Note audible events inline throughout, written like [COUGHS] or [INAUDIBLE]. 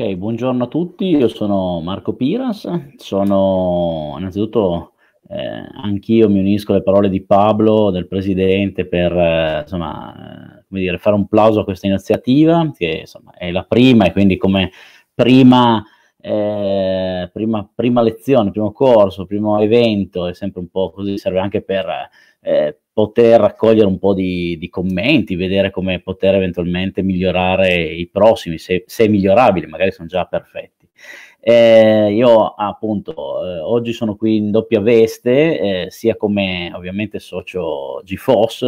Ok, buongiorno a tutti, io sono Marco Piras, sono innanzitutto eh, anch'io mi unisco alle parole di Pablo, del Presidente, per eh, insomma, eh, dire, fare un plauso a questa iniziativa, che insomma, è la prima e quindi come prima, eh, prima, prima lezione, primo corso, primo evento, è sempre un po' così, serve anche per eh, poter raccogliere un po' di, di commenti, vedere come poter eventualmente migliorare i prossimi, se, se migliorabili, magari sono già perfetti. Eh, io appunto eh, oggi sono qui in doppia veste, eh, sia come ovviamente socio GFOS, eh,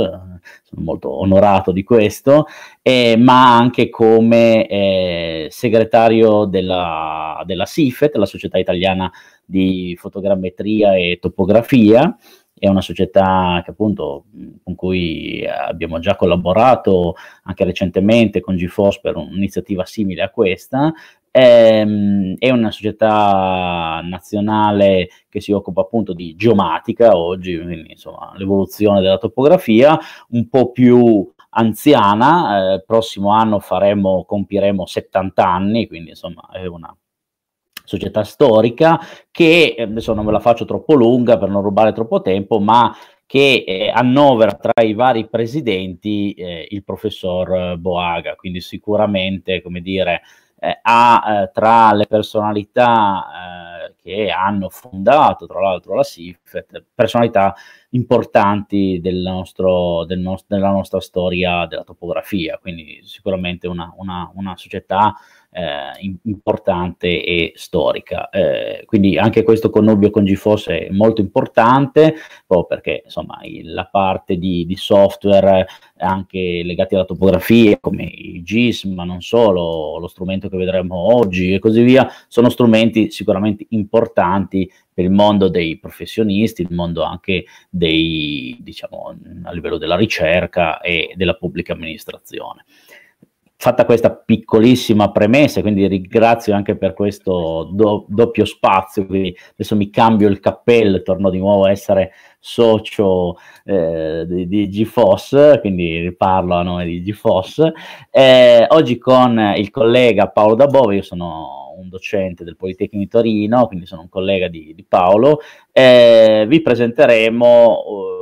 sono molto onorato di questo, eh, ma anche come eh, segretario della, della SIFET, la Società Italiana di Fotogrammetria e Topografia, è una società che appunto con cui eh, abbiamo già collaborato anche recentemente con GFOS per un'iniziativa simile a questa, ehm, è una società nazionale che si occupa appunto di geomatica oggi, quindi insomma l'evoluzione della topografia, un po' più anziana, eh, prossimo anno faremo, compiremo 70 anni, quindi insomma è una società storica che, ehm, adesso non ve la faccio troppo lunga per non rubare troppo tempo, ma che eh, annovera tra i vari presidenti eh, il professor eh, Boaga, quindi sicuramente, come dire, eh, ha eh, tra le personalità eh, che hanno fondato tra l'altro la SIFET, personalità importanti del nostro, del nostro, della nostra storia della topografia, quindi sicuramente una, una, una società eh, importante e storica. Eh, quindi anche questo connubio con GeForce è molto importante, proprio perché insomma, il, la parte di, di, software anche legati alla topografia, come i GIS, ma non solo, lo strumento che vedremo oggi e così via, sono strumenti sicuramente importanti per il mondo dei professionisti, il mondo anche dei, diciamo, a livello della ricerca e della pubblica amministrazione fatta questa piccolissima premessa, quindi ringrazio anche per questo do, doppio spazio, quindi adesso mi cambio il cappello, e torno di nuovo a essere socio eh, di, di GFOS, quindi riparlo a nome di GFOS. Eh, oggi con il collega Paolo Dabove, io sono un docente del Politecnico di Torino, quindi sono un collega di, di Paolo, eh, vi presenteremo uh,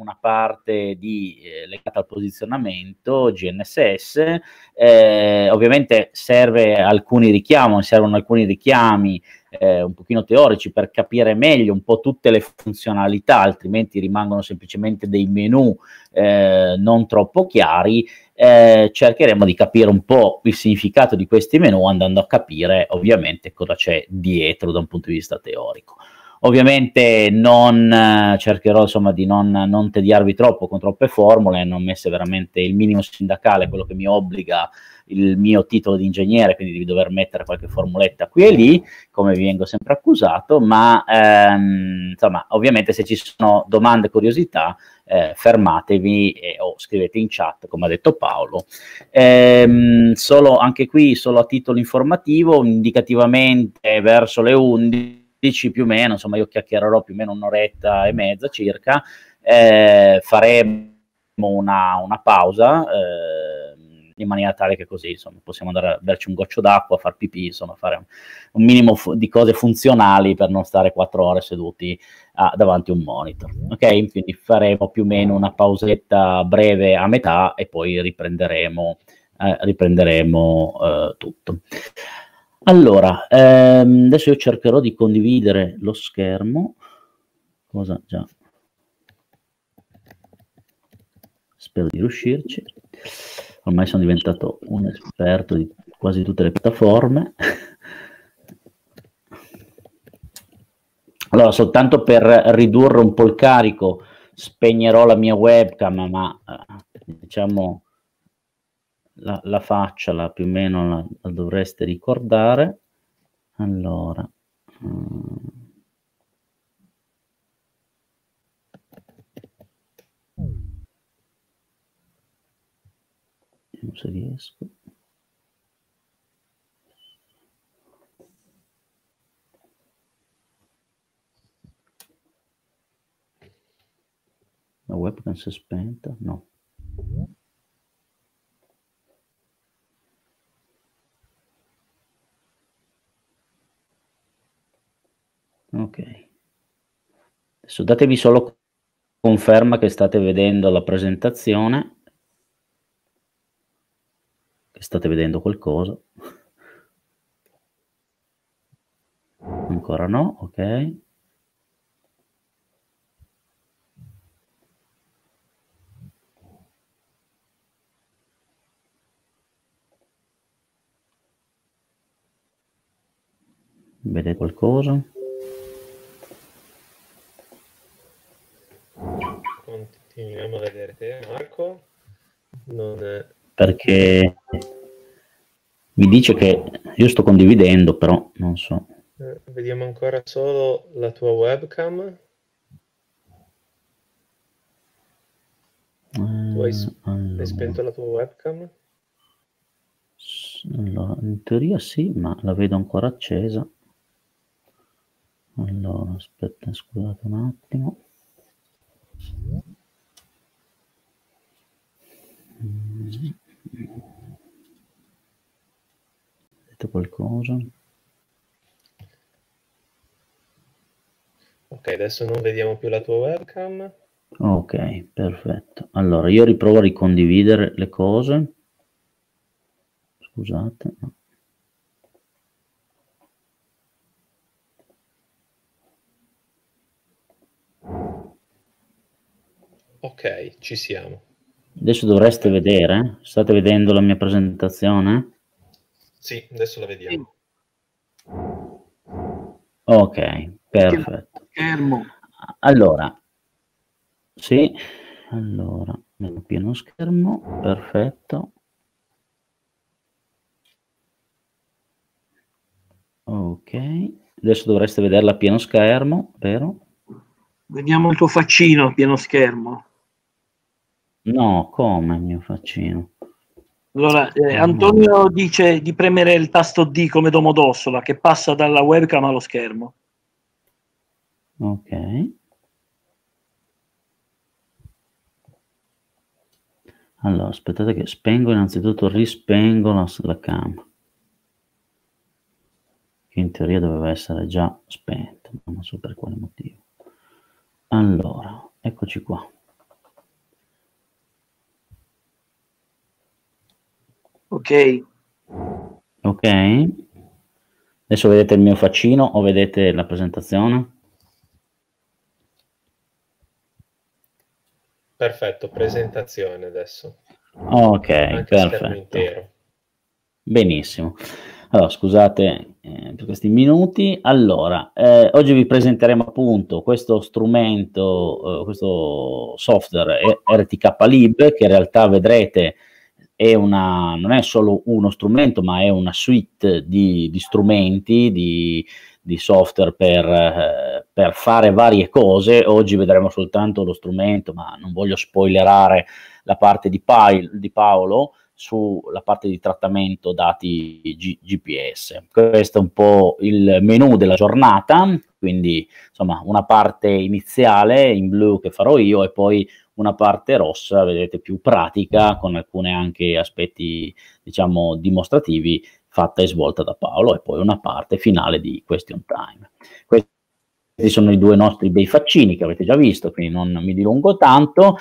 una parte di, eh, legata al posizionamento GNSS, eh, ovviamente serve alcuni richiami, servono alcuni richiami eh, un pochino teorici per capire meglio un po' tutte le funzionalità, altrimenti rimangono semplicemente dei menu eh, non troppo chiari. Eh, cercheremo di capire un po' il significato di questi menu andando a capire ovviamente cosa c'è dietro da un punto di vista teorico. Ovviamente non eh, cercherò insomma, di non, non, tediarvi troppo con troppe formule, non messe veramente il minimo sindacale, quello che mi obbliga il mio titolo di ingegnere, quindi di dover mettere qualche formuletta qui e lì, come vi vengo sempre accusato, ma ehm, insomma, ovviamente se ci sono domande, curiosità, eh, fermatevi e, o scrivete in chat, come ha detto Paolo. Ehm, solo, anche qui, solo a titolo informativo, indicativamente verso le 11 dici più o meno, insomma io chiacchiererò più o meno un'oretta e mezza circa, eh, faremo una, una pausa eh, in maniera tale che così insomma, possiamo andare a berci un goccio d'acqua, far pipì, insomma fare un, un minimo fu- di cose funzionali per non stare quattro ore seduti a, davanti a un monitor. Ok, quindi faremo più o meno una pausetta breve a metà e poi riprenderemo, eh, riprenderemo eh, tutto. Allora, ehm, adesso io cercherò di condividere lo schermo, cosa già spero di riuscirci. Ormai sono diventato un esperto di quasi tutte le piattaforme. Allora, soltanto per ridurre un po' il carico, spegnerò la mia webcam, ma eh, diciamo la, la faccia la, più o meno la, la dovreste ricordare. Allora, mm. vediamo se riesco. La webcam si è spenta? No. Ok. Adesso datevi solo conferma che state vedendo la presentazione, che state vedendo qualcosa. Ancora no, ok. Vede qualcosa? Continuiamo a vedere te, Marco. È... Perché mi dice che io sto condividendo, però non so. Eh, vediamo ancora solo la tua webcam. Tu hai, eh, allora. hai, spento la tua webcam? Allora, in teoria sì, ma la vedo ancora accesa. Allora, aspetta, scusate un attimo. Ho detto qualcosa? Ok, adesso non vediamo più la tua webcam. Ok, perfetto. Allora, io riprovo a ricondividere le cose. Scusate. No. Ok, ci siamo. Adesso dovreste vedere, state vedendo la mia presentazione? Sì, adesso la vediamo. Ok, perfetto. Schermo. Allora, sì, allora, pieno schermo, perfetto. Ok, adesso dovreste vederla a pieno schermo, vero? Vediamo il tuo faccino a pieno schermo. No, come il mio faccino? Allora, eh, ah, Antonio dice di premere il tasto D come Domodossola, che passa dalla webcam allo schermo. Ok. Allora, aspettate che spengo innanzitutto, rispengo la, la cam, che in teoria doveva essere già spenta, ma non so per quale motivo. Allora, eccoci qua. Ok. Ok. Adesso vedete il mio faccino o vedete la presentazione? Perfetto, presentazione adesso. Ok, Anche perfetto. Benissimo. Allora, scusate eh, per questi minuti. Allora, eh, oggi vi presenteremo appunto questo strumento, eh, questo software eh, RTK Lib, che in realtà vedrete è una, non è solo uno strumento, ma è una suite di, di strumenti, di, di software per, eh, per, fare varie cose. Oggi vedremo soltanto lo strumento, ma non voglio spoilerare la parte di, Pail, di Paolo sulla parte di trattamento dati G- GPS. Questo è un po' il menu della giornata, quindi insomma una parte iniziale in blu che farò io e poi una parte rossa, vedete, più pratica, con alcuni anche aspetti, diciamo, dimostrativi, fatta e svolta da Paolo, e poi una parte finale di Question Time. Questi sono i due nostri bei faccini che avete già visto, quindi non mi dilungo tanto.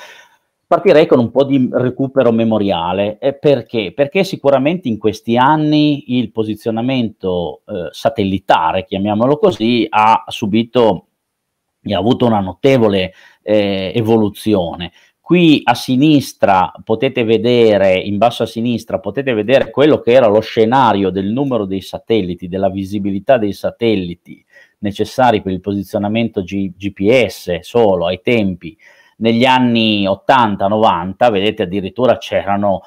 Partirei con un po' di recupero memoriale. Eh, perché? Perché sicuramente in questi anni il posizionamento eh, satellitare, chiamiamolo così, ha subito e ha avuto una notevole eh, evoluzione. Qui a sinistra potete vedere, in basso a sinistra, potete vedere quello che era lo scenario del numero dei satelliti, della visibilità dei satelliti necessari per il posizionamento G- GPS solo ai tempi. Negli anni 80-90, vedete addirittura c'erano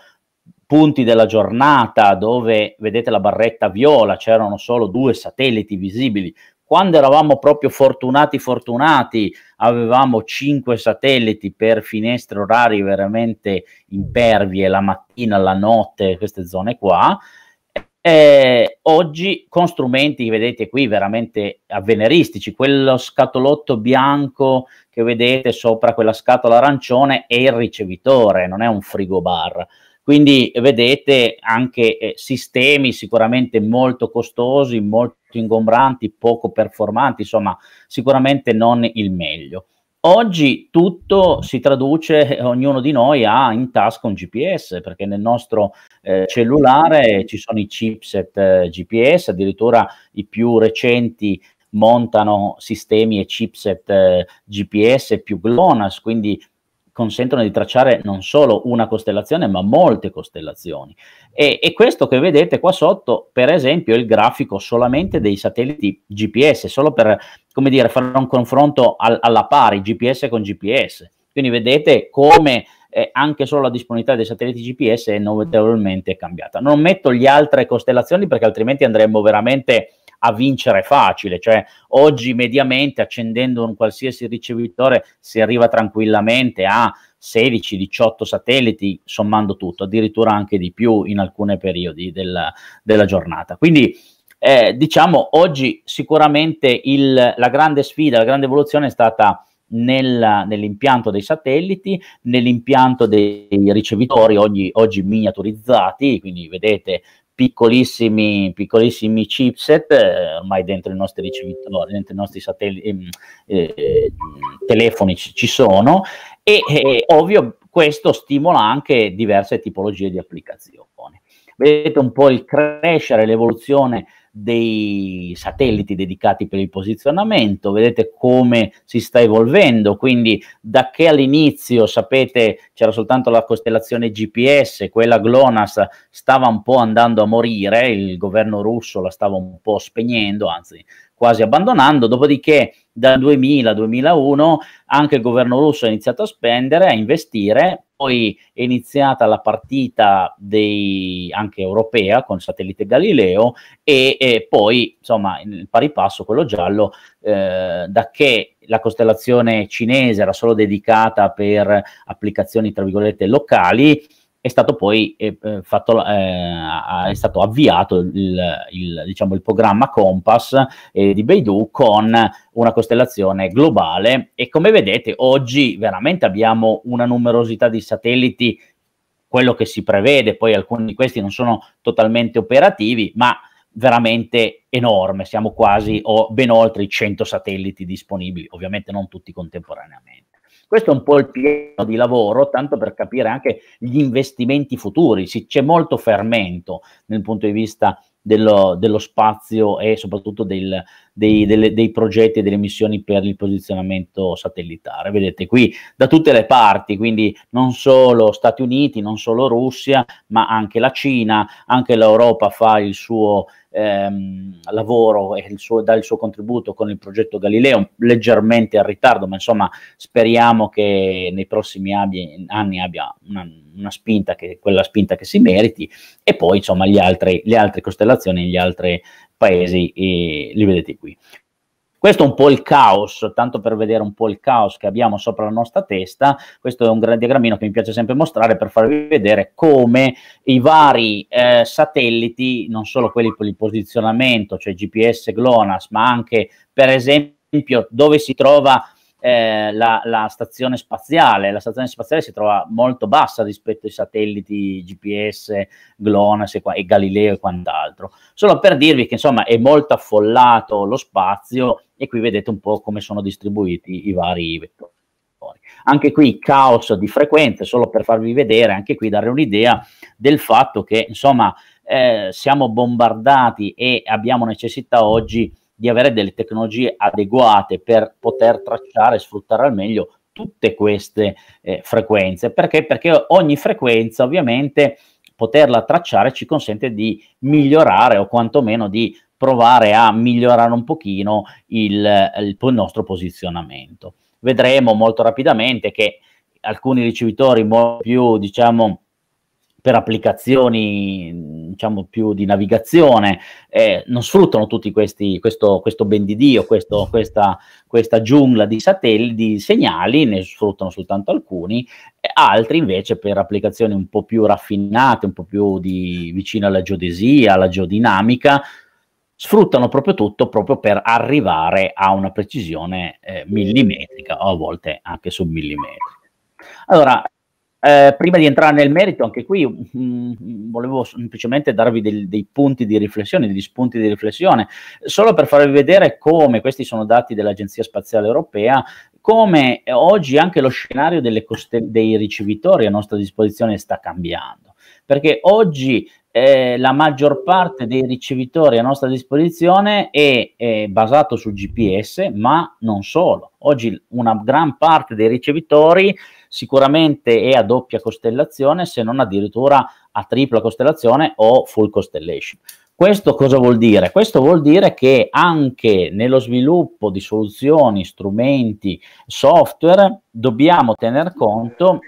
punti della giornata dove vedete la barretta viola, c'erano solo due satelliti visibili, quando eravamo proprio fortunati, fortunati, avevamo cinque satelliti per finestre orarie veramente impervie, la mattina, la notte, queste zone qua. Eh, oggi con strumenti vedete qui veramente avveneristici, quello scatolotto bianco che vedete sopra quella scatola arancione è il ricevitore, non è un frigobar. Quindi vedete anche eh, sistemi sicuramente molto costosi, molto ingombranti, poco performanti, insomma sicuramente non il meglio. Oggi tutto si traduce, eh, ognuno di noi ha in tasca un GPS, perché nel nostro eh, cellulare ci sono i chipset eh, GPS, addirittura i più recenti montano sistemi e chipset eh, GPS più GLONASS, quindi consentono di tracciare non solo una costellazione, ma molte costellazioni. E, e, questo che vedete qua sotto, per esempio, è il grafico solamente dei satelliti GPS, solo per come dire, fare un confronto al, alla pari, GPS con GPS. Quindi vedete come eh, anche solo la disponibilità dei satelliti GPS è notevolmente cambiata. Non metto le altre costellazioni perché altrimenti andremmo veramente a vincere facile, cioè oggi mediamente accendendo un qualsiasi ricevitore si arriva tranquillamente a 16, 18 satelliti, sommando tutto, addirittura anche di più in alcuni periodi della, della giornata. Quindi eh, diciamo oggi sicuramente il, la grande sfida, la grande evoluzione è stata nel, nell'impianto dei satelliti, nell'impianto dei ricevitori oggi, oggi miniaturizzati, quindi vedete piccolissimi, piccolissimi chipset eh, ormai dentro i nostri ricevitori, dentro i nostri satelliti ehm, eh, eh, telefoni ci sono e, e ovvio questo stimola anche diverse tipologie di applicazioni. Vedete un po' il crescere, l'evoluzione dei satelliti dedicati per il posizionamento, vedete come si sta evolvendo, quindi da che all'inizio, sapete, c'era soltanto la costellazione GPS, quella GLONASS stava un po' andando a morire, il governo russo la stava un po' spegnendo, anzi quasi abbandonando, dopodiché dal 2000-2001 anche il governo russo ha iniziato a spendere, a investire poi è iniziata la partita dei, anche europea con il satellite Galileo e, e poi insomma il pari passo quello giallo eh, da che la costellazione cinese era solo dedicata per applicazioni tra virgolette locali è stato poi eh, eh fatto, eh, è stato avviato il, il, diciamo, il programma Compass eh, di Beidou con una costellazione globale e come vedete oggi veramente abbiamo una numerosità di satelliti, quello che si prevede, poi alcuni di questi non sono totalmente operativi, ma veramente enorme, siamo quasi o ben oltre i 100 satelliti disponibili, ovviamente non tutti contemporaneamente. Questo è un po' il piano di lavoro, tanto per capire anche gli investimenti futuri. C'è molto fermento dal punto di vista dello, dello spazio e soprattutto del, dei, delle, dei, progetti e delle missioni per il posizionamento satellitare. Vedete qui da tutte le parti, quindi non solo Stati Uniti, non solo Russia, ma anche la Cina, anche l'Europa fa il suo ehm, lavoro e il suo, dà il suo contributo con il progetto Galileo, leggermente in ritardo, ma insomma speriamo che nei prossimi anni abbia una una spinta che, quella spinta che si meriti e poi insomma altri, le altre costellazioni, gli altri paesi eh, li vedete qui. Questo è un po' il caos, tanto per vedere un po' il caos che abbiamo sopra la nostra testa, questo è un diagrammino che mi piace sempre mostrare per farvi vedere come i vari eh, satelliti, non solo quelli per il posizionamento, cioè GPS, GLONASS, ma anche per esempio dove si trova eh, la, la, stazione spaziale. La stazione spaziale si trova molto bassa rispetto ai satelliti GPS, GLONASS e, e, Galileo e quant'altro. Solo per dirvi che insomma è molto affollato lo spazio e qui vedete un po' come sono distribuiti i vari vettori. Anche qui caos di frequenze, solo per farvi vedere, anche qui dare un'idea del fatto che insomma eh, siamo bombardati e abbiamo necessità oggi di avere delle tecnologie adeguate per poter tracciare e sfruttare al meglio tutte queste eh, frequenze. Perché? Perché ogni frequenza ovviamente poterla tracciare ci consente di migliorare o quantomeno di provare a migliorare un pochino il, il, il nostro posizionamento. Vedremo molto rapidamente che alcuni ricevitori più diciamo per applicazioni diciamo più di navigazione eh, non sfruttano tutti questi questo, questo ben di Dio questo, questa, questa, giungla di satelliti di segnali ne sfruttano soltanto alcuni altri invece per applicazioni un po' più raffinate un po' più di, vicine alla geodesia alla geodinamica sfruttano proprio tutto proprio per arrivare a una precisione eh, millimetrica o a volte anche millimetri allora eh, prima di entrare nel merito, anche qui mh, mm, mm, volevo semplicemente darvi del, dei punti di riflessione, degli spunti di riflessione, solo per farvi vedere come, questi sono dati dell'Agenzia Spaziale Europea, come oggi anche lo scenario coste- dei ricevitori a nostra disposizione sta cambiando perché oggi eh, la maggior parte dei ricevitori a nostra disposizione è, è, basato su GPS, ma non solo. Oggi una gran parte dei ricevitori sicuramente è a doppia costellazione, se non addirittura a tripla costellazione o full constellation. Questo cosa vuol dire? Questo vuol dire che anche nello sviluppo di soluzioni, strumenti, software, dobbiamo tener conto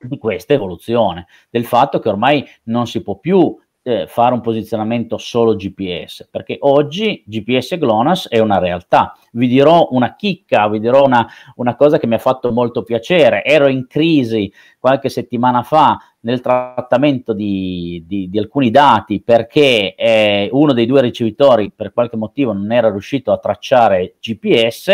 di questa evoluzione, del fatto che ormai non si può più eh, fare un posizionamento solo GPS, perché oggi GPS e GLONASS è una realtà. Vi dirò una chicca, vi dirò una, una cosa che mi ha fatto molto piacere. Ero in crisi qualche settimana fa nel trattamento di, di, di alcuni dati perché eh, uno dei due ricevitori per qualche motivo non era riuscito a tracciare GPS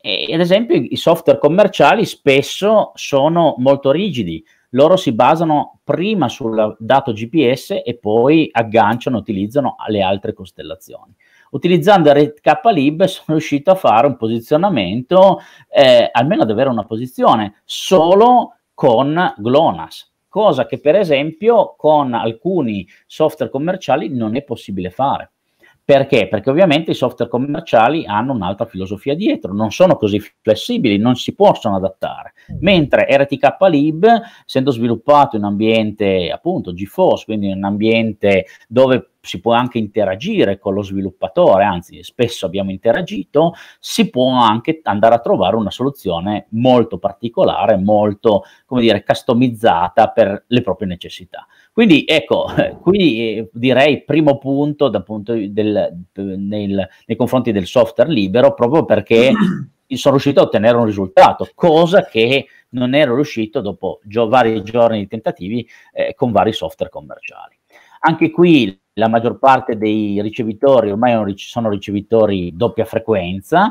e, ad esempio i software commerciali spesso sono molto rigidi, loro si basano prima sul dato GPS e poi agganciano, utilizzano le altre costellazioni. Utilizzando Red K Lib [LAUGHS] sono riuscito a fare un posizionamento, eh, almeno ad avere una posizione, solo con GLONASS, cosa che per esempio con alcuni software commerciali non è possibile fare. Perché? Perché ovviamente i software commerciali hanno un'altra filosofia dietro, non sono così flessibili, non si possono adattare. Mm. Mentre RTK Lib, essendo sviluppato in un ambiente appunto GeForce, quindi in un ambiente dove si può anche interagire con lo sviluppatore, anzi spesso abbiamo interagito, si può anche andare a trovare una soluzione molto particolare, molto, come dire, customizzata per le proprie necessità. Quindi ecco, [LAUGHS] qui eh, direi primo punto del, nel, nei confronti del software libero, proprio perché [CLEARS THROAT] sono riuscito a ottenere un risultato, cosa che non ero riuscito dopo gio- vari giorni di tentativi eh, con vari software commerciali. Anche qui la maggior parte dei ricevitori ormai sono ricevitori doppia frequenza,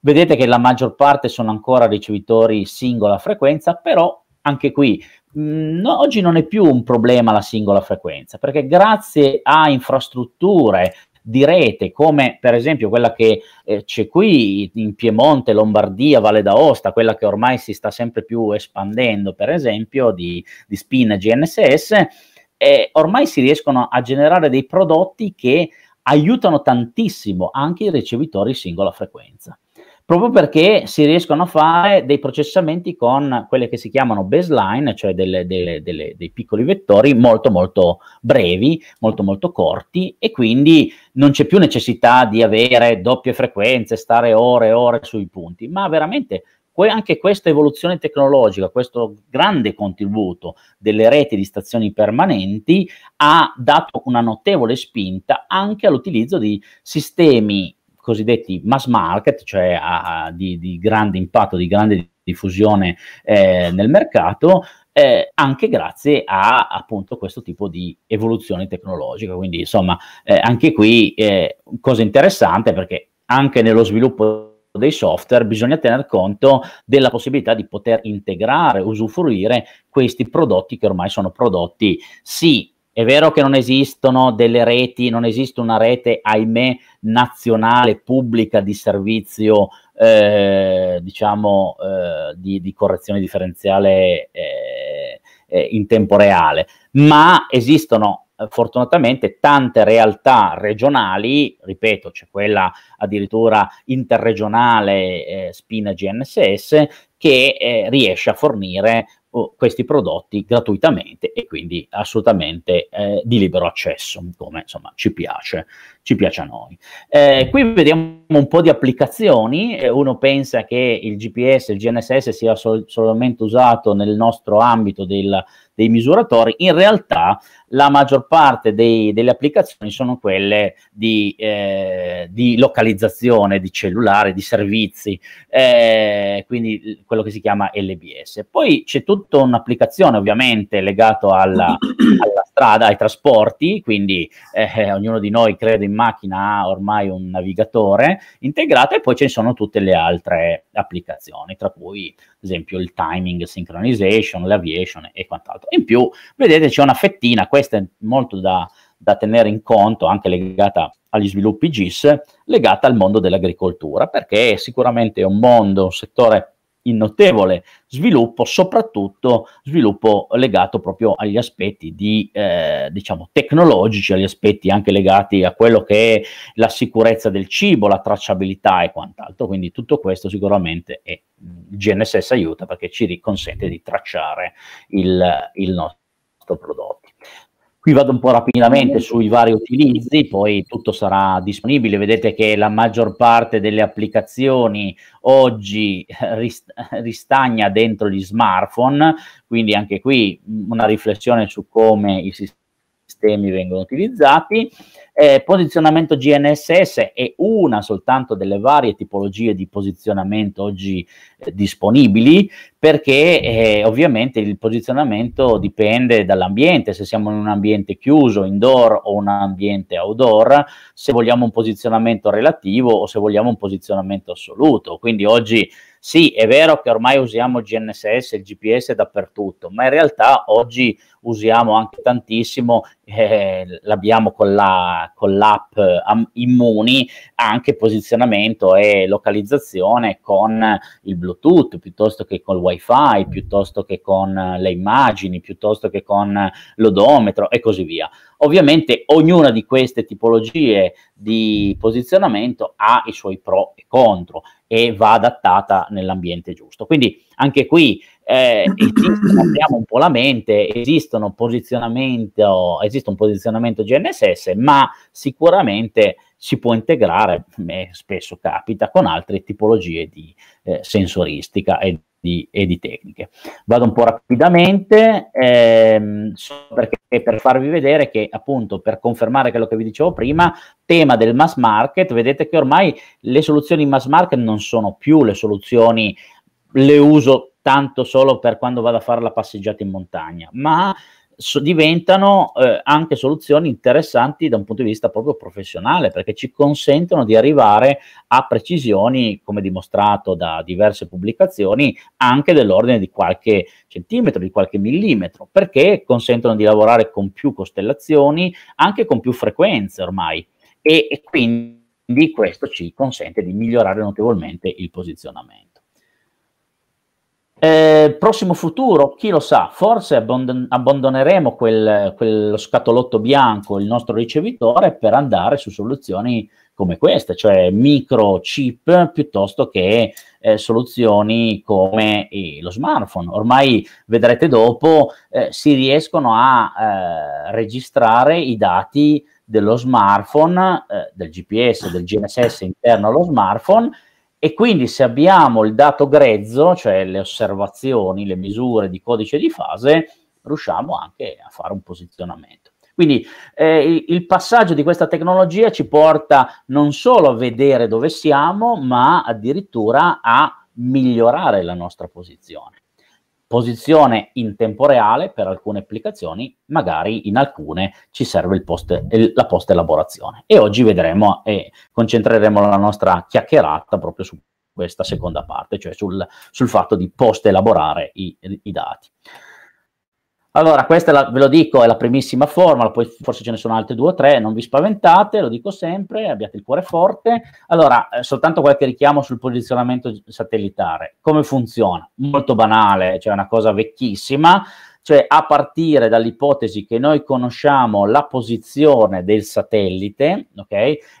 vedete che la maggior parte sono ancora ricevitori singola frequenza, però anche qui Mm, no, oggi non è più un problema la singola frequenza, perché grazie a infrastrutture di rete, come per esempio quella che eh, c'è qui in Piemonte, Lombardia, Valle d'Aosta, quella che ormai si sta sempre più espandendo, per esempio, di, di Spin GNSS, eh, ormai si riescono a generare dei prodotti che aiutano tantissimo anche i ricevitori singola frequenza proprio perché si riescono a fare dei processamenti con quelle che si chiamano baseline, cioè delle, delle, delle, dei piccoli vettori molto molto brevi, molto molto corti e quindi non c'è più necessità di avere doppie frequenze, stare ore e ore sui punti, ma veramente anche questa evoluzione tecnologica, questo grande contributo delle reti di stazioni permanenti ha dato una notevole spinta anche all'utilizzo di sistemi cosiddetti mass market, cioè a, di, di, grande impatto, di grande diffusione eh, nel mercato, eh, anche grazie a appunto questo tipo di evoluzione tecnologica. Quindi insomma, eh, anche qui eh, cosa interessante perché anche nello sviluppo dei software bisogna tener conto della possibilità di poter integrare, usufruire questi prodotti che ormai sono prodotti sì è vero che non esistono delle reti, non esiste una rete, ahimè, nazionale pubblica di servizio, eh, diciamo, eh, di, di, correzione differenziale eh, eh in tempo reale, ma esistono eh, fortunatamente tante realtà regionali, ripeto, c'è quella addirittura interregionale eh, Spina GNSS che eh, riesce a fornire questi prodotti gratuitamente e quindi assolutamente eh, di libero accesso, come insomma ci piace ci piace a noi. Eh, qui vediamo un po' di applicazioni, eh, uno pensa che il GPS, il GNSS sia sol- solamente usato nel nostro ambito del, dei misuratori, in realtà la maggior parte dei, delle applicazioni sono quelle di, eh, di, localizzazione di cellulare, di servizi, eh, quindi quello che si chiama LBS. Poi c'è tutta un'applicazione ovviamente legata alla [CLEARS THROAT] strada, ai trasporti, quindi eh, eh, ognuno di noi credo in macchina ha ormai un navigatore integrato e poi ci sono tutte le altre applicazioni, tra cui ad esempio il timing synchronization, l'aviation e quant'altro. In più, vedete c'è una fettina, questa è molto da, da tenere in conto, anche legata agli sviluppi GIS, legata al mondo dell'agricoltura, perché sicuramente è un mondo, un settore in notevole sviluppo, soprattutto sviluppo legato proprio agli aspetti di, eh, diciamo, tecnologici, agli aspetti anche legati a quello che è la sicurezza del cibo, la tracciabilità e quant'altro. Quindi tutto questo sicuramente è, il GNSS aiuta perché ci consente di tracciare il, il nostro prodotto. Qui vado un po' rapidamente sui vari utilizzi, poi tutto sarà disponibile. Vedete che la maggior parte delle applicazioni oggi eh, rist- ristagna dentro gli smartphone, quindi anche qui una riflessione su come i sistemi sistemi vengono utilizzati. Eh, posizionamento GNSS è una soltanto delle varie tipologie di posizionamento oggi eh, disponibili, perché eh, ovviamente il posizionamento dipende dall'ambiente, se siamo in un ambiente chiuso, indoor o un ambiente outdoor, se vogliamo un posizionamento relativo o se vogliamo un posizionamento assoluto. Quindi oggi sì, è vero che ormai usiamo il GNSS, e il GPS dappertutto, ma in realtà oggi usiamo anche tantissimo, eh, l'abbiamo con, la, con l'app um, Immuni, anche posizionamento e localizzazione con il Bluetooth, piuttosto che con il WiFi, piuttosto che con le immagini, piuttosto che con l'odometro e così via. Ovviamente ognuna di queste tipologie di posizionamento ha i suoi pro e contro e va adattata nell'ambiente giusto. Quindi anche qui eh, [CLEARS THROAT] esistono, apriamo un po' la mente, esistono posizionamento, esiste un posizionamento GNSS, ma sicuramente si può integrare, come eh, spesso capita, con altre tipologie di eh, sensoristica e di, e di tecniche. Vado un po' rapidamente ehm, perché, per farvi vedere che appunto per confermare quello che vi dicevo prima, tema del mass market, vedete che ormai le soluzioni mass market non sono più le soluzioni, le uso tanto solo per quando vado a fare la passeggiata in montagna, ma so, diventano eh, anche soluzioni interessanti da un punto di vista proprio professionale, perché ci consentono di arrivare a precisioni, come dimostrato da diverse pubblicazioni, anche dell'ordine di qualche centimetro, di qualche millimetro, perché consentono di lavorare con più costellazioni, anche con più frequenze ormai. e, e quindi questo ci consente di migliorare notevolmente il posizionamento. Eh, prossimo futuro, chi lo sa, forse abbond- abbandoneremo quel, quello scatolotto bianco, il nostro ricevitore, per andare su soluzioni come queste, cioè microchip piuttosto che eh, soluzioni come eh, lo smartphone. Ormai vedrete dopo, eh, si riescono a eh, registrare i dati dello smartphone, eh, del GPS, del GNSS interno allo smartphone e quindi se abbiamo il dato grezzo, cioè le osservazioni, le misure di codice di fase, riusciamo anche a fare un posizionamento. Quindi eh, il passaggio di questa tecnologia ci porta non solo a vedere dove siamo, ma addirittura a migliorare la nostra posizione posizione in tempo reale per alcune applicazioni, magari in alcune ci serve post, la post elaborazione. E oggi vedremo e concentreremo la nostra chiacchierata proprio su questa seconda parte, cioè sul, sul fatto di post elaborare i, i dati. Allora, questa la, ve lo dico, è la primissima formula, poi forse ce ne sono altre due o tre, non vi spaventate, lo dico sempre, abbiate il cuore forte. Allora, eh, soltanto qualche richiamo sul posizionamento satellitare. Come funziona? Molto banale, cioè una cosa vecchissima, cioè a partire dall'ipotesi che noi conosciamo la posizione del satellite, ok?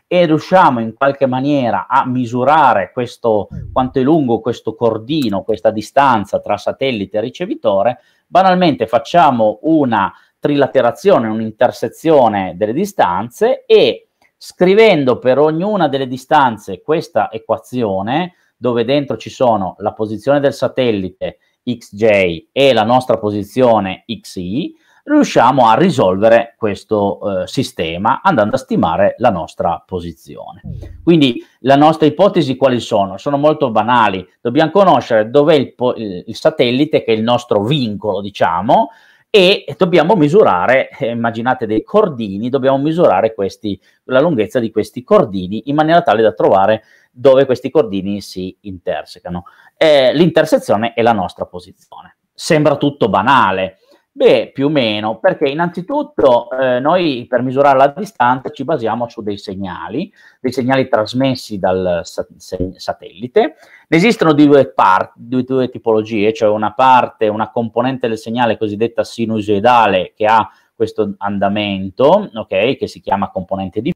E riusciamo in qualche maniera a misurare questo, quanto è lungo questo cordino, questa distanza tra satellite e ricevitore, Banalmente facciamo una trilaterazione, un'intersezione delle distanze e scrivendo per ognuna delle distanze questa equazione, dove dentro ci sono la posizione del satellite xj e la nostra posizione xi, riusciamo a risolvere questo eh, sistema andando a stimare la nostra posizione. Quindi le nostre ipotesi quali sono? Sono molto banali, dobbiamo conoscere dov'è il, il, il satellite che è il nostro vincolo, diciamo, e dobbiamo misurare, eh, immaginate dei cordini, dobbiamo misurare questi, la lunghezza di questi cordini in maniera tale da trovare dove questi cordini si intersecano. Eh, l'intersezione è la nostra posizione. Sembra tutto banale, Beh, più o meno, perché innanzitutto eh, noi per misurare la distanza ci basiamo su dei segnali, dei segnali trasmessi dal sat- satellite. Ne esistono due, part- due tipologie, cioè una parte, una componente del segnale cosiddetta sinusoidale che ha questo andamento, ok, che si chiama componente di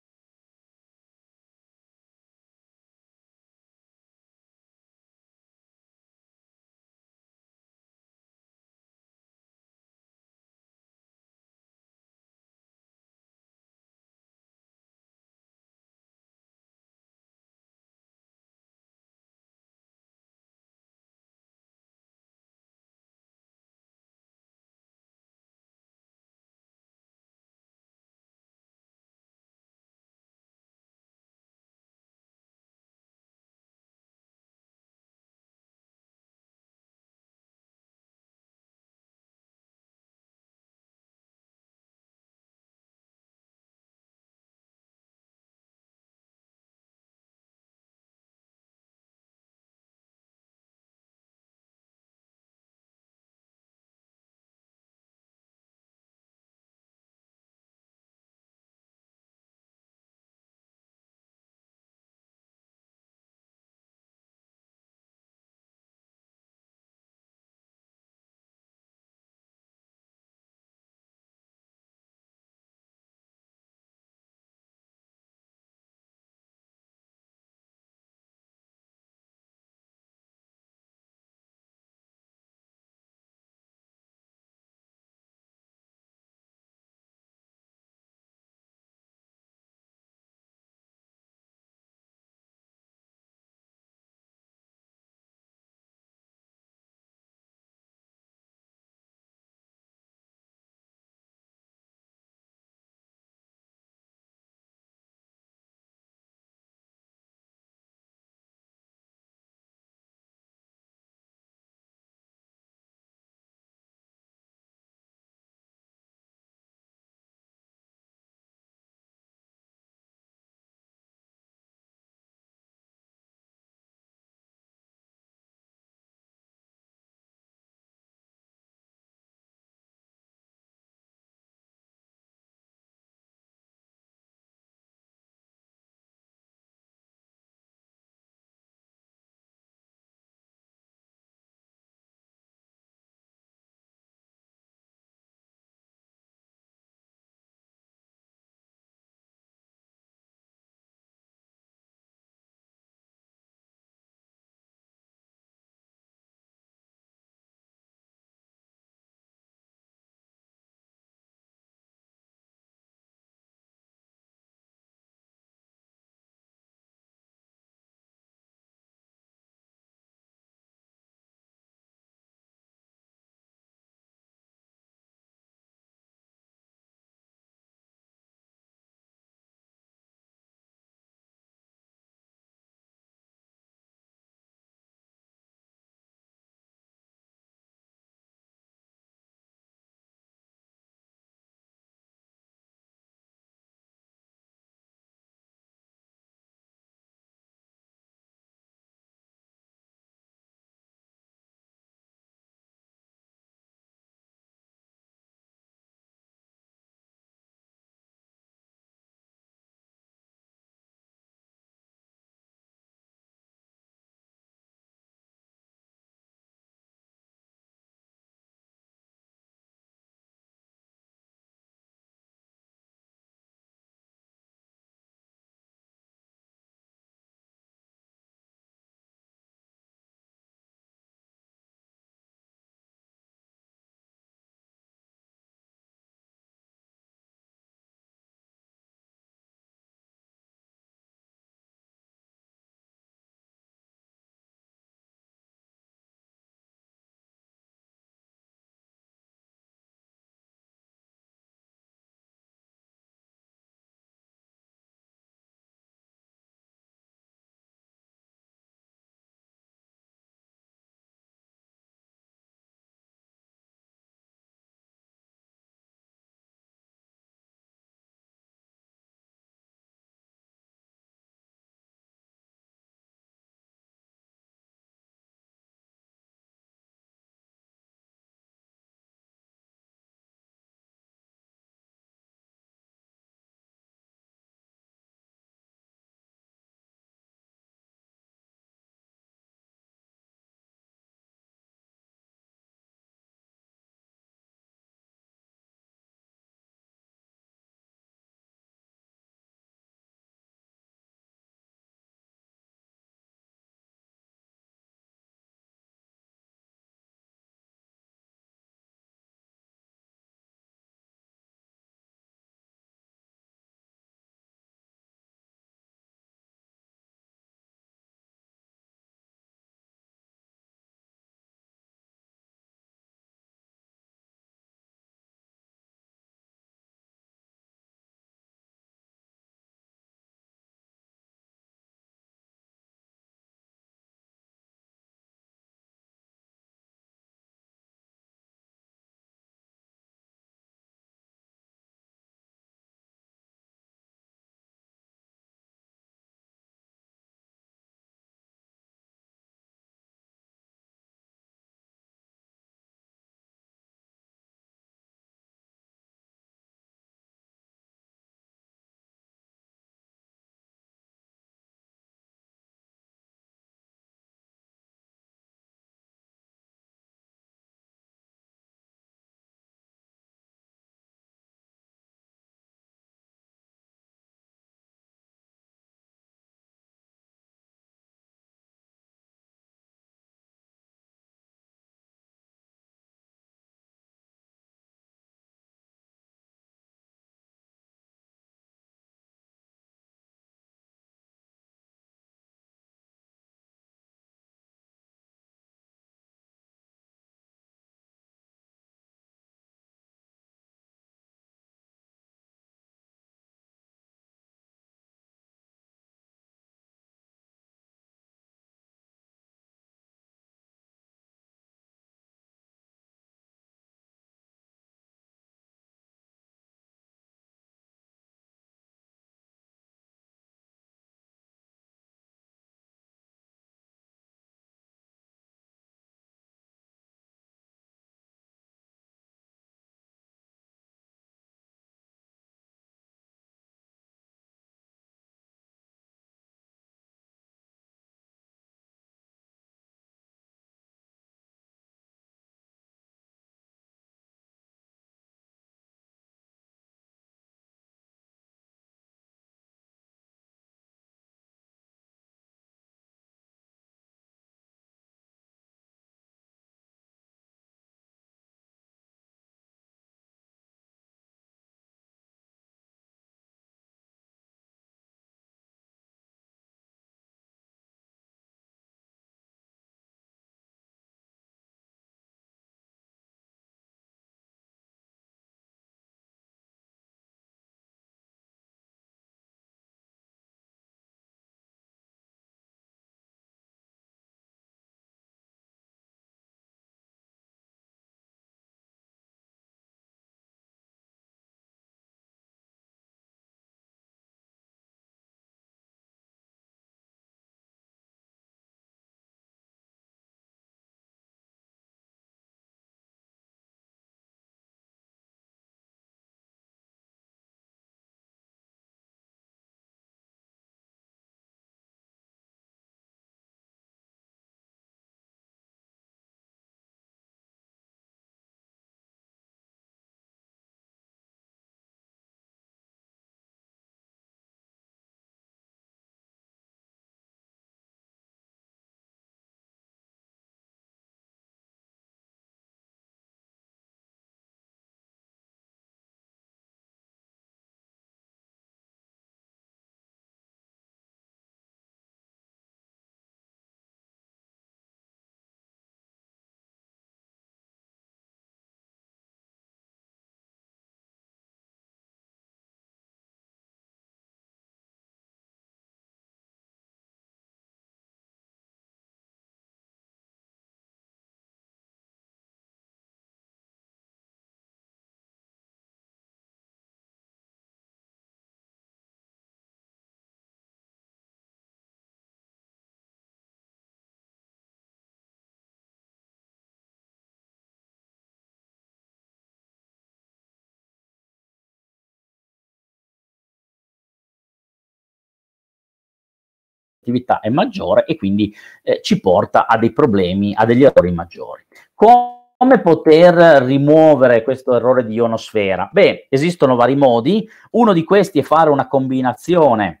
attività è maggiore e quindi eh, ci porta a dei problemi, a degli errori maggiori. Come poter rimuovere questo errore di ionosfera? Beh, esistono vari modi, uno di questi è fare una combinazione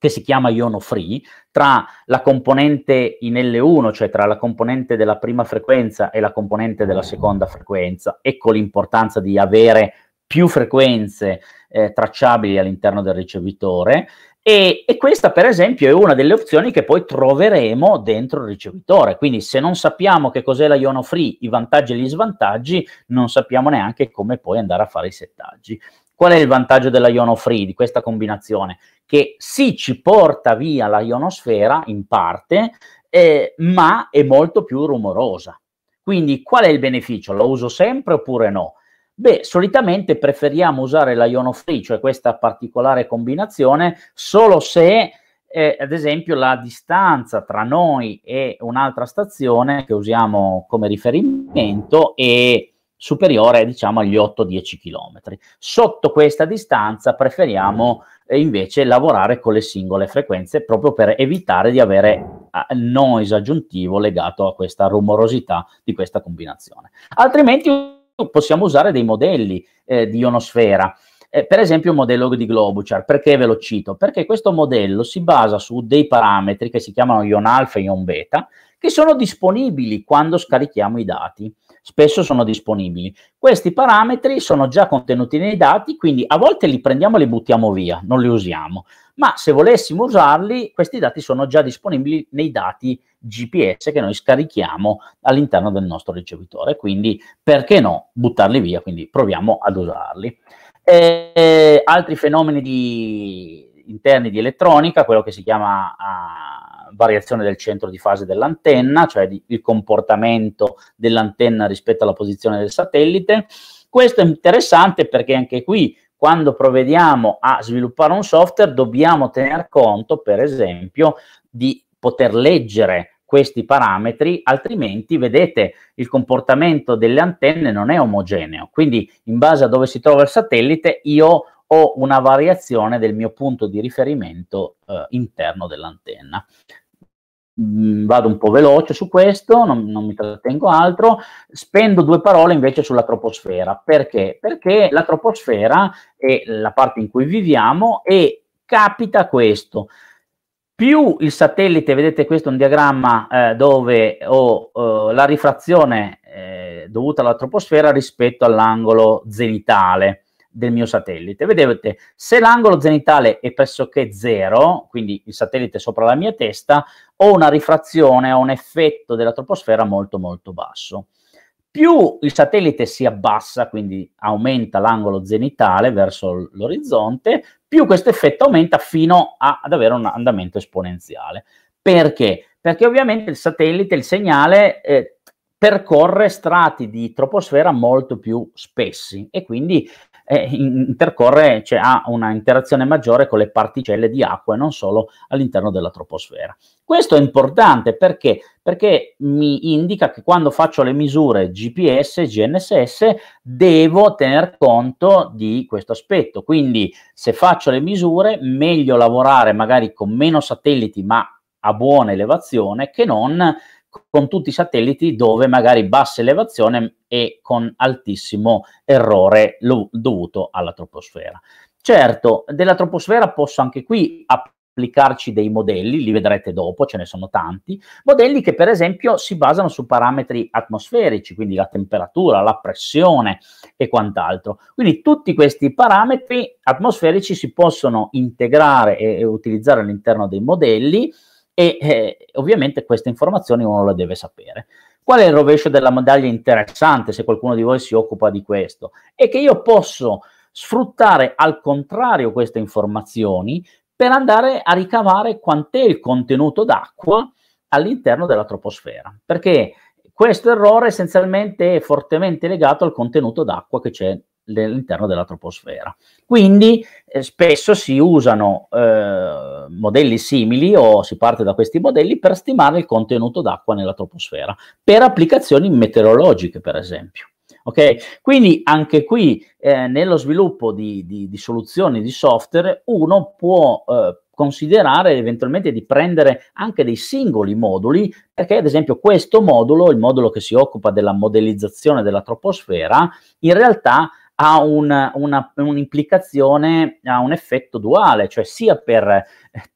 che si chiama iono free, tra la componente in L1, cioè tra la componente della prima frequenza e la componente della seconda frequenza. Ecco l'importanza di avere più frequenze eh, tracciabili all'interno del ricevitore e, e, questa, per esempio, è una delle opzioni che poi troveremo dentro il ricevitore. Quindi, se non sappiamo che cos'è la Iono Free, i vantaggi e gli svantaggi, non sappiamo neanche come poi andare a fare i settaggi. Qual è il vantaggio della Iono Free di questa combinazione? Che sì, ci porta via la ionosfera in parte, eh, ma è molto più rumorosa. Quindi, qual è il beneficio? Lo uso sempre oppure no? Beh, solitamente preferiamo usare la Iono Free, cioè questa particolare combinazione, solo se eh, ad esempio la distanza tra noi e un'altra stazione che usiamo come riferimento è superiore diciamo agli 8-10 km. Sotto questa distanza preferiamo eh, invece lavorare con le singole frequenze proprio per evitare di avere ah, noise aggiuntivo legato a questa rumorosità di questa combinazione. Altrimenti possiamo usare dei modelli eh, di ionosfera. Eh, per esempio il modello di Globuchar, perché ve lo cito? Perché questo modello si basa su dei parametri che si chiamano ion alfa e ion beta, che sono disponibili quando scarichiamo i dati. Spesso sono disponibili. Questi parametri sono già contenuti nei dati, quindi a volte li prendiamo e li buttiamo via, non li usiamo ma se volessimo usarli, questi dati sono già disponibili nei dati GPS che noi scarichiamo all'interno del nostro ricevitore, quindi perché no buttarli via, quindi proviamo ad usarli. E altri fenomeni di, interni di elettronica, quello che si chiama uh, variazione del centro di fase dell'antenna, cioè di, il comportamento dell'antenna rispetto alla posizione del satellite. Questo è interessante perché anche qui quando provvediamo a sviluppare un software dobbiamo tener conto, per esempio, di poter leggere questi parametri, altrimenti vedete il comportamento delle antenne non è omogeneo. Quindi in base a dove si trova il satellite io ho una variazione del mio punto di riferimento eh, interno dell'antenna. Mm, vado un po' veloce su questo, non, non, mi trattengo altro, spendo due parole invece sulla troposfera. Perché? Perché la troposfera è la parte in cui viviamo e capita questo. Più il satellite, vedete questo è un diagramma eh, dove ho eh, la rifrazione eh, dovuta alla troposfera rispetto all'angolo zenitale del mio satellite. Vedete, se l'angolo zenitale è pressoché zero, quindi il satellite sopra la mia testa, ho una rifrazione, ho un effetto della troposfera molto molto basso. Più il satellite si abbassa, quindi aumenta l'angolo zenitale verso l'orizzonte, più questo effetto aumenta fino a, ad avere un andamento esponenziale. Perché? Perché ovviamente il satellite, il segnale, eh, percorre strati di troposfera molto più spessi e quindi eh, intercorre, cioè ha una interazione maggiore con le particelle di acqua e non solo all'interno della troposfera. Questo è importante perché? perché mi indica che quando faccio le misure GPS, GNSS, devo tener conto di questo aspetto. Quindi se faccio le misure, meglio lavorare magari con meno satelliti ma a buona elevazione che non con tutti i satelliti dove magari bassa elevazione e con altissimo errore lo, dovuto alla troposfera. Certo, della troposfera posso anche qui applicarci dei modelli, li vedrete dopo, ce ne sono tanti, modelli che per esempio si basano su parametri atmosferici, quindi la temperatura, la pressione e quant'altro. Quindi tutti questi parametri atmosferici si possono integrare e, e utilizzare all'interno dei modelli e eh, ovviamente queste informazioni uno le deve sapere. Qual è il rovescio della medaglia interessante se qualcuno di voi si occupa di questo? È che io posso sfruttare al contrario queste informazioni per andare a ricavare quant'è il contenuto d'acqua all'interno della troposfera, perché questo errore essenzialmente è fortemente legato al contenuto d'acqua che c'è all'interno della troposfera. Quindi eh, spesso si usano eh, modelli simili o si parte da questi modelli per stimare il contenuto d'acqua nella troposfera, per applicazioni meteorologiche per esempio. Okay? Quindi anche qui eh, nello sviluppo di, di, di, soluzioni di software uno può eh, considerare eventualmente di prendere anche dei singoli moduli, perché ad esempio questo modulo, il modulo che si occupa della modellizzazione della troposfera, in realtà ha un, una, un'implicazione, ha un effetto duale, cioè sia per eh,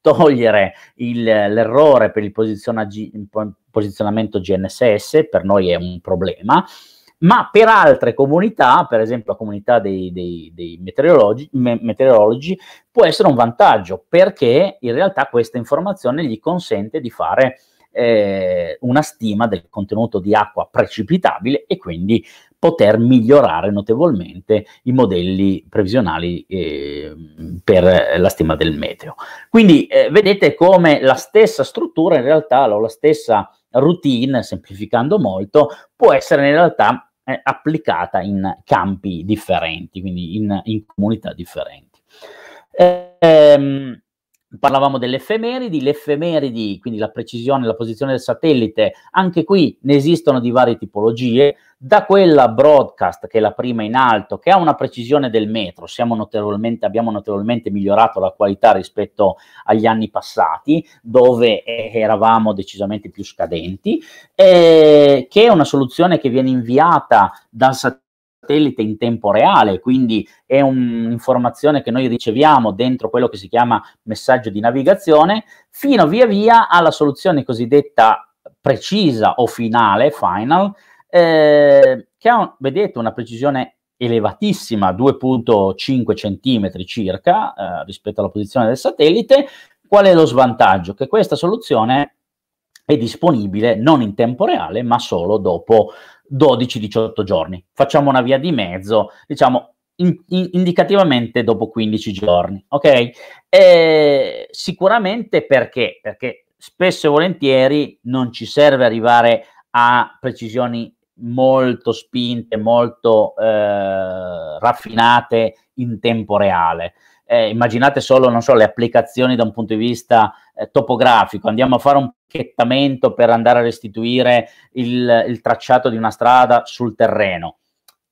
togliere il, l'errore per il posizionamento GNSS, per noi è un problema, ma per altre comunità, per esempio la comunità dei, dei, dei meteorologi, me, meteorologi, può essere un vantaggio perché in realtà questa informazione gli consente di fare eh, una stima del contenuto di acqua precipitabile e quindi poter migliorare notevolmente i modelli previsionali eh, per la stima del meteo. Quindi eh, vedete come la stessa struttura in realtà o la stessa routine, semplificando molto, può essere in realtà eh, applicata in campi differenti, quindi in, in comunità differenti. Ehm, parlavamo delle effemeridi, le effemeridi, quindi la precisione, la posizione del satellite, anche qui ne esistono di varie tipologie, da quella broadcast, che è la prima in alto, che ha una precisione del metro, notevolmente, abbiamo notevolmente migliorato la qualità rispetto agli anni passati, dove eh, eravamo decisamente più scadenti, eh, che è una soluzione che viene inviata dal satellite satellite in tempo reale, quindi è un'informazione che noi riceviamo dentro quello che si chiama messaggio di navigazione, fino via via alla soluzione cosiddetta precisa o finale, final, eh, che ha, vedete, una precisione elevatissima, 2.5 cm circa eh, rispetto alla posizione del satellite. Qual è lo svantaggio? Che questa soluzione è disponibile non in tempo reale, ma solo dopo 12-18 giorni. Facciamo una via di mezzo, diciamo in, in, indicativamente dopo 15 giorni, ok? E sicuramente perché? Perché spesso e volentieri non ci serve arrivare a precisioni molto spinte, molto eh, raffinate in tempo reale. Eh, immaginate solo, non so, le applicazioni da un punto di vista eh, topografico, andiamo a fare un checcamento per andare a restituire il, il tracciato di una strada sul terreno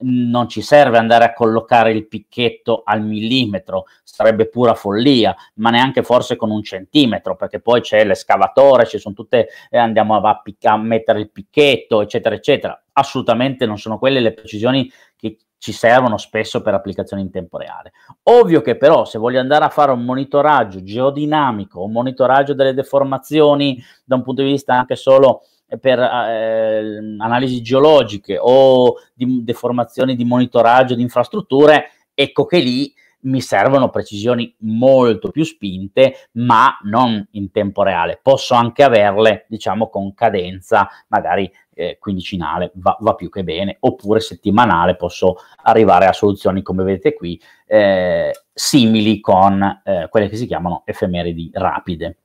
non ci serve andare a collocare il picchetto al millimetro, sarebbe pura follia, ma neanche forse con un centimetro, perché poi c'è l'escavatore, ci sono tutte, eh, andiamo a, a, mettere il picchetto, eccetera, eccetera. Assolutamente non sono quelle le precisioni che ci servono spesso per applicazioni in tempo reale. Ovvio che però se voglio andare a fare un monitoraggio geodinamico, un monitoraggio delle deformazioni da un punto di vista anche solo eh, per eh, ehm, analisi geologiche o di deformazioni di monitoraggio di infrastrutture, ecco che lì mi servono precisioni molto più spinte, ma non in tempo reale. Posso anche averle, diciamo, con cadenza magari eh, quindicinale va, va, più che bene, oppure settimanale posso arrivare a soluzioni come vedete qui, eh, simili con eh, quelle che si chiamano effemeridi rapide.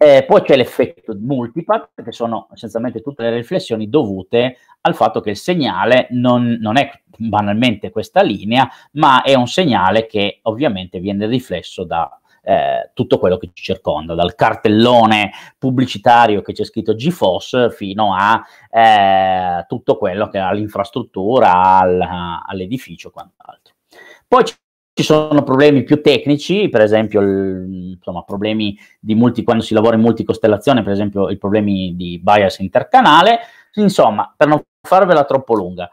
Eh, poi c'è l'effetto multipath, che sono essenzialmente tutte le riflessioni dovute al fatto che il segnale non, non è banalmente questa linea, ma è un segnale che ovviamente viene riflesso da eh, tutto quello che ci circonda, dal cartellone pubblicitario che c'è scritto GFOS fino a eh, tutto quello che ha l'infrastruttura, al, all'edificio e quant'altro. Poi ci sono problemi più tecnici, per esempio il, insomma, problemi di multi, quando si lavora in multicostellazione, per esempio i problemi di bias intercanale, insomma, per non farvela troppo lunga.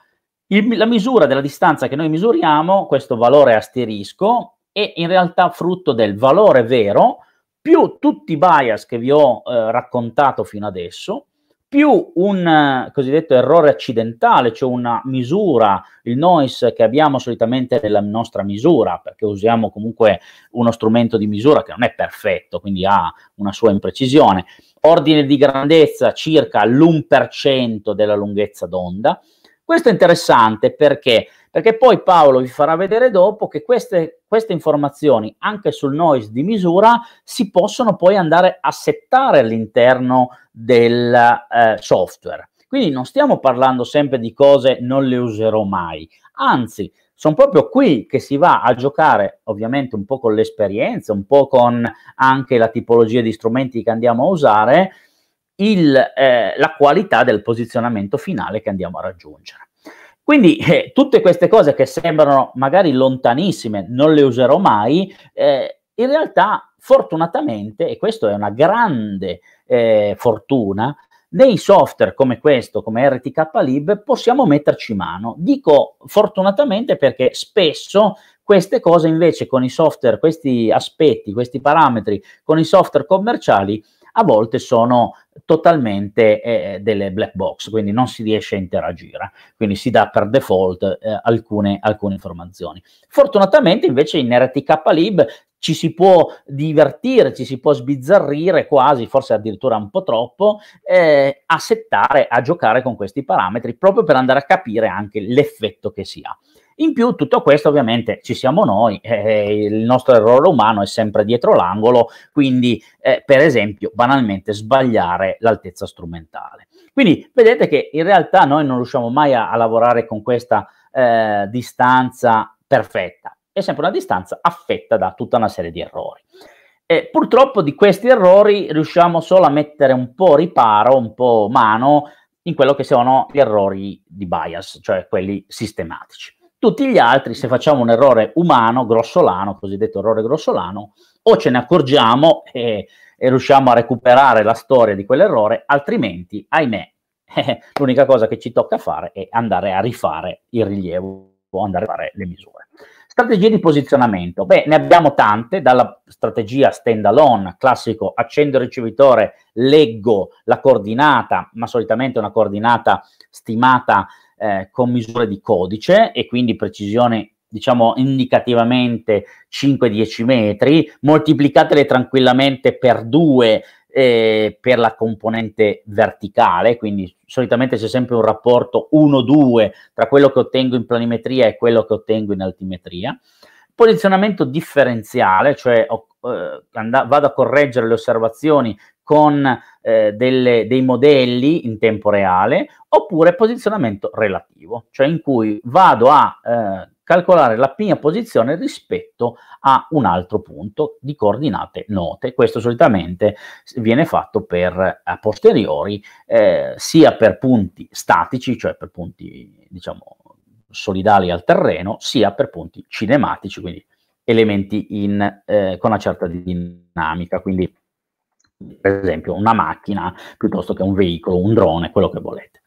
Il, la misura della distanza che noi misuriamo, questo valore asterisco, è in realtà frutto del valore vero più tutti i bias che vi ho eh, raccontato fino adesso, più un eh, cosiddetto errore accidentale, cioè una misura, il noise che abbiamo solitamente nella nostra misura, perché usiamo comunque uno strumento di misura che non è perfetto, quindi ha una sua imprecisione, ordine di grandezza circa l'1% della lunghezza d'onda. Questo è interessante perché perché poi Paolo vi farà vedere dopo che queste, queste informazioni, anche sul noise di misura, si possono poi andare a settare all'interno del eh, software. Quindi non stiamo parlando sempre di cose non le userò mai, anzi sono proprio qui che si va a giocare ovviamente un po' con l'esperienza, un po' con anche la tipologia di strumenti che andiamo a usare, il, eh, la qualità del posizionamento finale che andiamo a raggiungere. Quindi eh, tutte queste cose che sembrano magari lontanissime, non le userò mai, eh, in realtà fortunatamente, e questa è una grande eh, fortuna, nei software come questo, come RTK Lib, possiamo metterci mano. Dico fortunatamente perché spesso queste cose invece con i software, questi aspetti, questi parametri, con i software commerciali a volte sono totalmente eh, eh, delle black box, quindi non si riesce a interagire, quindi si dà per default eh, alcune, alcune informazioni. Fortunatamente invece in RTK Lib ci si può divertire, ci si può sbizzarrire quasi, forse addirittura un po' troppo, eh, a settare, a giocare con questi parametri proprio per andare a capire anche l'effetto che si ha. In più, tutto questo ovviamente ci siamo noi, eh, eh, il nostro errore umano è sempre dietro l'angolo, quindi eh, per esempio banalmente sbagliare l'altezza strumentale. Quindi vedete che in realtà noi non riusciamo mai a, a lavorare con questa eh, distanza perfetta, è sempre una distanza affetta da tutta una serie di errori. E purtroppo di questi errori riusciamo solo a mettere un po' riparo, un po' mano in quello che sono gli errori di bias, cioè quelli sistematici. Tutti gli altri, se facciamo un errore umano, grossolano, cosiddetto errore grossolano, o ce ne accorgiamo e, e riusciamo a recuperare la storia di quell'errore, altrimenti, ahimè, [LAUGHS] eh, l'unica cosa che ci tocca fare è andare a rifare il rilievo, andare a fare le misure. Strategie di posizionamento. Beh, ne abbiamo tante, dalla strategia stand alone, classico accendo il ricevitore, leggo la coordinata, ma solitamente una coordinata stimata eh, con misure di codice e quindi precisione diciamo indicativamente 5-10 metri, moltiplicatele tranquillamente per 2 eh, per la componente verticale, quindi solitamente c'è sempre un rapporto 1-2 tra quello che ottengo in planimetria e quello che ottengo in altimetria. Posizionamento differenziale, cioè ho, eh, vado a correggere le osservazioni con eh, delle, dei modelli in tempo reale, oppure posizionamento relativo, cioè in cui vado a eh, calcolare la mia posizione rispetto a un altro punto di coordinate note. Questo solitamente viene fatto per a posteriori, eh, sia per punti statici, cioè per punti diciamo solidali al terreno, sia per punti cinematici, quindi elementi in, eh, con una certa dinamica. Quindi per esempio una macchina piuttosto che un veicolo, un drone, quello che volete.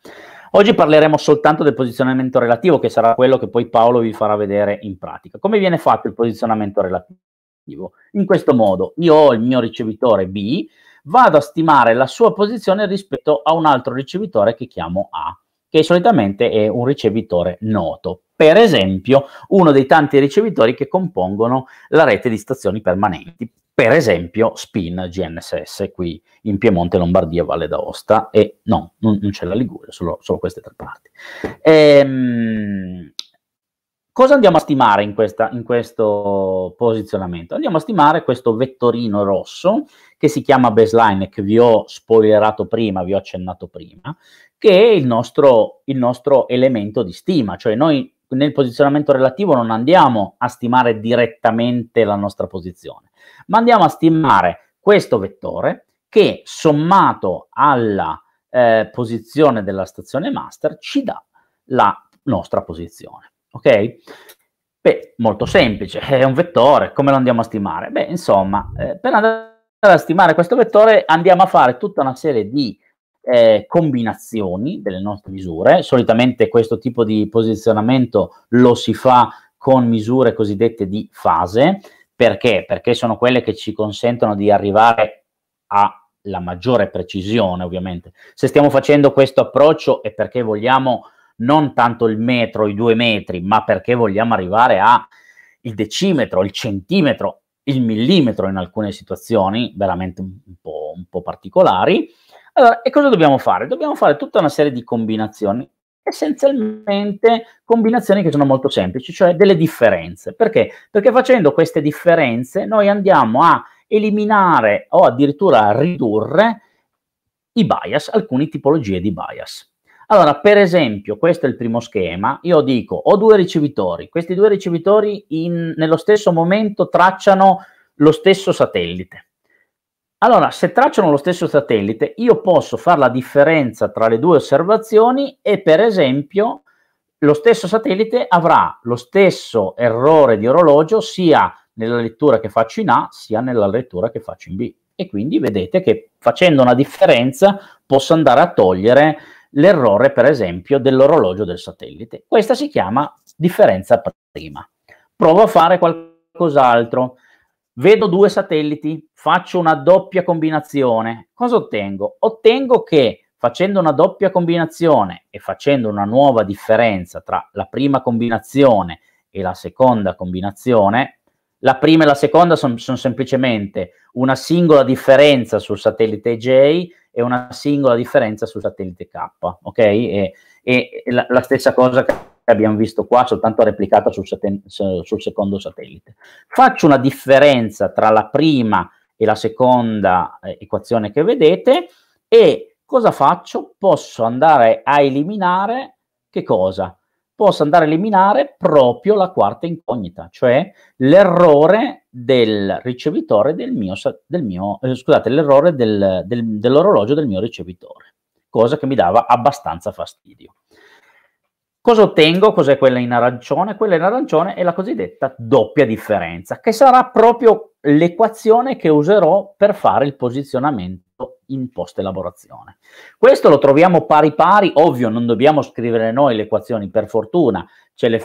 Oggi parleremo soltanto del posizionamento relativo, che sarà quello che poi Paolo vi farà vedere in pratica. Come viene fatto il posizionamento relativo? In questo modo, io ho il mio ricevitore B, vado a stimare la sua posizione rispetto a un altro ricevitore che chiamo A, che solitamente è un ricevitore noto. Per esempio, uno dei tanti ricevitori che compongono la rete di stazioni permanenti per esempio Spin GNSS qui in Piemonte, Lombardia, Valle d'Aosta e no, non, non c'è la Liguria, solo, solo, queste tre parti. Ehm, cosa andiamo a stimare in, questa, in, questo posizionamento? Andiamo a stimare questo vettorino rosso che si chiama baseline, che vi ho spoilerato prima, vi ho accennato prima, che è il nostro, il nostro elemento di stima, cioè noi nel posizionamento relativo non andiamo a stimare direttamente la nostra posizione ma andiamo a stimare questo vettore che sommato alla eh, posizione della stazione master ci dà la nostra posizione. Ok? Beh, molto semplice, è un vettore, come lo andiamo a stimare? Beh, insomma, eh, per andare a stimare questo vettore andiamo a fare tutta una serie di eh, combinazioni delle nostre misure. Solitamente questo tipo di posizionamento lo si fa con misure cosiddette di fase, perché? Perché sono quelle che ci consentono di arrivare alla maggiore precisione, ovviamente. Se stiamo facendo questo approccio è perché vogliamo non tanto il metro, i due metri, ma perché vogliamo arrivare al decimetro, il centimetro, il millimetro in alcune situazioni veramente un po', un po particolari. Allora, e cosa dobbiamo fare? Dobbiamo fare tutta una serie di combinazioni essenzialmente combinazioni che sono molto semplici, cioè delle differenze. Perché? Perché facendo queste differenze noi andiamo a eliminare o addirittura a ridurre i bias, alcune tipologie di bias. Allora, per esempio, questo è il primo schema, io dico ho due ricevitori, questi due ricevitori in, nello stesso momento tracciano lo stesso satellite. Allora, se tracciano lo stesso satellite, io posso fare la differenza tra le due osservazioni e, per esempio, lo stesso satellite avrà lo stesso errore di orologio sia nella lettura che faccio in A, sia nella lettura che faccio in B. E quindi vedete che facendo una differenza posso andare a togliere l'errore, per esempio, dell'orologio del satellite. Questa si chiama differenza prima. Provo a fare qualcos'altro vedo due satelliti, faccio una doppia combinazione, cosa ottengo? Ottengo che facendo una doppia combinazione e facendo una nuova differenza tra la prima combinazione e la seconda combinazione, la prima e la seconda sono son semplicemente una singola differenza sul satellite J e una singola differenza sul satellite K, ok? E, e la, la, stessa cosa che abbiamo visto qua, soltanto replicata sul, seten- sul secondo satellite. Faccio una differenza tra la prima e la seconda eh, equazione che vedete e cosa faccio? Posso andare a eliminare che cosa? Posso andare a eliminare proprio la quarta incognita, cioè l'errore del ricevitore del mio, del mio eh, scusate, l'errore del, del, dell'orologio del mio ricevitore, cosa che mi dava abbastanza fastidio. Cosa ottengo? Cos'è quella in arancione? Quella in arancione è la cosiddetta doppia differenza, che sarà proprio l'equazione che userò per fare il posizionamento in post-elaborazione. Questo lo troviamo pari pari, ovvio non dobbiamo scrivere noi le equazioni, per fortuna ce le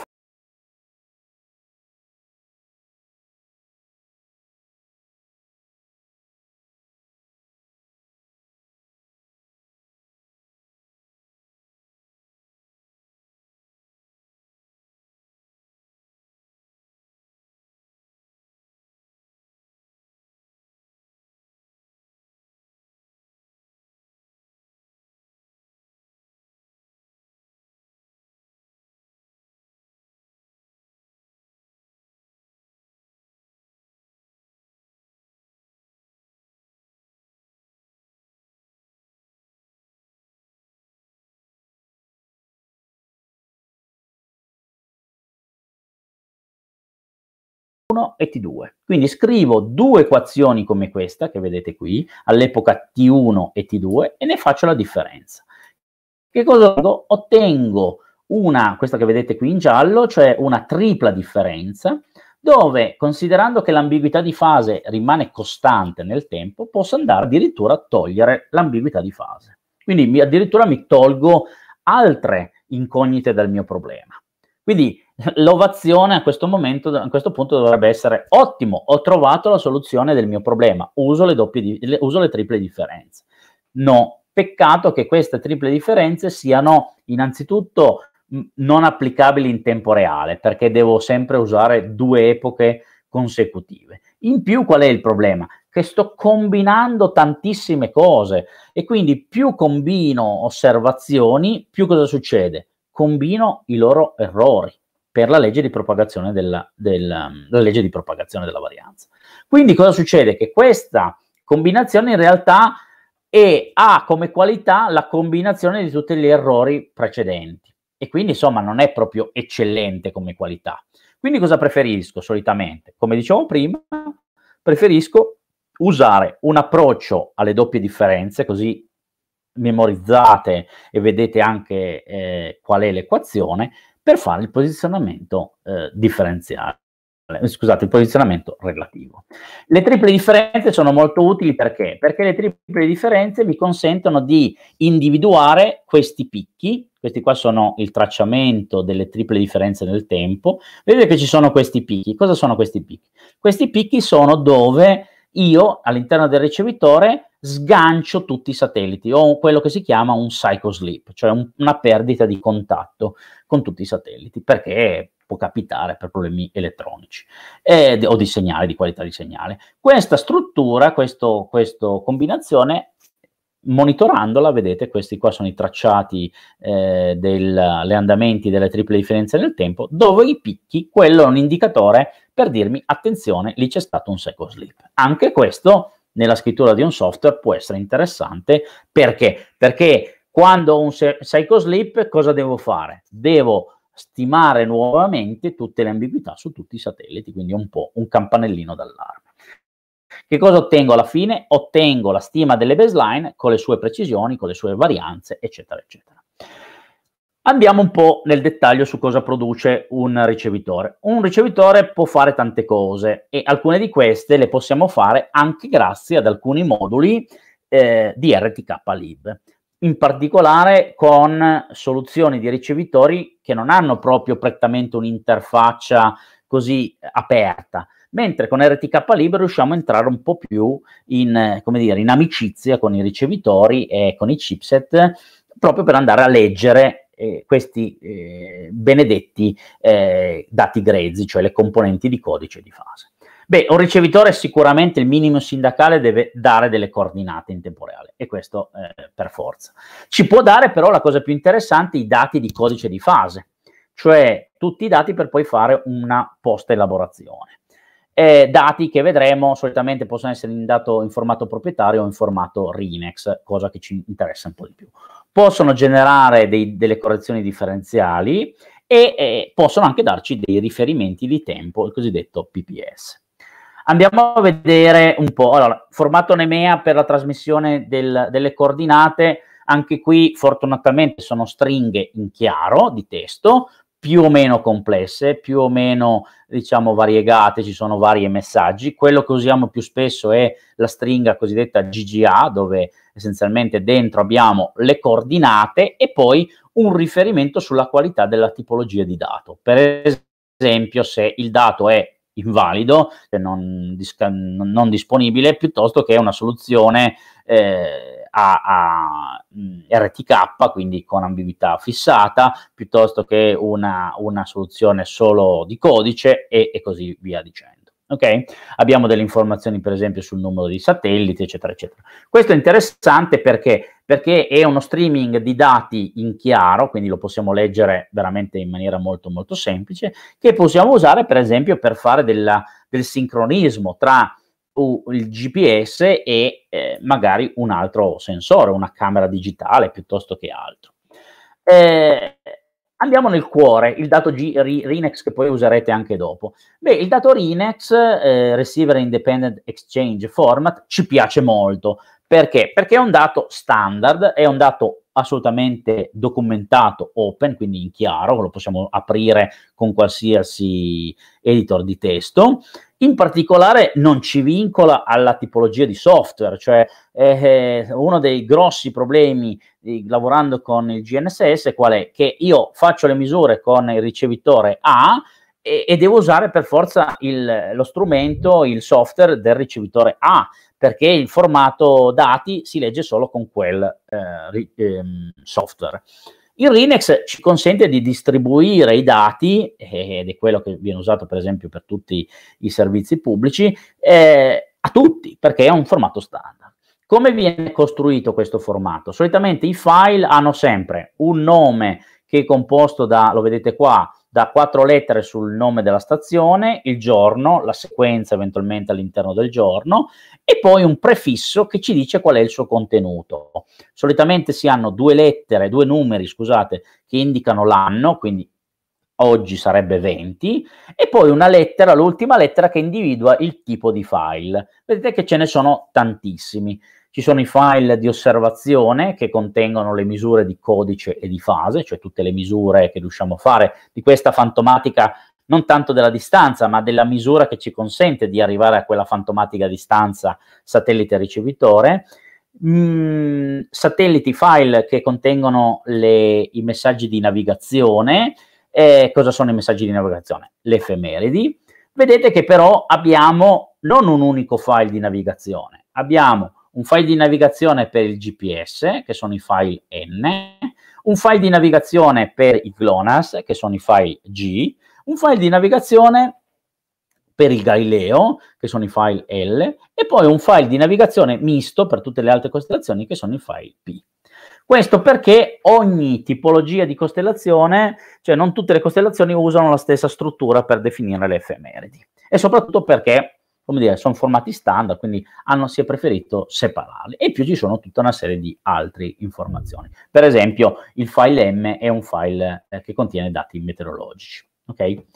e T2. Quindi scrivo due equazioni come questa, che vedete qui, all'epoca T1 e T2, e ne faccio la differenza. Che cosa Ottengo Ottengo una, questa che vedete qui in giallo, cioè una tripla differenza, dove considerando che l'ambiguità di fase rimane costante nel tempo, posso andare addirittura a togliere l'ambiguità di fase. Quindi addirittura mi tolgo altre incognite dal mio problema. Quindi L'ovazione a questo, momento, a questo punto dovrebbe essere ottimo, ho trovato la soluzione del mio problema, uso le, doppie, le, uso le triple differenze. No, peccato che queste triple differenze siano innanzitutto non applicabili in tempo reale, perché devo sempre usare due epoche consecutive. In più qual è il problema? Che sto combinando tantissime cose e quindi più combino osservazioni, più cosa succede? Combino i loro errori per la legge di propagazione della, della, legge di propagazione della varianza. Quindi cosa succede? Che questa combinazione in realtà è, ha come qualità la combinazione di tutti gli errori precedenti e quindi insomma non è proprio eccellente come qualità. Quindi cosa preferisco solitamente? Come dicevo prima, preferisco usare un approccio alle doppie differenze, così memorizzate e vedete anche eh, qual è l'equazione, per fare il posizionamento eh, differenziale eh, scusate, il posizionamento relativo. Le triple differenze sono molto utili perché? Perché le triple differenze vi consentono di individuare questi picchi, questi qua sono il tracciamento delle triple differenze nel tempo, vedete che ci sono questi picchi, cosa sono questi picchi? Questi picchi sono dove io all'interno del ricevitore sgancio tutti i satelliti, o quello che si chiama un psycho sleep, cioè un, una perdita di contatto con tutti i satelliti, perché può capitare per problemi elettronici eh, o di segnale, di qualità di segnale. Questa struttura, questa combinazione monitorandola vedete questi qua sono i tracciati eh, degli andamenti delle triple differenze nel tempo dove i picchi quello è un indicatore per dirmi attenzione lì c'è stato un second slip anche questo nella scrittura di un software può essere interessante perché perché quando ho un second slip cosa devo fare devo stimare nuovamente tutte le ambiguità su tutti i satelliti quindi un po' un campanellino d'allarme che cosa ottengo alla fine? Ottengo la stima delle baseline con le sue precisioni, con le sue varianze, eccetera, eccetera. Andiamo un po' nel dettaglio su cosa produce un ricevitore. Un ricevitore può fare tante cose e alcune di queste le possiamo fare anche grazie ad alcuni moduli eh, di RTK Lib, in particolare con soluzioni di ricevitori che non hanno proprio prettamente un'interfaccia così aperta, mentre con RTK Libre riusciamo a entrare un po' più in, eh, dire, in amicizia con i ricevitori e con i chipset, proprio per andare a leggere eh, questi eh, benedetti eh, dati grezzi, cioè le componenti di codice di fase. Beh, un ricevitore sicuramente il minimo sindacale deve dare delle coordinate in tempo reale e questo eh, per forza. Ci può dare però la cosa più interessante i dati di codice di fase, cioè tutti i dati per poi fare una post elaborazione eh, dati che vedremo solitamente possono essere in, dato, in formato proprietario o in formato Rinex, cosa che ci interessa un po' di più. Possono generare dei, delle correzioni differenziali e eh, possono anche darci dei riferimenti di tempo, il cosiddetto PPS. Andiamo a vedere un po', allora, formato NEMEA per la trasmissione del, delle coordinate, anche qui fortunatamente sono stringhe in chiaro di testo, più o meno complesse, più o meno diciamo variegate, ci sono vari messaggi. Quello che usiamo più spesso è la stringa cosiddetta GGA, dove essenzialmente dentro abbiamo le coordinate e poi un riferimento sulla qualità della tipologia di dato. Per esempio, se il dato è invalido, cioè non, non, disponibile, piuttosto che una soluzione eh, a, a, mm, RTK, quindi con ambiguità fissata, piuttosto che una, una soluzione solo di codice e, e così via dicendo. Okay? Abbiamo delle informazioni, per esempio, sul numero di satelliti, eccetera, eccetera. Questo è interessante perché, perché è uno streaming di dati in chiaro, quindi lo possiamo leggere veramente in maniera molto, molto semplice, che possiamo usare, per esempio, per fare della, del sincronismo tra il GPS e eh, magari un altro sensore, una camera digitale piuttosto che altro. Eh, Andiamo nel cuore, il dato G, RINEX che poi userete anche dopo. Beh, il dato RINEX, eh, Receiver Independent Exchange Format, ci piace molto. Perché? Perché è un dato standard, è un dato assolutamente documentato, open, quindi in chiaro, lo possiamo aprire con qualsiasi editor di testo. In particolare non ci vincola alla tipologia di software, cioè eh, eh uno dei grossi problemi di, eh, lavorando con il GNSS qual è? Che io faccio le misure con il ricevitore A e, e devo usare per forza il, lo strumento, il software del ricevitore A, perché il formato dati si legge solo con quel eh, ehm, software. Il Linux ci consente di distribuire i dati, eh, ed è quello che viene usato per esempio per tutti i servizi pubblici, eh, a tutti, perché è un formato standard. Come viene costruito questo formato? Solitamente i file hanno sempre un nome che è composto da, lo vedete qua, da quattro lettere sul nome della stazione, il giorno, la sequenza eventualmente all'interno del giorno e poi un prefisso che ci dice qual è il suo contenuto. Solitamente si hanno due lettere, due numeri, scusate, che indicano l'anno, quindi oggi sarebbe 20, e poi una lettera, l'ultima lettera che individua il tipo di file. Vedete che ce ne sono tantissimi. Ci sono i file di osservazione che contengono le misure di codice e di fase, cioè tutte le misure che riusciamo a fare di questa fantomatica non tanto della distanza, ma della misura che ci consente di arrivare a quella fantomatica distanza satellite-ricevitore. Mm, satelliti file che contengono le, i messaggi di navigazione. Eh, cosa sono i messaggi di navigazione? Le efemeridi. Vedete che però abbiamo non un unico file di navigazione, abbiamo un file di navigazione per il GPS, che sono i file N, un file di navigazione per il GLONASS, che sono i file G, un file di navigazione per il Galileo, che sono i file L, e poi un file di navigazione misto per tutte le altre costellazioni, che sono i file P. Questo perché ogni tipologia di costellazione, cioè non tutte le costellazioni usano la stessa struttura per definire le effemeridi. e soprattutto perché come dire, sono formati standard, quindi hanno, si è preferito separarli. E in più ci sono tutta una serie di altre informazioni. Per esempio, il file M è un file eh, che contiene dati meteorologici. Okay?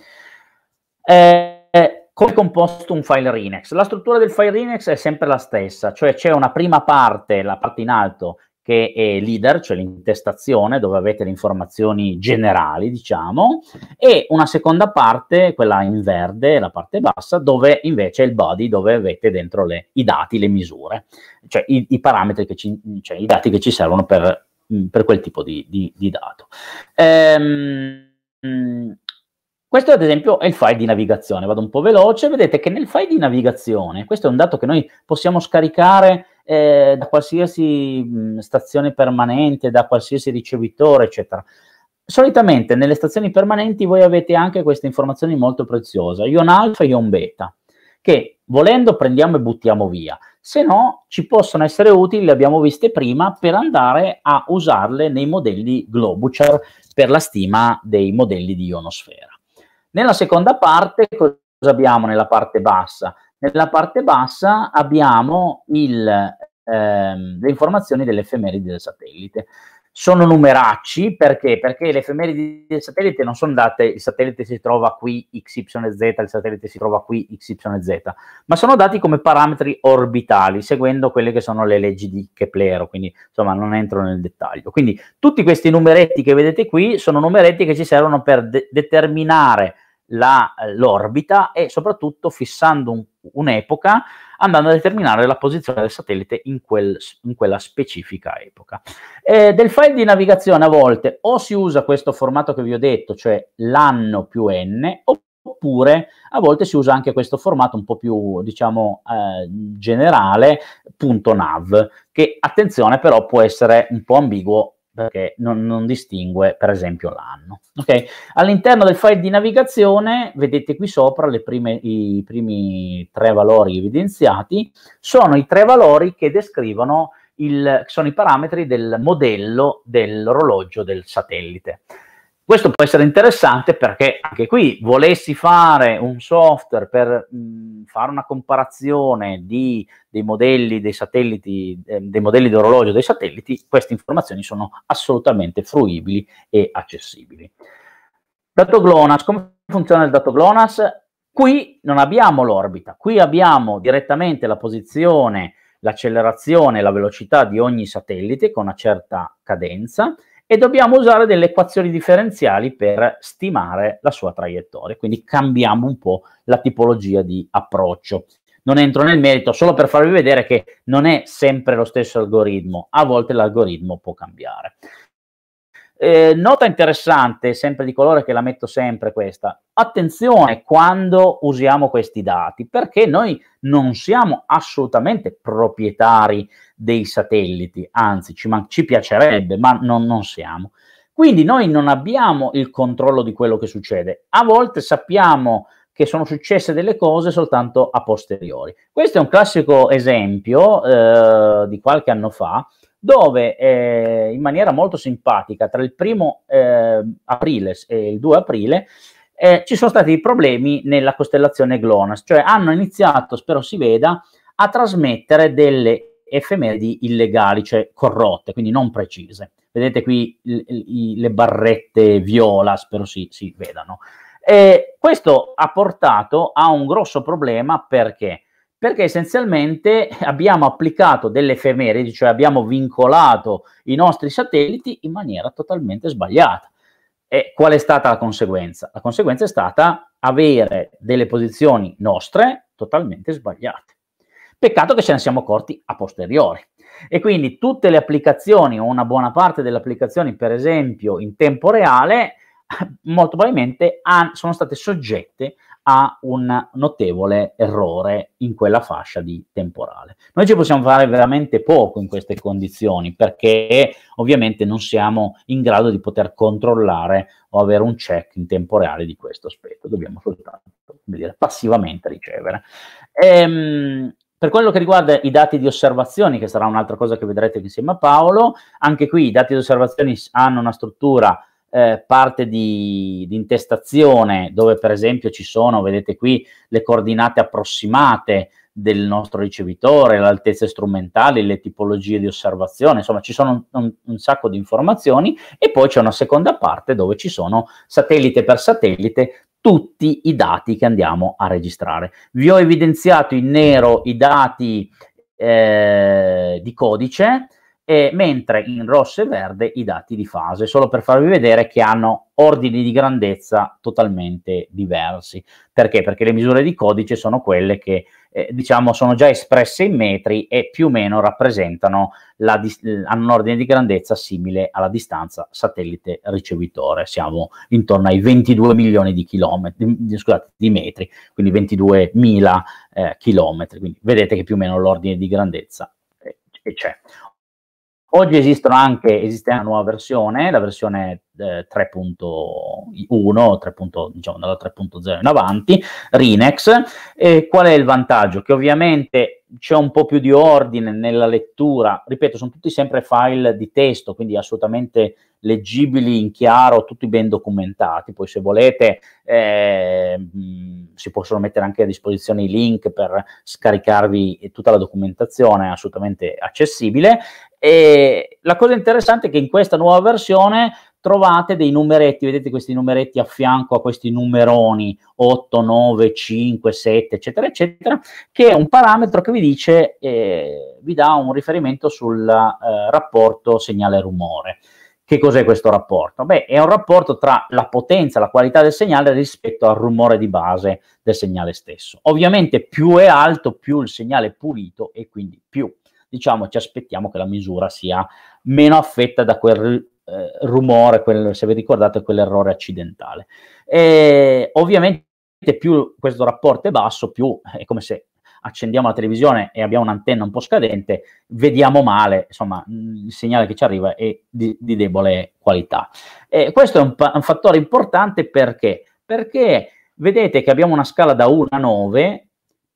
Eh, come è composto un file Rinex? La struttura del file Rinex è sempre la stessa, cioè c'è una prima parte, la parte in alto, che è leader, cioè l'intestazione, dove avete le informazioni generali, diciamo, e una seconda parte, quella in verde, la parte bassa, dove invece è il body, dove avete dentro le, i dati, le misure, cioè i, i parametri che ci, cioè i dati che ci servono per, mm, per quel tipo di, di, di dato. Ehm, mm, questo ad esempio è il file di navigazione, vado un po' veloce, vedete che nel file di navigazione, questo è un dato che noi possiamo scaricare da qualsiasi mh, stazione permanente, da qualsiasi ricevitore, eccetera. Solitamente nelle stazioni permanenti voi avete anche queste informazioni molto preziose, ion alfa e ion beta, che volendo prendiamo e buttiamo via, se no ci possono essere utili, le abbiamo viste prima, per andare a usarle nei modelli Globuchar per la stima dei modelli di ionosfera. Nella seconda parte cosa abbiamo nella parte bassa? Nella parte bassa abbiamo il, ehm, le informazioni delle dell'efemeride del satellite. Sono numeracci perché? Perché le efemeridi del satellite non sono date, il satellite si trova qui XYZ, il satellite si trova qui XYZ, ma sono dati come parametri orbitali, seguendo quelle che sono le leggi di Keplero, quindi insomma non entro nel dettaglio. Quindi tutti questi numeretti che vedete qui sono numeretti che ci servono per de determinare la, eh, l'orbita e soprattutto fissando un, un'epoca andando a determinare la posizione del satellite in, quel, in quella specifica epoca. Eh, del file di navigazione a volte o si usa questo formato che vi ho detto, cioè l'anno più n, oppure a volte si usa anche questo formato un po' più, diciamo, eh, generale, punto .nav, che attenzione però può essere un po' ambiguo perché non, non, distingue per esempio l'anno. Okay? All'interno del file di navigazione vedete qui sopra prime, i primi tre valori evidenziati, sono i tre valori che descrivono il, sono i parametri del modello dell'orologio del satellite. Questo può essere interessante perché anche qui volessi fare un software per mh, mm, fare una comparazione di, dei modelli dei satelliti, eh, dei modelli di orologio dei satelliti, queste informazioni sono assolutamente fruibili e accessibili. Dato GLONASS, come funziona il dato GLONASS? Qui non abbiamo l'orbita, qui abbiamo direttamente la posizione, l'accelerazione e la velocità di ogni satellite con una certa cadenza e dobbiamo usare delle equazioni differenziali per stimare la sua traiettoria. Quindi cambiamo un po' la tipologia di approccio. Non entro nel merito, solo per farvi vedere che non è sempre lo stesso algoritmo, a volte l'algoritmo può cambiare. Eh, nota interessante, sempre di colore che la metto sempre questa, attenzione quando usiamo questi dati, perché noi non siamo assolutamente proprietari dei satelliti, anzi ci, man- ci piacerebbe, ma non, non siamo. Quindi noi non abbiamo il controllo di quello che succede. A volte sappiamo che sono successe delle cose soltanto a posteriori. Questo è un classico esempio eh, di qualche anno fa, dove eh, in maniera molto simpatica, tra il primo eh, aprile e il 2 aprile, eh, ci sono stati problemi nella costellazione GLONASS, cioè hanno iniziato, spero si veda, a trasmettere delle effemeridi illegali, cioè corrotte, quindi non precise. Vedete qui le barrette viola, spero si, si vedano. E questo ha portato a un grosso problema perché? Perché essenzialmente [LAUGHS] abbiamo applicato delle efemeridi, cioè abbiamo vincolato i nostri satelliti in maniera totalmente sbagliata. E qual è stata la conseguenza? La conseguenza è stata avere delle posizioni nostre totalmente sbagliate. Peccato che ce ne siamo accorti a posteriori. E quindi tutte le applicazioni o una buona parte delle applicazioni, per esempio in tempo reale, [LAUGHS] molto probabilmente sono state soggette a un notevole errore in quella fascia di temporale. Noi ci possiamo fare veramente poco in queste condizioni perché ovviamente non siamo in grado di poter controllare o avere un check in tempo reale di questo aspetto, dobbiamo soltanto dire, passivamente ricevere. Ehm, per quello che riguarda i dati di osservazioni, che sarà un'altra cosa che vedrete insieme a Paolo, anche qui i dati di osservazioni hanno una struttura eh, parte di, di, intestazione dove per esempio ci sono, vedete qui, le coordinate approssimate del nostro ricevitore, le altezze strumentali, le tipologie di osservazione, insomma ci sono un, un, un sacco di informazioni e poi c'è una seconda parte dove ci sono satellite per satellite tutti i dati che andiamo a registrare. Vi ho evidenziato in nero i dati eh, di codice, eh, mentre in rosso e verde i dati di fase, solo per farvi vedere che hanno ordini di grandezza totalmente diversi. Perché? Perché le misure di codice sono quelle che eh, diciamo sono già espresse in metri e più o meno rappresentano la dis- hanno un ordine di grandezza simile alla distanza satellite ricevitore. Siamo intorno ai 22 milioni di chilometri, di, scusate, di metri, quindi 22 mila eh, chilometri. Quindi vedete che più o meno l'ordine di grandezza eh, c'è. Oggi esistono anche, esiste una nuova versione, la versione eh, 3.1, 3. diciamo dalla 3.0 in avanti, Rinex. E qual è il vantaggio? Che ovviamente c'è un po' più di ordine nella lettura, ripeto, sono tutti sempre file di testo, quindi assolutamente leggibili in chiaro, tutti ben documentati. Poi se volete eh, si possono mettere anche a disposizione i link per scaricarvi tutta la documentazione, assolutamente accessibile. E la cosa interessante è che in questa nuova versione trovate dei numeretti, vedete questi numeretti a fianco a questi numeroni 8, 9, 5, 7, eccetera, eccetera, che è un parametro che vi dice, eh, vi dà un riferimento sul eh, rapporto segnale-rumore. Che cos'è questo rapporto? Beh, è un rapporto tra la potenza, la qualità del segnale rispetto al rumore di base del segnale stesso. Ovviamente più è alto, più il segnale è pulito e quindi più diciamo ci aspettiamo che la misura sia meno affetta da quel eh, rumore, quel, se vi ricordate, quell'errore accidentale. E ovviamente più questo rapporto è basso, più è come se accendiamo la televisione e abbiamo un'antenna un po' scadente, vediamo male, insomma, mm, il segnale che ci arriva è di, di debole qualità. E questo è un, un fattore importante perché? Perché vedete che abbiamo una scala da 1 a 9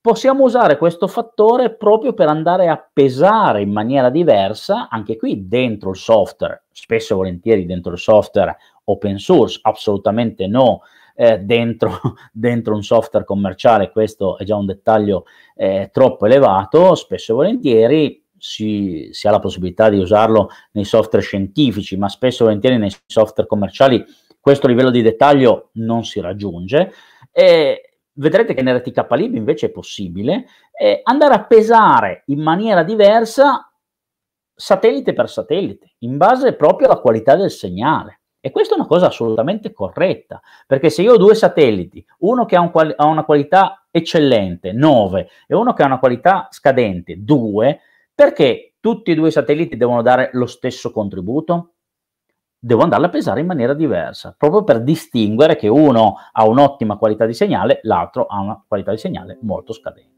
possiamo usare questo fattore proprio per andare a pesare in maniera diversa, anche qui dentro il software, spesso e volentieri dentro il software open source, assolutamente no, eh, dentro, [LAUGHS] dentro, un software commerciale, questo è già un dettaglio eh, troppo elevato, spesso e volentieri si, si, ha la possibilità di usarlo nei software scientifici, ma spesso e volentieri nei software commerciali questo livello di dettaglio non si raggiunge. E, vedrete che nell'RTK Lib invece è possibile eh, andare a pesare in maniera diversa satellite per satellite, in base proprio alla qualità del segnale. E questa è una cosa assolutamente corretta, perché se io ho due satelliti, uno che ha, un quali- ha una qualità eccellente, 9, e uno che ha una qualità scadente, 2, perché tutti e due i satelliti devono dare lo stesso contributo? devo andarla a pesare in maniera diversa, proprio per distinguere che uno ha un'ottima qualità di segnale, l'altro ha una qualità di segnale molto scadente.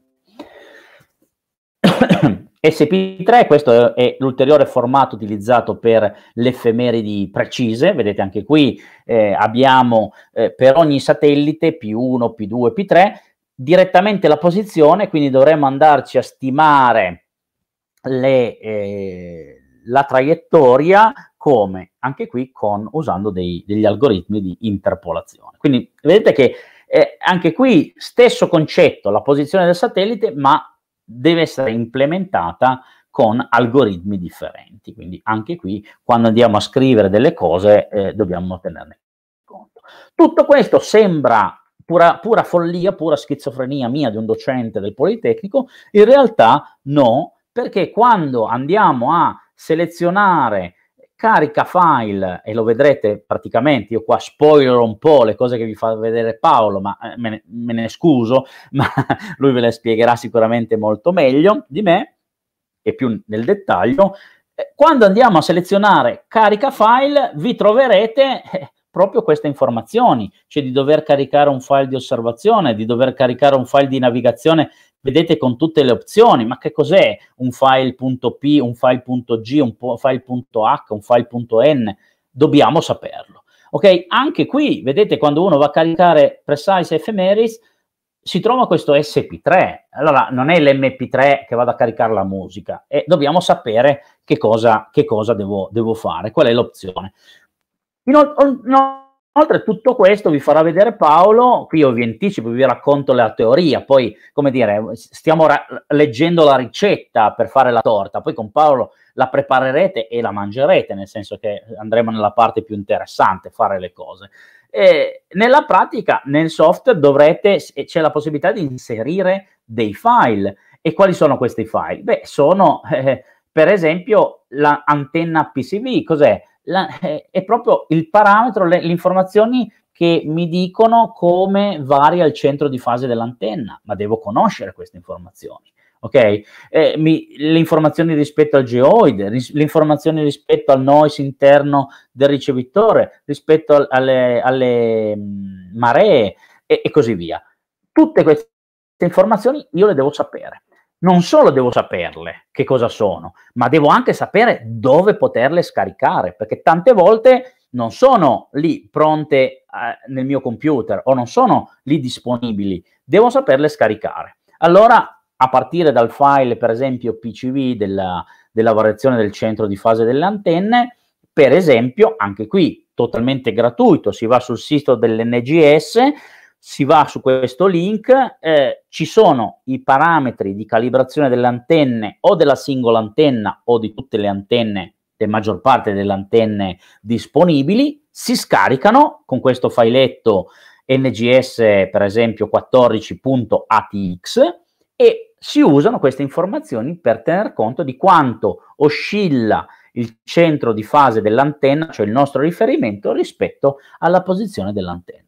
SP3, [COUGHS] questo è l'ulteriore formato utilizzato per le effemeridi precise, vedete anche qui eh, abbiamo eh, per ogni satellite P1, P2, P3 direttamente la posizione, quindi dovremmo andarci a stimare le, eh, la traiettoria come anche qui con, usando dei, degli algoritmi di interpolazione. Quindi vedete che eh, anche qui stesso concetto, la posizione del satellite, ma deve essere implementata con algoritmi differenti. Quindi anche qui quando andiamo a scrivere delle cose eh, dobbiamo tenerne conto. Tutto questo sembra Pura, pura, follia, pura schizofrenia mia di un docente del Politecnico, in realtà no, perché quando andiamo a selezionare carica file e lo vedrete praticamente, io qua spoiler un po' le cose che vi fa vedere Paolo, ma eh, me ne, me ne scuso, [LAUGHS] ma lui ve le spiegherà sicuramente molto meglio di me e più nel dettaglio. Eh, quando andiamo a selezionare carica file vi troverete eh, proprio queste informazioni, cioè di dover caricare un file di osservazione, di dover caricare un file di navigazione vedete con tutte le opzioni, ma che cos'è un file.p, un file.g, un file.h, un file.n? Dobbiamo saperlo. Ok, anche qui, vedete, quando uno va a caricare precise Ephemeris, si trova questo SP3. Allora, non è l'MP3 che vado a caricare la musica, e dobbiamo sapere che cosa, che cosa devo, devo, fare, qual è l'opzione. Inoltre, Oltre a tutto questo vi farà vedere Paolo, qui io vi anticipo, vi racconto la teoria, poi come dire, stiamo ra- leggendo la ricetta per fare la torta, poi con Paolo la preparerete e la mangerete, nel senso che andremo nella parte più interessante, fare le cose. E nella pratica, nel software dovrete, c'è la possibilità di inserire dei file. E quali sono questi file? Beh, sono eh, [LAUGHS] per esempio l'antenna la PCV, cos'è? la, eh, è proprio il parametro, le, le informazioni che mi dicono come varia il centro di fase dell'antenna, ma devo conoscere queste informazioni. Okay? Eh, mi, le informazioni rispetto al geoide, ris, le informazioni rispetto al noise interno del ricevitore, rispetto al, alle, alle, mm, maree e, e così via. Tutte queste informazioni io le devo sapere non solo devo saperle che cosa sono, ma devo anche sapere dove poterle scaricare, perché tante volte non sono lì pronte eh, nel mio computer o non sono lì disponibili, devo saperle scaricare. Allora, a partire dal file, per esempio, PCV della, della variazione del centro di fase delle antenne, per esempio, anche qui totalmente gratuito, si va sul sito dell'NGS, si va su questo link, eh, ci sono i parametri di calibrazione delle antenne o della singola antenna o di tutte le antenne, la maggior parte delle antenne disponibili, si scaricano con questo filetto NGS per esempio 14.atx e si usano queste informazioni per tener conto di quanto oscilla il centro di fase dell'antenna, cioè il nostro riferimento rispetto alla posizione dell'antenna.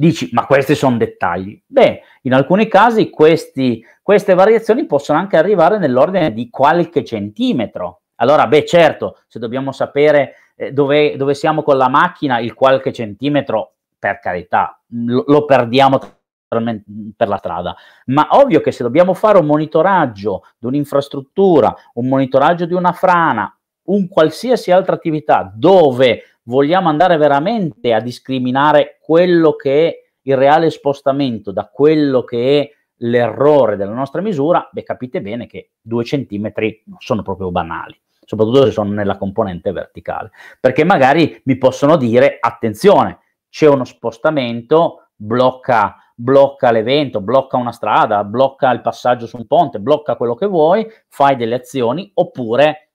Dici, ma questi sono dettagli. Beh, in alcuni casi questi, queste variazioni possono anche arrivare nell'ordine di qualche centimetro. Allora, beh, certo, se dobbiamo sapere eh, dove, dove, siamo con la macchina, il qualche centimetro, per carità, mm, lo, lo perdiamo mm, per la strada. Ma ovvio che se dobbiamo fare un monitoraggio di un'infrastruttura, un monitoraggio di una frana, un qualsiasi altra attività dove vogliamo andare veramente a discriminare quello che è il reale spostamento da quello che è l'errore della nostra misura, beh, capite bene che due centimetri non sono proprio banali, soprattutto se sono nella componente verticale, perché magari mi possono dire, attenzione, c'è uno spostamento, blocca, blocca l'evento, blocca una strada, blocca il passaggio su un ponte, blocca quello che vuoi, fai delle azioni, oppure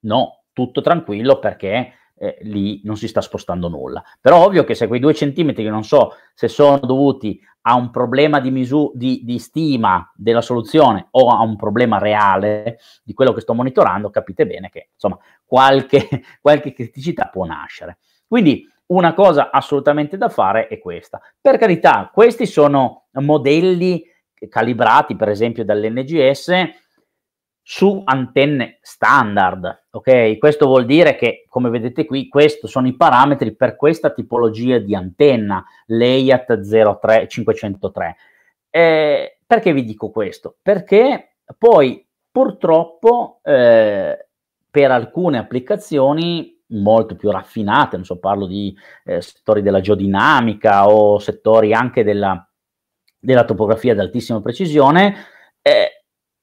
no, tutto tranquillo perché eh, lì non si sta spostando nulla. Però ovvio che se quei due centimetri, che non so se sono dovuti a un problema di, misu- di, di stima della soluzione o a un problema reale di quello che sto monitorando, capite bene che insomma qualche, [LAUGHS] qualche criticità può nascere. Quindi una cosa assolutamente da fare è questa. Per carità, questi sono modelli calibrati per esempio dall'NGS su antenne standard, ok? Questo vuol dire che, come vedete qui, questi sono i parametri per questa tipologia di antenna, l'EIAT 03503. Eh, perché vi dico questo? Perché poi purtroppo eh, per alcune applicazioni molto più raffinate, non so, parlo di eh, settori della geodinamica o settori anche della, della topografia ad altissima precisione, eh,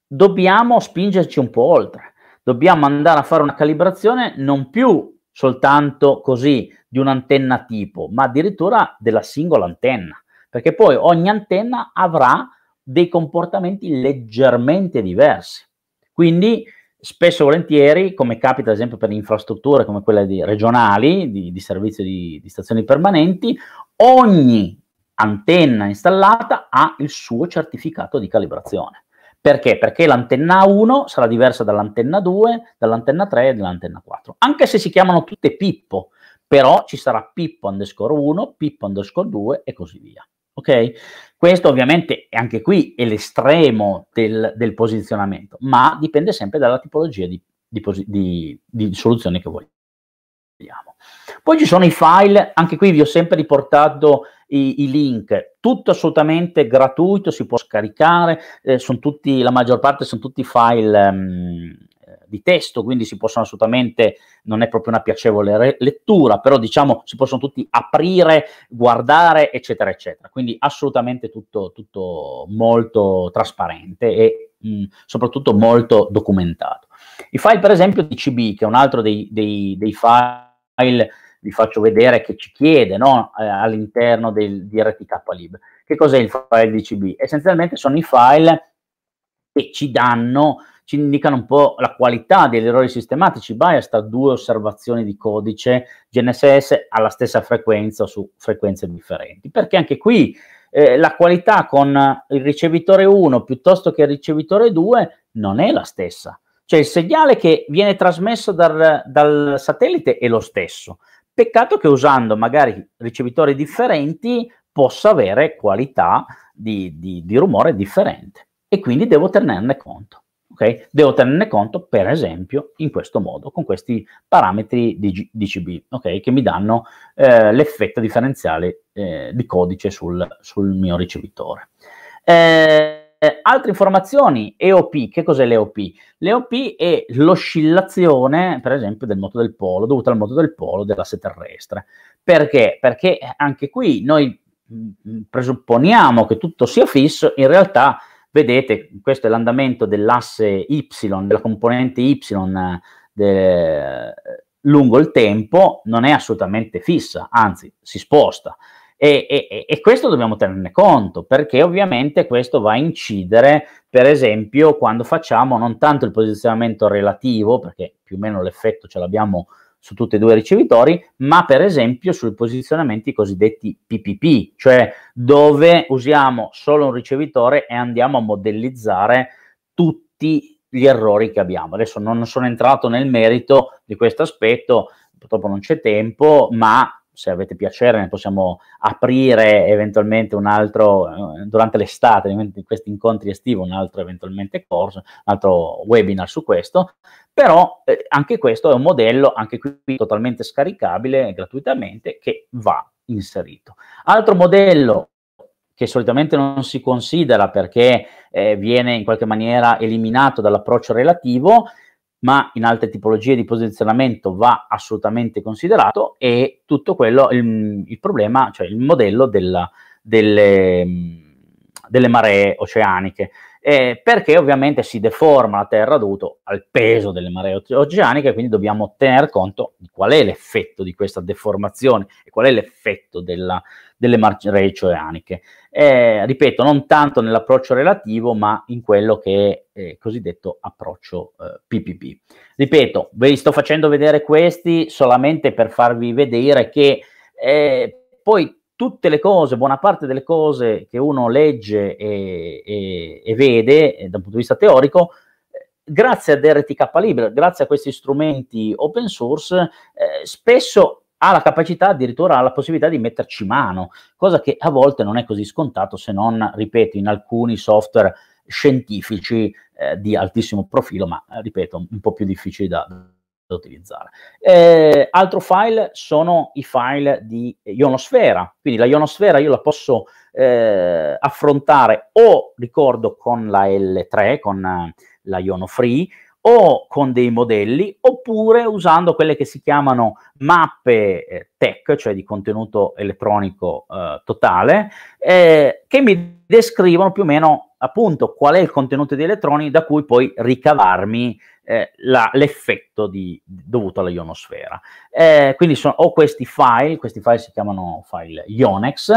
dobbiamo spingerci un po' oltre, dobbiamo andare a fare una calibrazione non più soltanto così di un'antenna tipo, ma addirittura della singola antenna, perché poi ogni antenna avrà dei comportamenti leggermente diversi. Quindi spesso e volentieri, come capita ad esempio per infrastrutture come quelle di regionali, di, di servizio di, di stazioni permanenti, ogni antenna installata ha il suo certificato di calibrazione. Perché? Perché l'antenna 1 sarà diversa dall'antenna 2, dall'antenna 3 e dall'antenna 4. Anche se si chiamano tutte Pippo, però ci sarà Pippo underscore 1, Pippo underscore 2 e così via. Ok? Questo ovviamente è anche qui è l'estremo del, del posizionamento, ma dipende sempre dalla tipologia di, di, di, di soluzione che vogliamo. Poi ci sono i file, anche qui vi ho sempre riportato i, i link, tutto assolutamente gratuito, si può scaricare, eh, tutti, la maggior parte sono tutti file um, di testo, quindi si possono assolutamente, non è proprio una piacevole re- lettura, però diciamo si possono tutti aprire, guardare, eccetera, eccetera. Quindi assolutamente tutto, tutto molto trasparente e mh, mm, soprattutto molto documentato. I file, per esempio, di CB, che è un altro dei, dei, dei file vi faccio vedere che ci chiede no? eh, all'interno del, di RTK Che cos'è il file DCB? Essenzialmente sono i file che ci danno, ci indicano un po' la qualità degli errori sistematici. Bias tra due osservazioni di codice GNSS alla stessa frequenza o su frequenze differenti. Perché anche qui eh, la qualità con il ricevitore 1 piuttosto che il ricevitore 2 non è la stessa. Cioè il segnale che viene trasmesso dal, dal, satellite è lo stesso, Peccato che usando magari ricevitori differenti possa avere qualità di, di, di rumore differente e quindi devo tenerne conto. Okay? Devo tenerne conto, per esempio, in questo modo, con questi parametri di DCB, okay? che mi danno eh, l'effetto differenziale eh, di codice sul, sul mio ricevitore. Eh, eh, altre informazioni, EOP, che cos'è l'EOP? L'EOP è l'oscillazione, per esempio, del moto del polo, dovuta al moto del polo dell'asse terrestre. Perché? Perché anche qui noi mm, mm, presupponiamo che tutto sia fisso, in realtà vedete, questo è l'andamento dell'asse Y, della componente Y de, lungo il tempo, non è assolutamente fissa, anzi si sposta. E, e, e, questo dobbiamo tenerne conto perché ovviamente questo va a incidere, per esempio, quando facciamo non tanto il posizionamento relativo, perché più o meno l'effetto ce l'abbiamo su tutti e due i ricevitori, ma per esempio sui posizionamenti cosiddetti PPP, cioè dove usiamo solo un ricevitore e andiamo a modellizzare tutti gli errori che abbiamo. Adesso non sono entrato nel merito di questo aspetto, purtroppo non c'è tempo, ma se avete piacere ne possiamo aprire eventualmente un altro eh, durante l'estate, in questi incontri estivi, un altro eventualmente corso, un altro webinar su questo, però eh, anche questo è un modello, anche qui totalmente scaricabile gratuitamente, che va inserito. Altro modello che solitamente non si considera perché eh, viene in qualche maniera eliminato dall'approccio relativo, ma in altre tipologie di posizionamento va assolutamente considerato e tutto quello, il, il problema, cioè il modello della, delle, delle, maree oceaniche. Eh, perché ovviamente si deforma la Terra dovuto al peso delle maree oceaniche, quindi dobbiamo tener conto di qual è l'effetto di questa deformazione e qual è l'effetto della, delle margin oceaniche. Eh, ripeto, non tanto nell'approccio relativo, ma in quello che è eh, cosiddetto approccio eh, PPP. Ripeto, ve li sto facendo vedere questi solamente per farvi vedere che eh, poi tutte le cose, buona parte delle cose che uno legge e, e, e vede eh, da un punto di vista teorico, eh, grazie ad RTK Libre, grazie a questi strumenti open source, eh, spesso ha la capacità, addirittura ha la possibilità di metterci mano, cosa che a volte non è così scontato se non, ripeto, in alcuni software scientifici eh, di altissimo profilo, ma eh, ripeto, un po' più difficili da, da utilizzare. Eh, altro file sono i file di ionosfera, quindi la ionosfera io la posso eh, affrontare o, ricordo, con la L3, con la iono free, o con dei modelli oppure usando quelle che si chiamano mappe eh, tech, cioè di contenuto elettronico eh, totale, eh, che mi descrivono più o meno appunto qual è il contenuto di elettroni da cui poi ricavarmi eh, la, l'effetto di, dovuto alla ionosfera. Eh, quindi sono, ho questi file, questi file si chiamano file Ionex.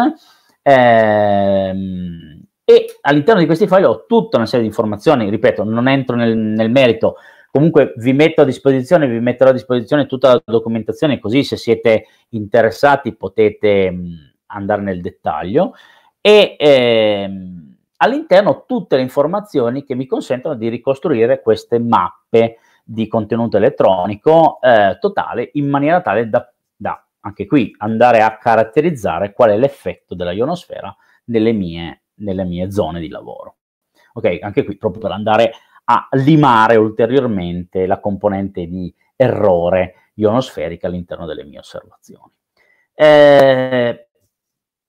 Ehm, e all'interno di questi file ho tutta una serie di informazioni, ripeto, non entro nel, nel merito, comunque vi metto a disposizione, vi metterò a disposizione tutta la documentazione, così se siete interessati potete mh, mm, andare nel dettaglio e ehm, all'interno tutte le informazioni che mi consentono di ricostruire queste mappe di contenuto elettronico eh, totale in maniera tale da, da, anche qui andare a caratterizzare qual è l'effetto della ionosfera nelle mie nelle mie zone di lavoro. Ok, anche qui proprio per andare a limare ulteriormente la componente di errore ionosferica all'interno delle mie osservazioni. Eh,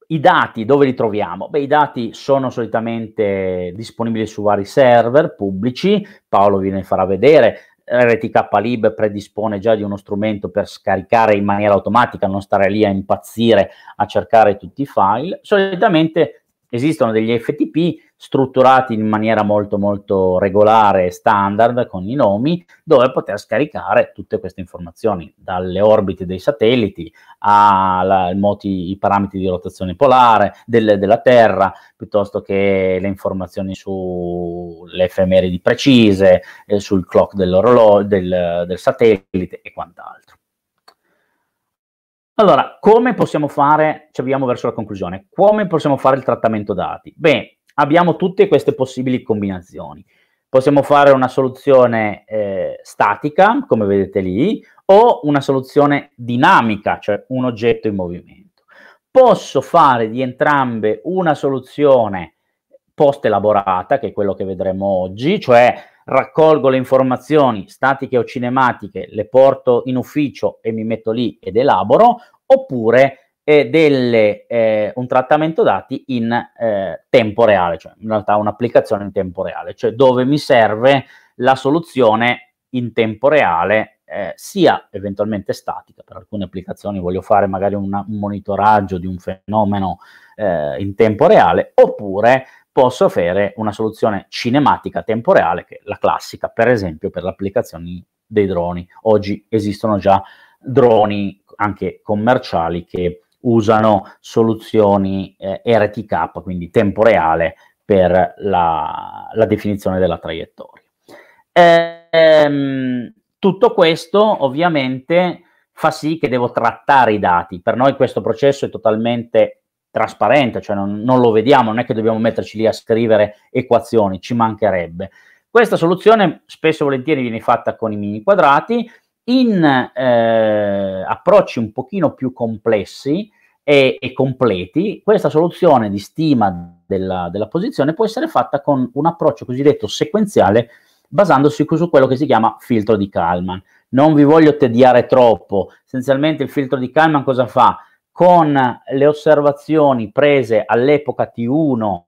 I dati dove li troviamo? Beh, i dati sono solitamente disponibili su vari server pubblici, Paolo ve ne farà vedere, RTK Lib predispone già di uno strumento per scaricare in maniera automatica, non stare lì a impazzire a cercare tutti i file. Solitamente esistono degli FTP strutturati in maniera molto molto regolare e standard con i nomi dove poter scaricare tutte queste informazioni dalle orbite dei satelliti ai parametri di rotazione polare del, della Terra piuttosto che le informazioni sulle efemeridi precise eh, sul clock del, del, del satellite e quant'altro allora, come possiamo fare, ci avviamo verso la conclusione, come possiamo fare il trattamento dati? Beh, abbiamo tutte queste possibili combinazioni. Possiamo fare una soluzione eh, statica, come vedete lì, o una soluzione dinamica, cioè un oggetto in movimento. Posso fare di entrambe una soluzione post elaborata, che è quello che vedremo oggi, cioè raccolgo le informazioni statiche o cinematiche, le porto in ufficio e mi metto lì ed elaboro, oppure eh, delle, eh, un trattamento dati in eh, tempo reale, cioè in realtà un'applicazione in tempo reale, cioè dove mi serve la soluzione in tempo reale, eh, sia eventualmente statica, per alcune applicazioni voglio fare magari una, un monitoraggio di un fenomeno eh, in tempo reale, oppure posso avere una soluzione cinematica temporale, che è la classica, per esempio, per le applicazioni dei droni. Oggi esistono già droni anche commerciali che usano soluzioni eh, RTK, quindi tempo reale, per la, la definizione della traiettoria. Ehm, tutto questo ovviamente fa sì che devo trattare i dati. Per noi questo processo è totalmente trasparente, cioè non, non, lo vediamo, non è che dobbiamo metterci lì a scrivere equazioni, ci mancherebbe. Questa soluzione spesso e volentieri viene fatta con i mini quadrati, in eh, approcci un pochino più complessi e, e, completi, questa soluzione di stima della, della posizione può essere fatta con un approccio cosiddetto sequenziale basandosi su quello che si chiama filtro di Kalman. Non vi voglio tediare troppo, essenzialmente il filtro di Kalman cosa fa? con le osservazioni prese all'epoca T1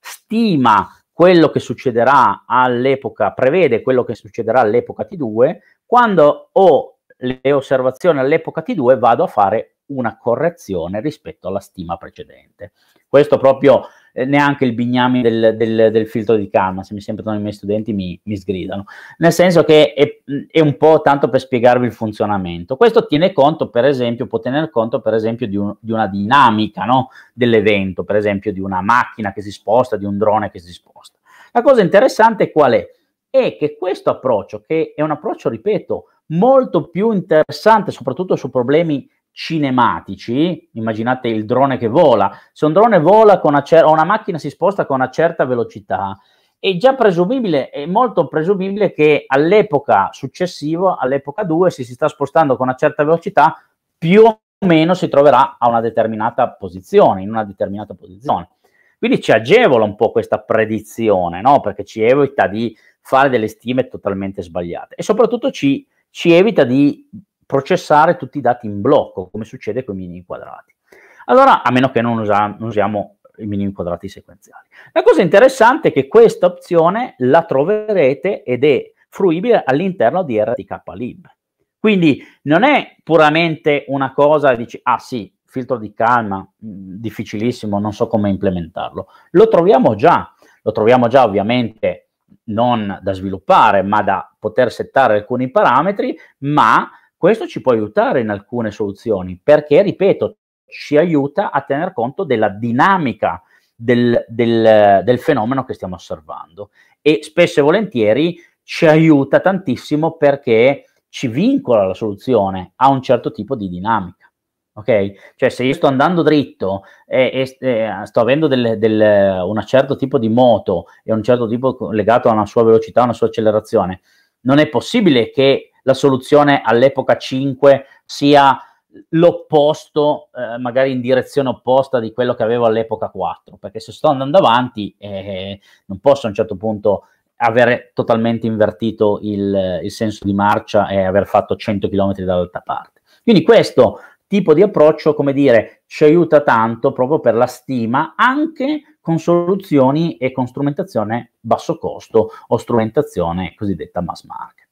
stima quello che succederà all'epoca, prevede quello che succederà all'epoca T2, quando ho le osservazioni all'epoca T2 vado a fare una correzione rispetto alla stima precedente. Questo proprio eh, neanche il bignami del, del, del, filtro di calma, se mi sembrano i miei studenti mi, mi sgridano, nel senso che è, è, un po' tanto per spiegarvi il funzionamento. Questo tiene conto, per esempio, può tener conto, per esempio, di, un, di una dinamica no? dell'evento, per esempio di una macchina che si sposta, di un drone che si sposta. La cosa interessante qual è? È che questo approccio, che è un approccio, ripeto, molto più interessante, soprattutto su problemi cinematici, immaginate il drone che vola, se un drone vola con una, cer- una macchina si sposta con una certa velocità, è già presumibile, è molto presumibile che all'epoca successiva, all'epoca 2, se si sta spostando con una certa velocità, più o meno si troverà a una determinata posizione, in una determinata posizione. Quindi ci agevola un po' questa predizione, no? perché ci evita di fare delle stime totalmente sbagliate e soprattutto ci, ci evita di processare tutti i dati in blocco, come succede con i mini inquadrati. Allora, a meno che non, usa, non usiamo i mini inquadrati sequenziali. La cosa interessante è che questa opzione la troverete ed è fruibile all'interno di RTK-lib. Quindi non è puramente una cosa, dici, ah sì, filtro di calma, mm, difficilissimo, non so come implementarlo. Lo troviamo già, lo troviamo già ovviamente non da sviluppare, ma da poter settare alcuni parametri, ma questo ci può aiutare in alcune soluzioni perché, ripeto, ci aiuta a tener conto della dinamica del, del, del fenomeno che stiamo osservando e spesso e volentieri ci aiuta tantissimo perché ci vincola la soluzione a un certo tipo di dinamica. Ok? Cioè, se io sto andando dritto e, e, e sto avendo del, del, un certo tipo di moto e un certo tipo legato a una sua velocità, a una sua accelerazione, non è possibile che la soluzione all'epoca 5 sia l'opposto, eh, magari in direzione opposta di quello che avevo all'epoca 4, perché se sto andando avanti eh, non posso a un certo punto avere totalmente invertito il, il senso di marcia e aver fatto 100 km dall'altra parte. Quindi questo tipo di approccio, come dire, ci aiuta tanto proprio per la stima, anche con soluzioni e con strumentazione basso costo o strumentazione cosiddetta mass market.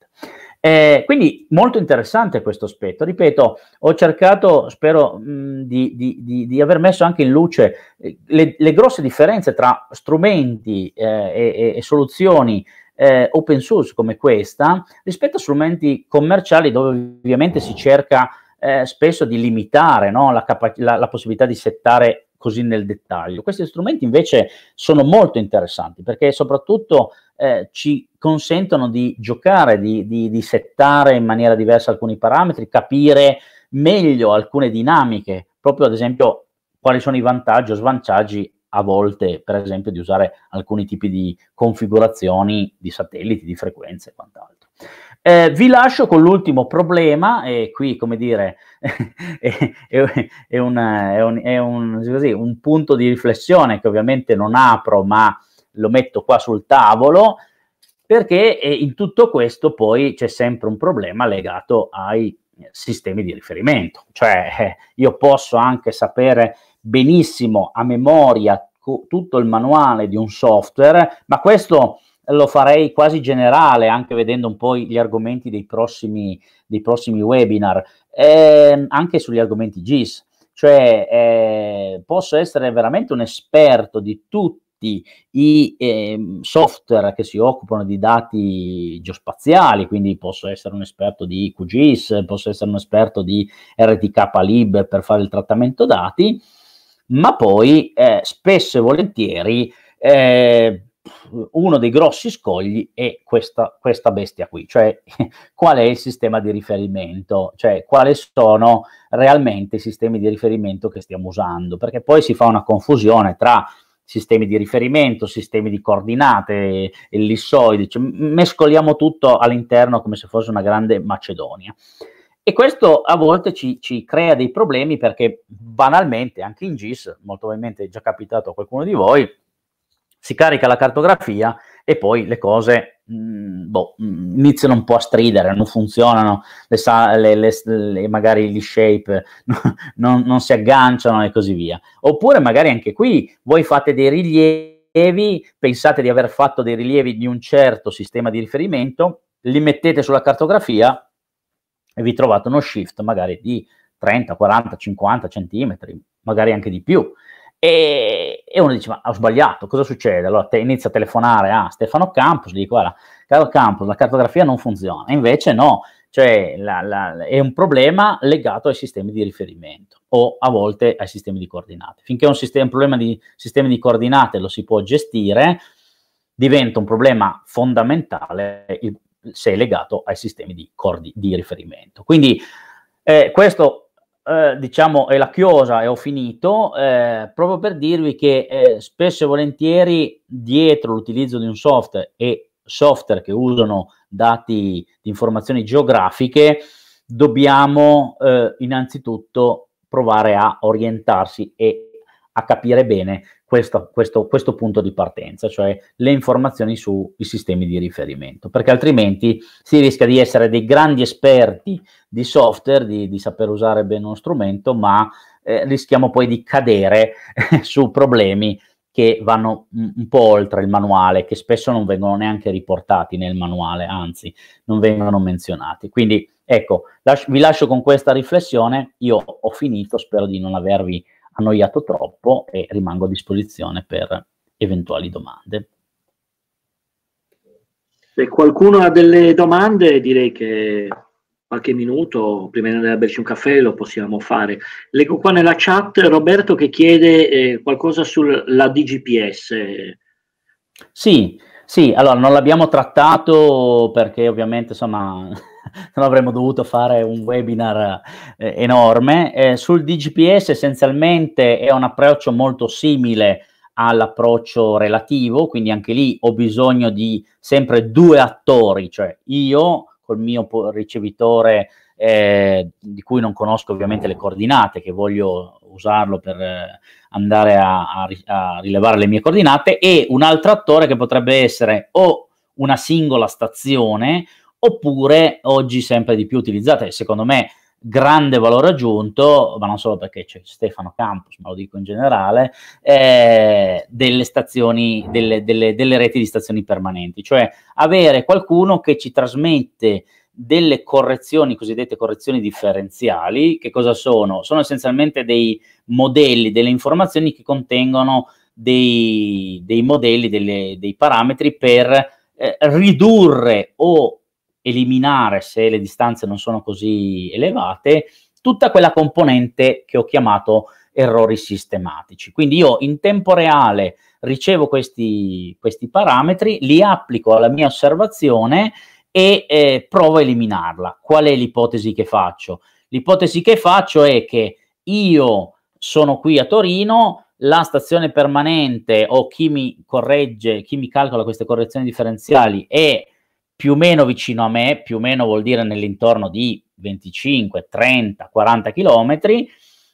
Eh, quindi molto interessante questo aspetto. Ripeto, ho cercato, spero mh, di, di, di, di, aver messo anche in luce eh, le, le grosse differenze tra strumenti eh, e, e, soluzioni eh, open source come questa rispetto a strumenti commerciali dove ovviamente si cerca eh, spesso di limitare no, la, capa- la, la possibilità di settare così nel dettaglio. Questi strumenti invece sono molto interessanti perché soprattutto eh, ci consentono di giocare, di, di, di, settare in maniera diversa alcuni parametri, capire meglio alcune dinamiche, proprio ad esempio quali sono i vantaggi o svantaggi a volte, per esempio, di usare alcuni tipi di configurazioni di satelliti, di frequenze e quant'altro. Eh, vi lascio con l'ultimo problema, e qui, come dire, [LAUGHS] è, è, è, un, è un, un, così, un punto di riflessione che ovviamente non apro, ma lo metto qua sul tavolo, perché eh, in tutto questo poi c'è sempre un problema legato ai sistemi di riferimento. Cioè eh, io posso anche sapere benissimo a memoria tutto il manuale di un software, ma questo lo farei quasi generale, anche vedendo un po' gli argomenti dei prossimi, dei prossimi webinar, eh, anche sugli argomenti GIS. Cioè eh, posso essere veramente un esperto di tutto tutti i eh, software che si occupano di dati geospaziali, quindi posso essere un esperto di QGIS, posso essere un esperto di RTK Lib per fare il trattamento dati, ma poi eh, spesso e volentieri eh, uno dei grossi scogli è questa, questa, bestia qui, cioè [LAUGHS] qual è il sistema di riferimento, cioè quali sono realmente i sistemi di riferimento che stiamo usando, perché poi si fa una confusione tra sistemi di riferimento, sistemi di coordinate, ellissoidi, cioè mescoliamo tutto all'interno come se fosse una grande Macedonia. E questo a volte ci, ci, crea dei problemi perché banalmente, anche in GIS, molto probabilmente è già capitato a qualcuno di voi, si carica la cartografia e poi le cose mh, mm, boh, mm, iniziano un po' a stridere, non funzionano, le le, le, le, magari gli shape [LAUGHS] non, non si agganciano e così via. Oppure magari anche qui voi fate dei rilievi, pensate di aver fatto dei rilievi di un certo sistema di riferimento, li mettete sulla cartografia e vi trovate uno shift magari di 30, 40, 50 centimetri, magari anche di più. E, e, uno dice: Ma ho sbagliato, cosa succede? Allora te, inizia a telefonare a Stefano Campos, gli dico: Guarda, caro Campos, la cartografia non funziona. invece no, cioè la, la, è un problema legato ai sistemi di riferimento o a volte ai sistemi di coordinate. Finché un, sistema, un problema di sistemi di coordinate lo si può gestire, diventa un problema fondamentale se è legato ai sistemi di, cordi, di riferimento. Quindi eh, questo eh, diciamo, è la chiosa e ho finito, eh, proprio per dirvi che eh, spesso e volentieri dietro l'utilizzo di un software e software che usano dati di informazioni geografiche, dobbiamo eh, innanzitutto provare a orientarsi e a capire bene questo, questo, questo, punto di partenza, cioè le informazioni sui sistemi di riferimento, perché altrimenti si rischia di essere dei grandi esperti di software, di, di saper usare bene uno strumento, ma eh, rischiamo poi di cadere [LAUGHS] su problemi che vanno un po' oltre il manuale, che spesso non vengono neanche riportati nel manuale, anzi non vengono menzionati. Quindi ecco, lascio, vi lascio con questa riflessione, io ho finito, spero di non avervi annoiato troppo e rimango a disposizione per eventuali domande. Se qualcuno ha delle domande, direi che qualche minuto, prima di andare a berci un caffè, lo possiamo fare. Leggo qua nella chat Roberto che chiede eh, qualcosa sulla DGPS. Sì, sì, allora non l'abbiamo trattato perché ovviamente insomma non [LAUGHS] avremmo dovuto fare un webinar eh, enorme. Eh, sul DGPS essenzialmente è un approccio molto simile all'approccio relativo, quindi anche lì ho bisogno di sempre due attori, cioè io col mio ricevitore eh, di cui non conosco ovviamente le coordinate, che voglio usarlo per eh, andare a, a, a rilevare le mie coordinate, e un altro attore che potrebbe essere o una singola stazione oppure oggi sempre di più utilizzate, secondo me grande valore aggiunto, ma non solo perché c'è Stefano Campus, ma lo dico in generale, eh, delle, stazioni, delle, delle, delle reti di stazioni permanenti, cioè avere qualcuno che ci trasmette delle correzioni, cosiddette correzioni differenziali, che cosa sono? Sono essenzialmente dei modelli, delle informazioni che contengono dei, dei modelli, delle, dei parametri per eh, ridurre o eliminare se le distanze non sono così elevate tutta quella componente che ho chiamato errori sistematici. Quindi io in tempo reale ricevo questi, questi parametri, li applico alla mia osservazione e eh, provo a eliminarla. Qual è l'ipotesi che faccio? L'ipotesi che faccio è che io sono qui a Torino, la stazione permanente o chi mi corregge, chi mi calcola queste correzioni differenziali è più o meno vicino a me, più o meno vuol dire nell'intorno di 25, 30, 40 km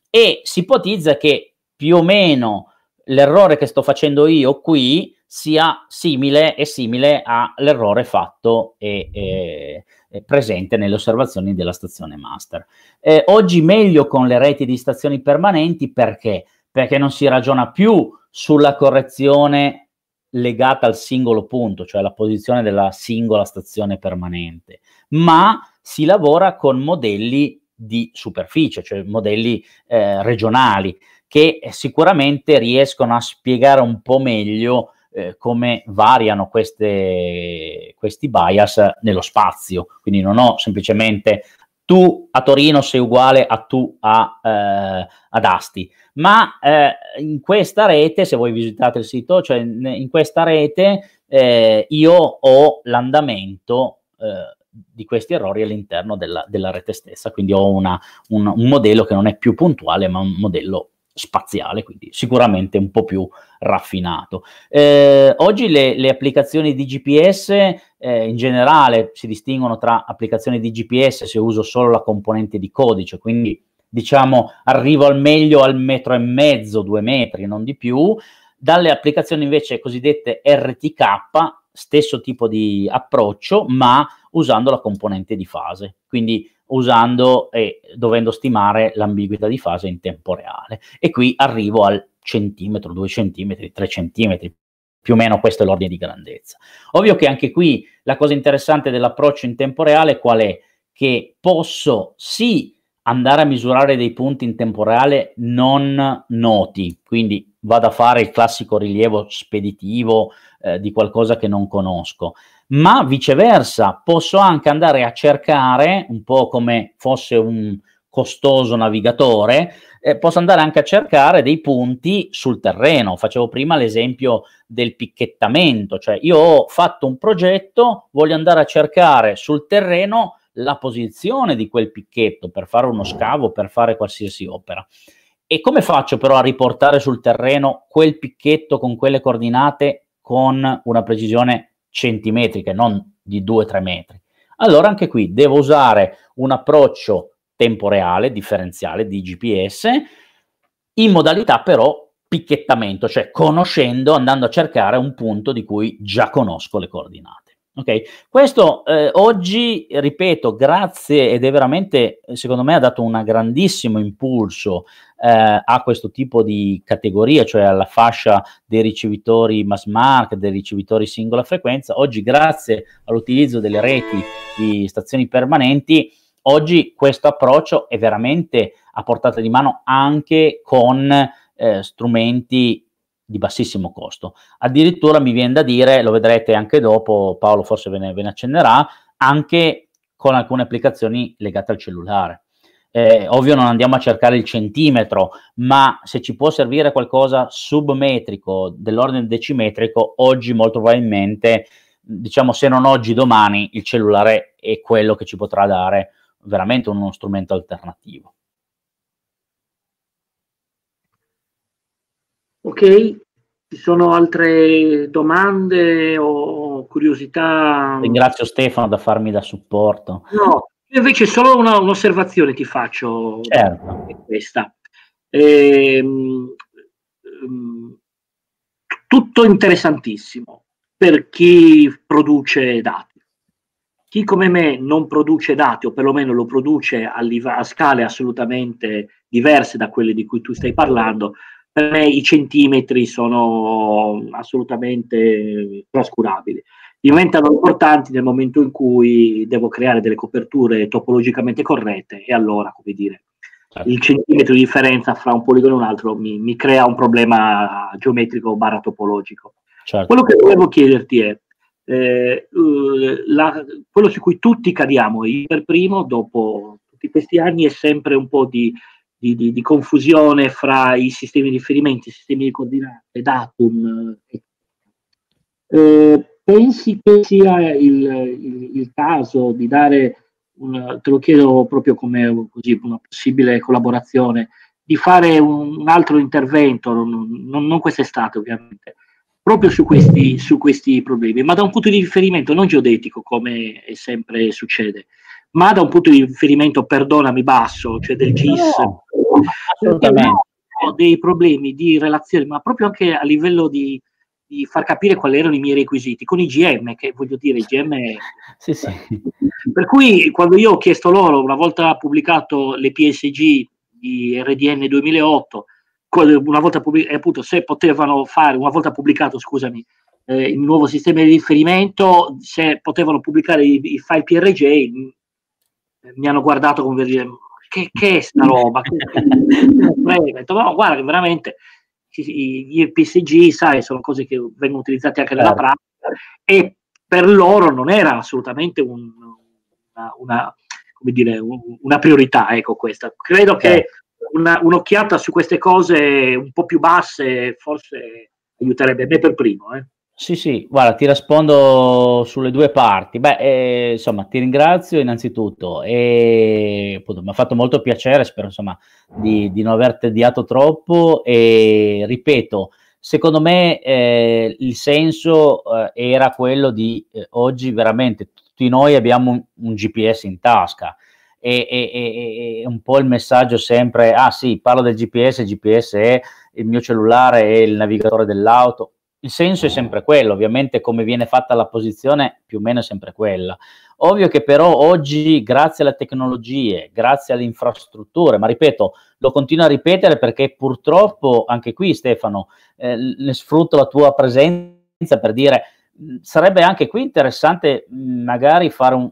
e si ipotizza che più o meno l'errore che sto facendo io qui sia simile e simile all'errore fatto e, e, e presente nelle osservazioni della stazione master. Eh, oggi meglio con le reti di stazioni permanenti perché? Perché non si ragiona più sulla correzione legata al singolo punto, cioè alla posizione della singola stazione permanente, ma si lavora con modelli di superficie, cioè modelli eh, regionali, che sicuramente riescono a spiegare un po' meglio eh, come variano queste, questi bias nello spazio. Quindi non ho semplicemente tu a Torino sei uguale a tu a, eh, ad Asti, ma eh, in questa rete, se voi visitate il sito, cioè in, in questa rete eh, io ho l'andamento eh, di questi errori all'interno della, della, rete stessa, quindi ho una, un, un modello che non è più puntuale, ma un modello spaziale, quindi sicuramente un po' più raffinato. Eh, oggi le, le, applicazioni di GPS eh, in generale si distinguono tra applicazioni di GPS se uso solo la componente di codice, quindi diciamo arrivo al meglio al metro e mezzo, due metri, non di più, dalle applicazioni invece cosiddette RTK, stesso tipo di approccio, ma usando la componente di fase. Quindi usando e dovendo stimare l'ambiguità di fase in tempo reale. E qui arrivo al centimetro, due centimetri, tre centimetri, più o meno questo è l'ordine di grandezza. Ovvio che anche qui la cosa interessante dell'approccio in tempo reale qual è? Che posso sì andare a misurare dei punti in tempo reale non noti, quindi vado a fare il classico rilievo speditivo eh, di qualcosa che non conosco, ma viceversa posso anche andare a cercare, un po' come fosse un costoso navigatore, eh, posso andare anche a cercare dei punti sul terreno. Facevo prima l'esempio del picchettamento, cioè io ho fatto un progetto, voglio andare a cercare sul terreno la posizione di quel picchetto per fare uno scavo, per fare qualsiasi opera. E come faccio però a riportare sul terreno quel picchetto con quelle coordinate con una precisione centimetriche, non di 2-3 metri. Allora anche qui devo usare un approccio temporeale, differenziale di GPS, in modalità però picchettamento, cioè conoscendo, andando a cercare un punto di cui già conosco le coordinate. Okay. Questo eh, oggi, ripeto, grazie ed è veramente, secondo me, ha dato un grandissimo impulso eh, a questo tipo di categoria, cioè alla fascia dei ricevitori mass market, dei ricevitori singola frequenza. Oggi, grazie all'utilizzo delle reti di stazioni permanenti, oggi questo approccio è veramente a portata di mano anche con eh, strumenti di bassissimo costo. Addirittura mi viene da dire, lo vedrete anche dopo, Paolo forse ve ne, ve ne accennerà, anche con alcune applicazioni legate al cellulare. Eh, ovvio non andiamo a cercare il centimetro, ma se ci può servire qualcosa submetrico, dell'ordine decimetrico, oggi molto probabilmente, diciamo se non oggi, domani, il cellulare è quello che ci potrà dare veramente uno strumento alternativo. Ok, ci sono altre domande o curiosità? Ringrazio Stefano da farmi da supporto. No, io invece solo una, un'osservazione ti faccio. Certo. Questa. Ehm, ehm, tutto interessantissimo per chi produce dati. Chi come me non produce dati, o perlomeno lo produce a, liva- a scale assolutamente diverse da quelle di cui tu stai parlando, per me i centimetri sono assolutamente trascurabili. Diventano importanti nel momento in cui devo creare delle coperture topologicamente corrette e allora, come dire, certo. il centimetro di differenza fra un poligono e un altro mi, mi crea un problema geometrico barra topologico. Certo. Quello che volevo chiederti è, eh, eh la, quello su cui tutti cadiamo, io per primo, dopo tutti questi anni, è sempre un po' di di, di, di, confusione fra i sistemi di riferimento, i sistemi di coordinate, datum. Eh, eh pensi che sia il, il, il caso di dare, un, te lo chiedo proprio come così, una possibile collaborazione, di fare un, un altro intervento, non, non, non quest'estate ovviamente, proprio su questi, su questi problemi, ma da un punto di riferimento non geodetico come sempre succede, ma da un punto di riferimento, perdonami, basso, cioè del GIS. No, assolutamente. Dei problemi di relazione, ma proprio anche a livello di, di far capire quali erano i miei requisiti con i GM, che voglio dire, i GM... Sì, sì. Per cui quando io ho chiesto loro, una volta pubblicato le PSG di RDN 2008, una volta pubblicato, appunto se potevano fare, una volta pubblicato, scusami, eh, il nuovo sistema di riferimento, se potevano pubblicare i, i file PRJ, mi hanno guardato come per dire che, che è sta mm. roba? Ho detto, [LAUGHS] no, guarda che veramente gli EPSG, sai, sono cose che vengono utilizzate anche nella certo. pratica e per loro non era assolutamente un, una, una, dire, un, una, priorità, ecco questa. Credo che certo. una, un'occhiata su queste cose un po' più basse forse aiuterebbe me per primo. Eh. Sì, sì, guarda, ti rispondo sulle due parti. Beh, eh, insomma, ti ringrazio innanzitutto e appunto, mi ha fatto molto piacere, spero insomma di, di non aver tediato troppo e ripeto, secondo me eh, il senso eh, era quello di eh, oggi veramente tutti noi abbiamo un, un GPS in tasca e, e, e, un po' il messaggio sempre, ah sì, parlo del GPS, il GPS è il mio cellulare, è il navigatore dell'auto il senso è sempre quello, ovviamente come viene fatta la posizione più o meno è sempre quella. Ovvio che però oggi, grazie alle tecnologie, grazie alle infrastrutture, ma ripeto, lo continuo a ripetere perché purtroppo, anche qui Stefano, eh, ne sfrutto la tua presenza per dire sarebbe anche qui interessante magari fare un,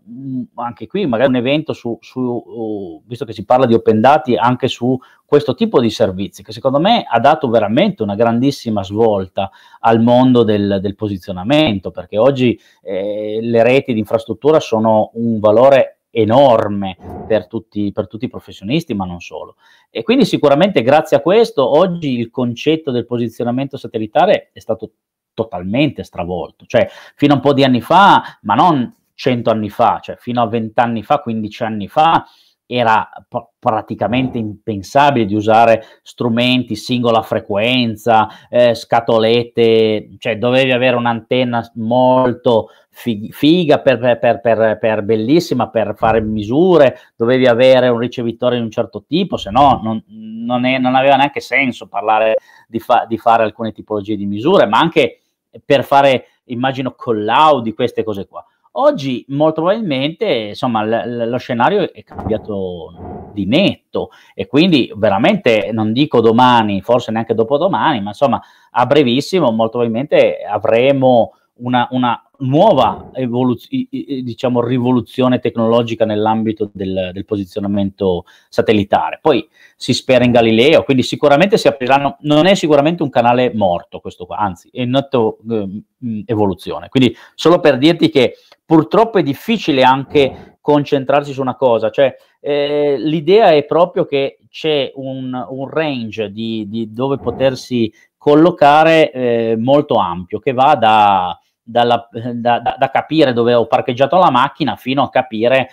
anche qui magari un evento su, su, visto che si parla di open data anche su questo tipo di servizi che secondo me ha dato veramente una grandissima svolta al mondo del, del posizionamento perché oggi eh, le reti di infrastruttura sono un valore enorme per tutti, per tutti, i professionisti, ma non solo. E quindi sicuramente grazie a questo oggi il concetto del posizionamento satellitare è stato totalmente stravolto. Cioè, fino a un po' di anni fa, ma non cento anni fa, cioè fino a vent'anni fa, 15 anni fa, era pr- praticamente impensabile di usare strumenti singola frequenza, eh, scatolette, cioè dovevi avere un'antenna molto fig- figa, per, per, per, per, bellissima, per fare misure, dovevi avere un ricevitore di un certo tipo, se no non, non, è, non aveva neanche senso parlare di, fa- di fare alcune tipologie di misure, ma anche per fare, immagino, collaudi, queste cose qua. Oggi molto probabilmente insomma, l- l- lo scenario è cambiato di netto e quindi veramente non dico domani, forse neanche dopodomani, ma insomma a brevissimo molto probabilmente avremo una, una, nuova evoluz- diciamo, rivoluzione tecnologica nell'ambito del, del, posizionamento satellitare. Poi si spera in Galileo, quindi sicuramente si apriranno, non è sicuramente un canale morto questo qua, anzi è in atto eh, evoluzione. Quindi solo per dirti che purtroppo è difficile anche concentrarsi su una cosa, cioè eh, l'idea è proprio che c'è un, un range di, di, dove potersi collocare eh, molto ampio, che va da dalla, da, da, da capire dove ho parcheggiato la macchina fino a capire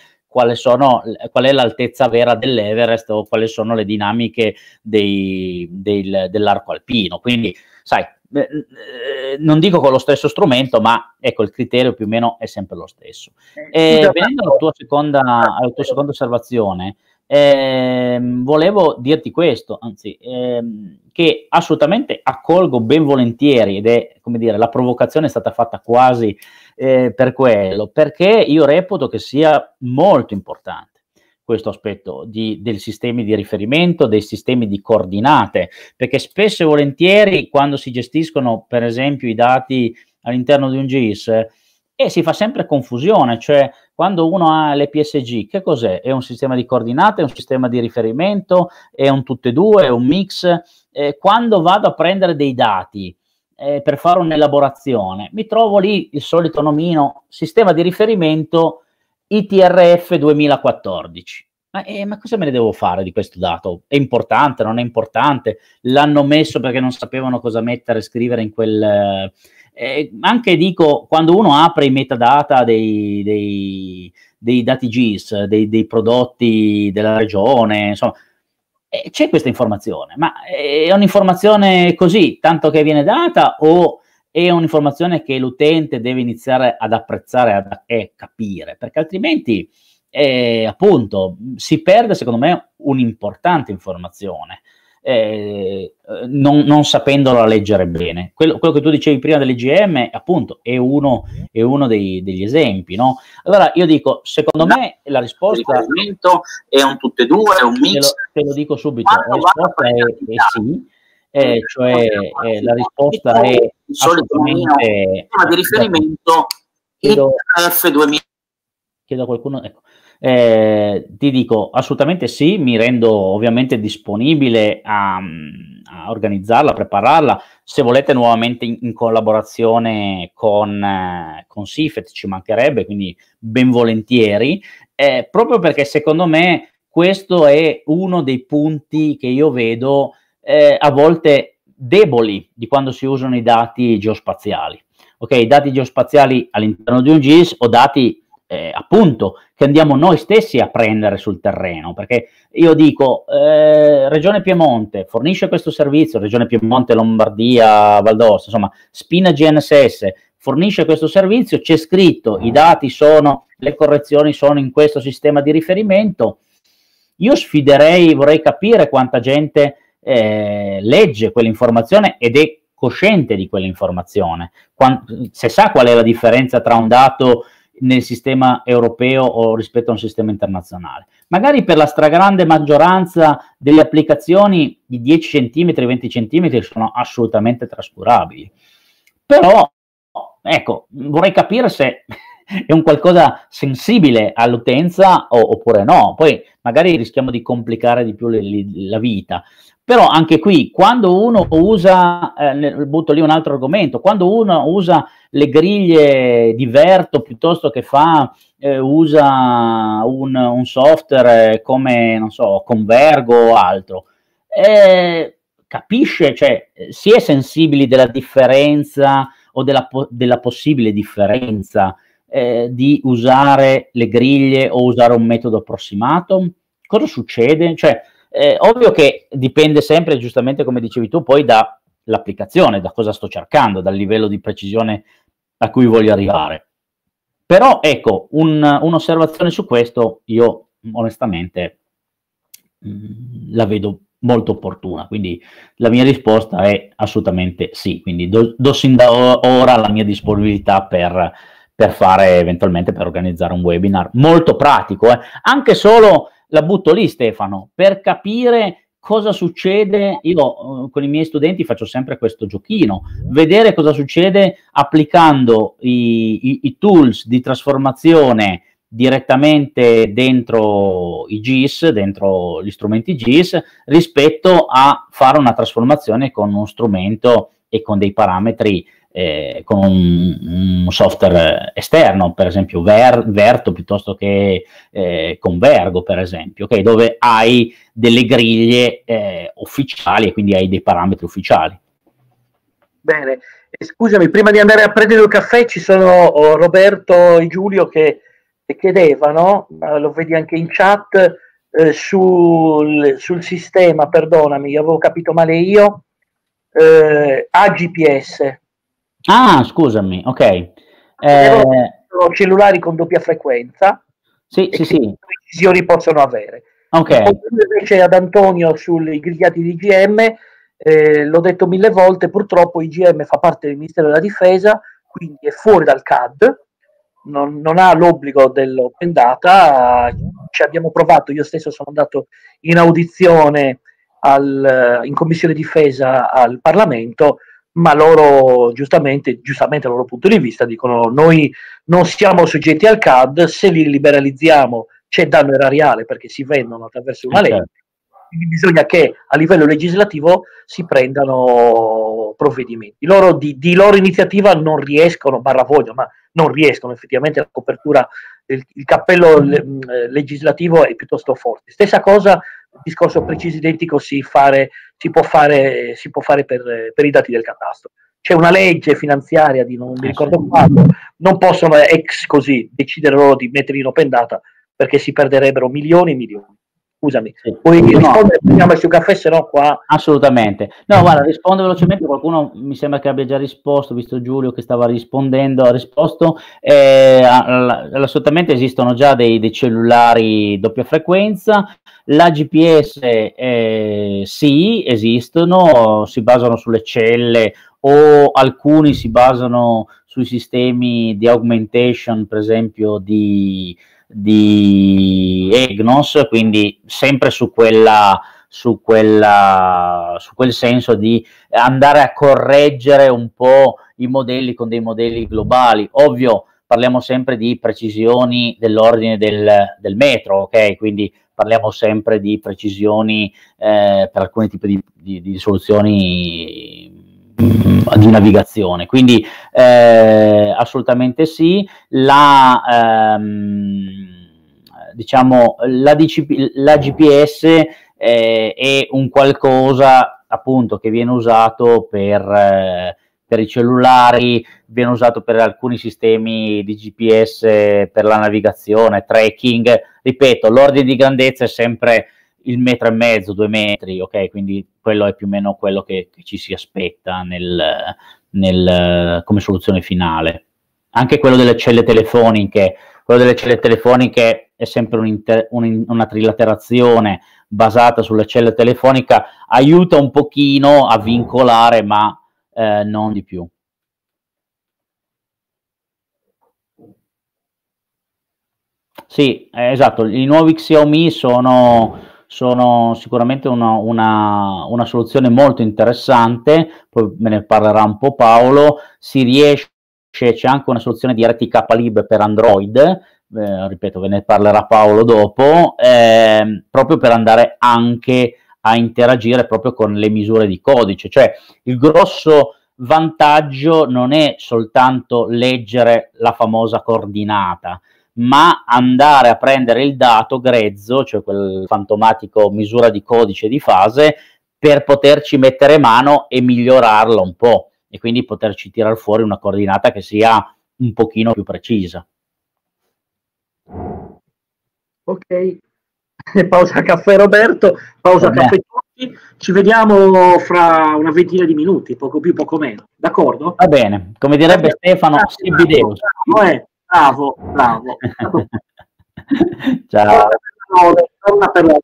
sono, qual è l'altezza vera dell'Everest o quali sono le dinamiche dei, del, dell'arco alpino. Quindi, sai, eh, eh, non dico con lo stesso strumento, ma ecco, il criterio più o meno è sempre lo stesso. Eh, eh venendo alla tua seconda, ah, alla tua seconda osservazione, Ehm, volevo dirti questo, anzi, ehm, che assolutamente accolgo ben volentieri ed è, come dire, la provocazione è stata fatta quasi eh, per quello, perché io reputo che sia molto importante questo aspetto di, dei sistemi di riferimento, dei sistemi di coordinate, perché spesso e volentieri quando si gestiscono, per esempio, i dati all'interno di un GIS, e si fa sempre confusione, cioè quando uno ha l'EPSG, che cos'è? È un sistema di coordinate, è un sistema di riferimento, è un tutte e due, è un mix? Eh, quando vado a prendere dei dati eh, per fare un'elaborazione, mi trovo lì il solito nomino, sistema di riferimento ITRF 2014. Ma, eh, ma, cosa me ne devo fare di questo dato? È importante, non è importante? L'hanno messo perché non sapevano cosa mettere, e scrivere in quel, eh, anche dico, quando uno apre i metadata dei, dei, dei dati GIS, dei, dei, prodotti della regione, insomma, eh, c'è questa informazione, ma eh, è un'informazione così, tanto che viene data o è un'informazione che l'utente deve iniziare ad apprezzare ad, e eh, capire, perché altrimenti, eh, appunto, si perde, secondo me, un'importante informazione eh, eh, non, non, sapendola leggere bene. Quello, quello, che tu dicevi prima dell'IGM, appunto, è uno, è uno dei, degli esempi. No? Allora io dico, secondo no, me la risposta... È un tutte e due, è un mix. Te lo, te lo dico subito, Quando la risposta è, è sì. Eh, cioè eh, la risposta è solitamente di riferimento chiedo, F2000 chiedo a qualcuno ecco, eh, ti dico assolutamente sì, mi rendo ovviamente disponibile a, a organizzarla, a prepararla. Se volete nuovamente in, in collaborazione con, eh, con Sifet ci mancherebbe, quindi ben volentieri, eh, proprio perché secondo me questo è uno dei punti che io vedo eh, a volte deboli di quando si usano i dati geospaziali. Ok, i dati geospaziali all'interno di un GIS o dati eh, appunto che andiamo noi stessi a prendere sul terreno, perché io dico eh, Regione Piemonte fornisce questo servizio, Regione Piemonte, Lombardia, Valdosta, insomma, Spina GNSS fornisce questo servizio, c'è scritto i mm. dati sono, le correzioni sono in questo sistema di riferimento. Io sfiderei, vorrei capire quanta gente eh, legge quell'informazione ed è cosciente di quell'informazione, Quando, se sa qual è la differenza tra un dato nel sistema europeo o rispetto a un sistema internazionale. Magari per la stragrande maggioranza delle applicazioni di 10 cm, 20 cm sono assolutamente trascurabili. Però, ecco, vorrei capire se è un qualcosa sensibile all'utenza o, oppure no. Poi magari rischiamo di complicare di più le, le, la vita. Però anche qui, quando uno usa, eh, butto lì un altro argomento, quando uno usa le griglie di Verto piuttosto che fa, eh, usa un, un, software come, non so, Convergo o altro, eh, capisce, cioè, si è sensibili della differenza o della, della possibile differenza eh, di usare le griglie o usare un metodo approssimato? Cosa succede? Cioè, eh, ovvio che dipende sempre, giustamente come dicevi tu, poi dall'applicazione, da cosa sto cercando, dal livello di precisione a cui voglio arrivare. Però ecco, un, un'osservazione su questo io onestamente mh, mm, la vedo molto opportuna, quindi la mia risposta è assolutamente sì, quindi do, do sin da ora la mia disponibilità per, per, fare eventualmente, per organizzare un webinar molto pratico, eh. anche solo la butto lì Stefano, per capire cosa succede, io eh, con i miei studenti faccio sempre questo giochino, vedere cosa succede applicando i, i, i tools di trasformazione direttamente dentro i GIS, dentro gli strumenti GIS, rispetto a fare una trasformazione con uno strumento e con dei parametri eh, con un, un, software esterno, per esempio Ver, Verto piuttosto che eh, Convergo, per esempio, okay? dove hai delle griglie eh, ufficiali e quindi hai dei parametri ufficiali. Bene, scusami, prima di andare a prendere il caffè ci sono oh, Roberto e Giulio che, chiedevano, lo vedi anche in chat, eh, sul, sul sistema, perdonami, avevo capito male io, eh, a Ah, scusami, ok. Eh... Sono cellulari con doppia frequenza. Sì, sì, sì. Che decisioni possono avere. Ok. Invece ad Antonio sui grigliati di IGM, eh, l'ho detto mille volte, purtroppo IGM fa parte del Ministero della Difesa, quindi è fuori dal CAD, non, non ha l'obbligo dell'open data, ci abbiamo provato, io stesso sono andato in audizione al, in Commissione Difesa al Parlamento, ma loro giustamente, giustamente dal loro punto di vista dicono noi non siamo soggetti al CAD, se li liberalizziamo c'è danno erariale perché si vendono attraverso una eh, legge, certo. quindi bisogna che a livello legislativo si prendano provvedimenti. Loro di, di loro iniziativa non riescono, barra vogliono, ma non riescono effettivamente la copertura, il, il cappello le, legislativo è piuttosto forte. Stessa cosa discorso preciso identico si, fare, si, può fare, si può fare per, per i dati del catastro c'è una legge finanziaria di non mi eh, ricordo quando, non possono ex così decidere loro di metterli in open data perché si perderebbero milioni e milioni. Scusami, puoi no. rispondere, prendiamoci un caffè, se no qua... Assolutamente. No, guarda, rispondo velocemente, qualcuno mi sembra che abbia già risposto, visto Giulio che stava rispondendo, ha risposto. Eh, assolutamente esistono già dei, dei, cellulari doppia frequenza, la GPS eh, sì, esistono, si basano sulle celle o alcuni si basano sui sistemi di augmentation, per esempio, di, di EGNOS, quindi sempre su quella... Su, quella, su, quel senso di andare a correggere un po' i modelli con dei modelli globali. Ovvio, parliamo sempre di precisioni dell'ordine del, del metro, ok? Quindi parliamo sempre di precisioni eh, per alcuni tipi di, di, di soluzioni Mm, di navigazione. Quindi eh, assolutamente sì, la, ehm, diciamo, la, DCP, la GPS eh, è un qualcosa appunto che viene usato per, eh, per, i cellulari, viene usato per alcuni sistemi di GPS per la navigazione, tracking. Ripeto, l'ordine di grandezza è sempre il metro e mezzo, due metri, ok? Quindi quello è più o meno quello che, che ci si aspetta nel, nel, come soluzione finale. Anche quello delle celle telefoniche, quello delle celle telefoniche è sempre un inter, un, una trilaterazione basata sulla cella telefonica, aiuta un pochino a vincolare, ma eh, non di più. Sì, eh, esatto, i nuovi Xiaomi sono sono sicuramente una, una, una soluzione molto interessante, poi me ne parlerà un po' Paolo, si riesce, c'è anche una soluzione di RTK Lib per Android, eh, ripeto, ve ne parlerà Paolo dopo, eh, proprio per andare anche a interagire proprio con le misure di codice. Cioè il grosso vantaggio non è soltanto leggere la famosa coordinata, ma andare a prendere il dato grezzo, cioè quel fantomatico misura di codice di fase, per poterci mettere mano e migliorarlo un po' e quindi poterci tirare fuori una coordinata che sia un pochino più precisa. Ok, [LAUGHS] pausa caffè Roberto, pausa Vabbè. caffè tutti, ci vediamo fra una ventina di minuti, poco più, poco meno, d'accordo? Va bene, come direbbe Stefano, ah, si videos. Eh. Bravo, bravo. [LAUGHS] Ciao. Torna per la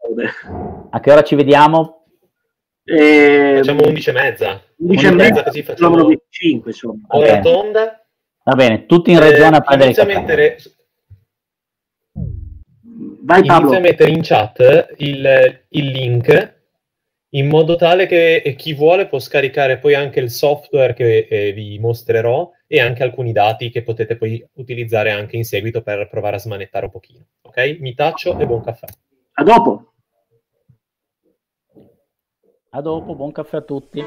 A che ora ci vediamo? Eh, facciamo 11 e mezza. 11 e mezza così facciamo. 25, insomma. Ora tonda. Va bene, tutti in regione eh, a prendere inizia a mettere, Vai, Pablo. a mettere in chat eh, il, il link in modo tale che eh, chi vuole può scaricare poi anche il software che eh, vi mostrerò e anche alcuni dati che potete poi utilizzare anche in seguito per provare a smanettare un pochino. Ok? Mi taccio e buon caffè. A dopo. A dopo, buon caffè a tutti.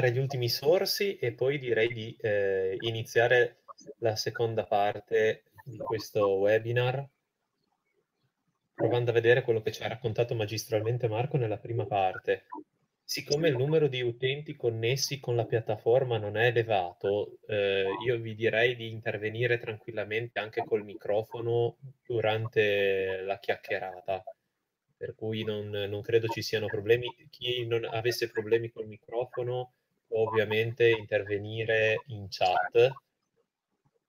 dare gli ultimi sorsi e poi direi di eh, iniziare la seconda parte di questo webinar, provando a vedere quello che ci ha raccontato magistralmente Marco nella prima parte. Siccome il numero di utenti connessi con la piattaforma non è elevato, eh, io vi direi di intervenire tranquillamente anche col microfono durante la chiacchierata per cui non, non, credo ci siano problemi. Chi non avesse problemi col microfono può ovviamente intervenire in chat.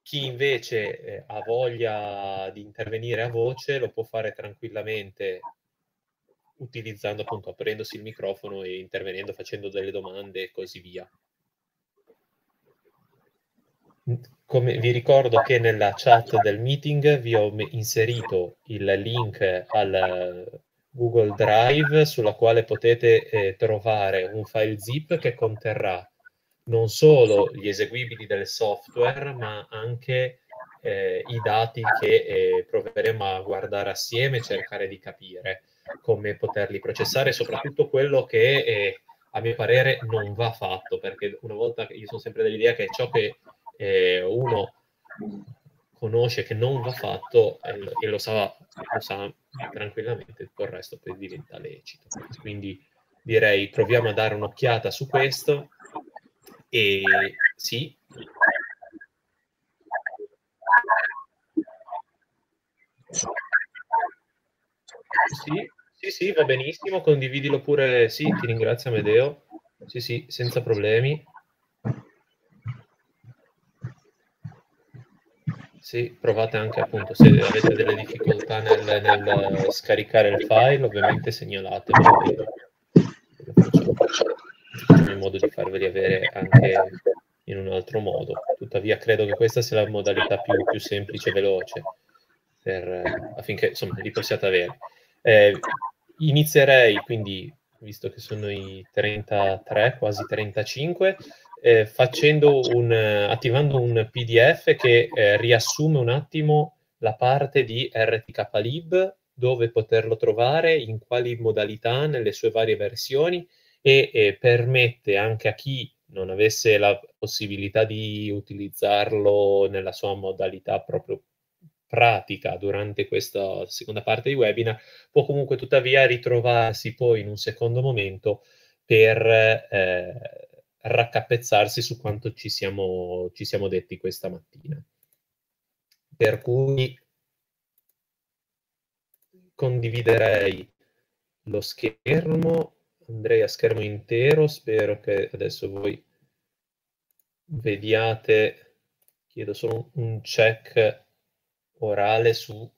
Chi invece eh, ha voglia di intervenire a voce lo può fare tranquillamente utilizzando appunto aprendosi il microfono e intervenendo facendo delle domande e così via. Come vi ricordo che nella chat del meeting vi ho inserito il link al, Google Drive sulla quale potete eh, trovare un file zip che conterrà non solo gli eseguibili del software, ma anche eh, i dati che eh, proveremo a guardare assieme e cercare di capire come poterli processare, soprattutto quello che eh, a mio parere non va fatto, perché una volta io sono sempre dell'idea che ciò che eh, uno conosce che non va fatto eh, e lo sa, lo sa tranquillamente tutto il resto poi diventa lecito. Quindi direi proviamo a dare un'occhiata su questo e sì. Sì, sì, sì, va benissimo, condividilo pure, sì, ti ringrazio Amedeo, sì, sì, senza problemi. Sì, provate anche appunto se avete delle difficoltà nel, nel eh, scaricare il file, ovviamente segnalatemelo in modo di farveli avere anche in un altro modo. Tuttavia credo che questa sia la modalità più, più semplice e veloce per, eh, affinché insomma, li possiate avere. Eh, inizierei quindi, visto che sono i 33, quasi 35, eh, un, eh, attivando un PDF che eh, riassume un attimo la parte di RTK Lib, dove poterlo trovare, in quali modalità, nelle sue varie versioni e eh, permette anche a chi non avesse la possibilità di utilizzarlo nella sua modalità proprio pratica durante questa seconda parte di webinar, può comunque tuttavia ritrovarsi poi in un secondo momento per eh, raccapezzarsi su quanto ci siamo, ci siamo detti questa mattina. Per cui condividerei lo schermo, andrei a schermo intero, spero che adesso voi vediate, chiedo solo un check orale su,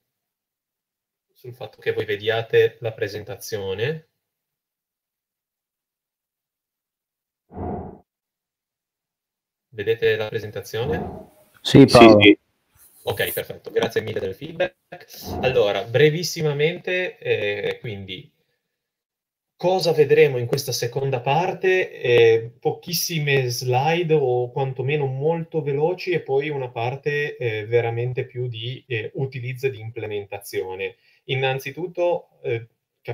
sul fatto che voi vediate la presentazione. Vedete la presentazione? Sì, Paolo. Sì. Ok, perfetto, grazie mille del feedback. Allora, brevissimamente, eh, quindi, cosa vedremo in questa seconda parte? Eh, pochissime slide o quantomeno molto veloci e poi una parte eh, veramente più di eh, utilizzo e di implementazione. Innanzitutto, eh,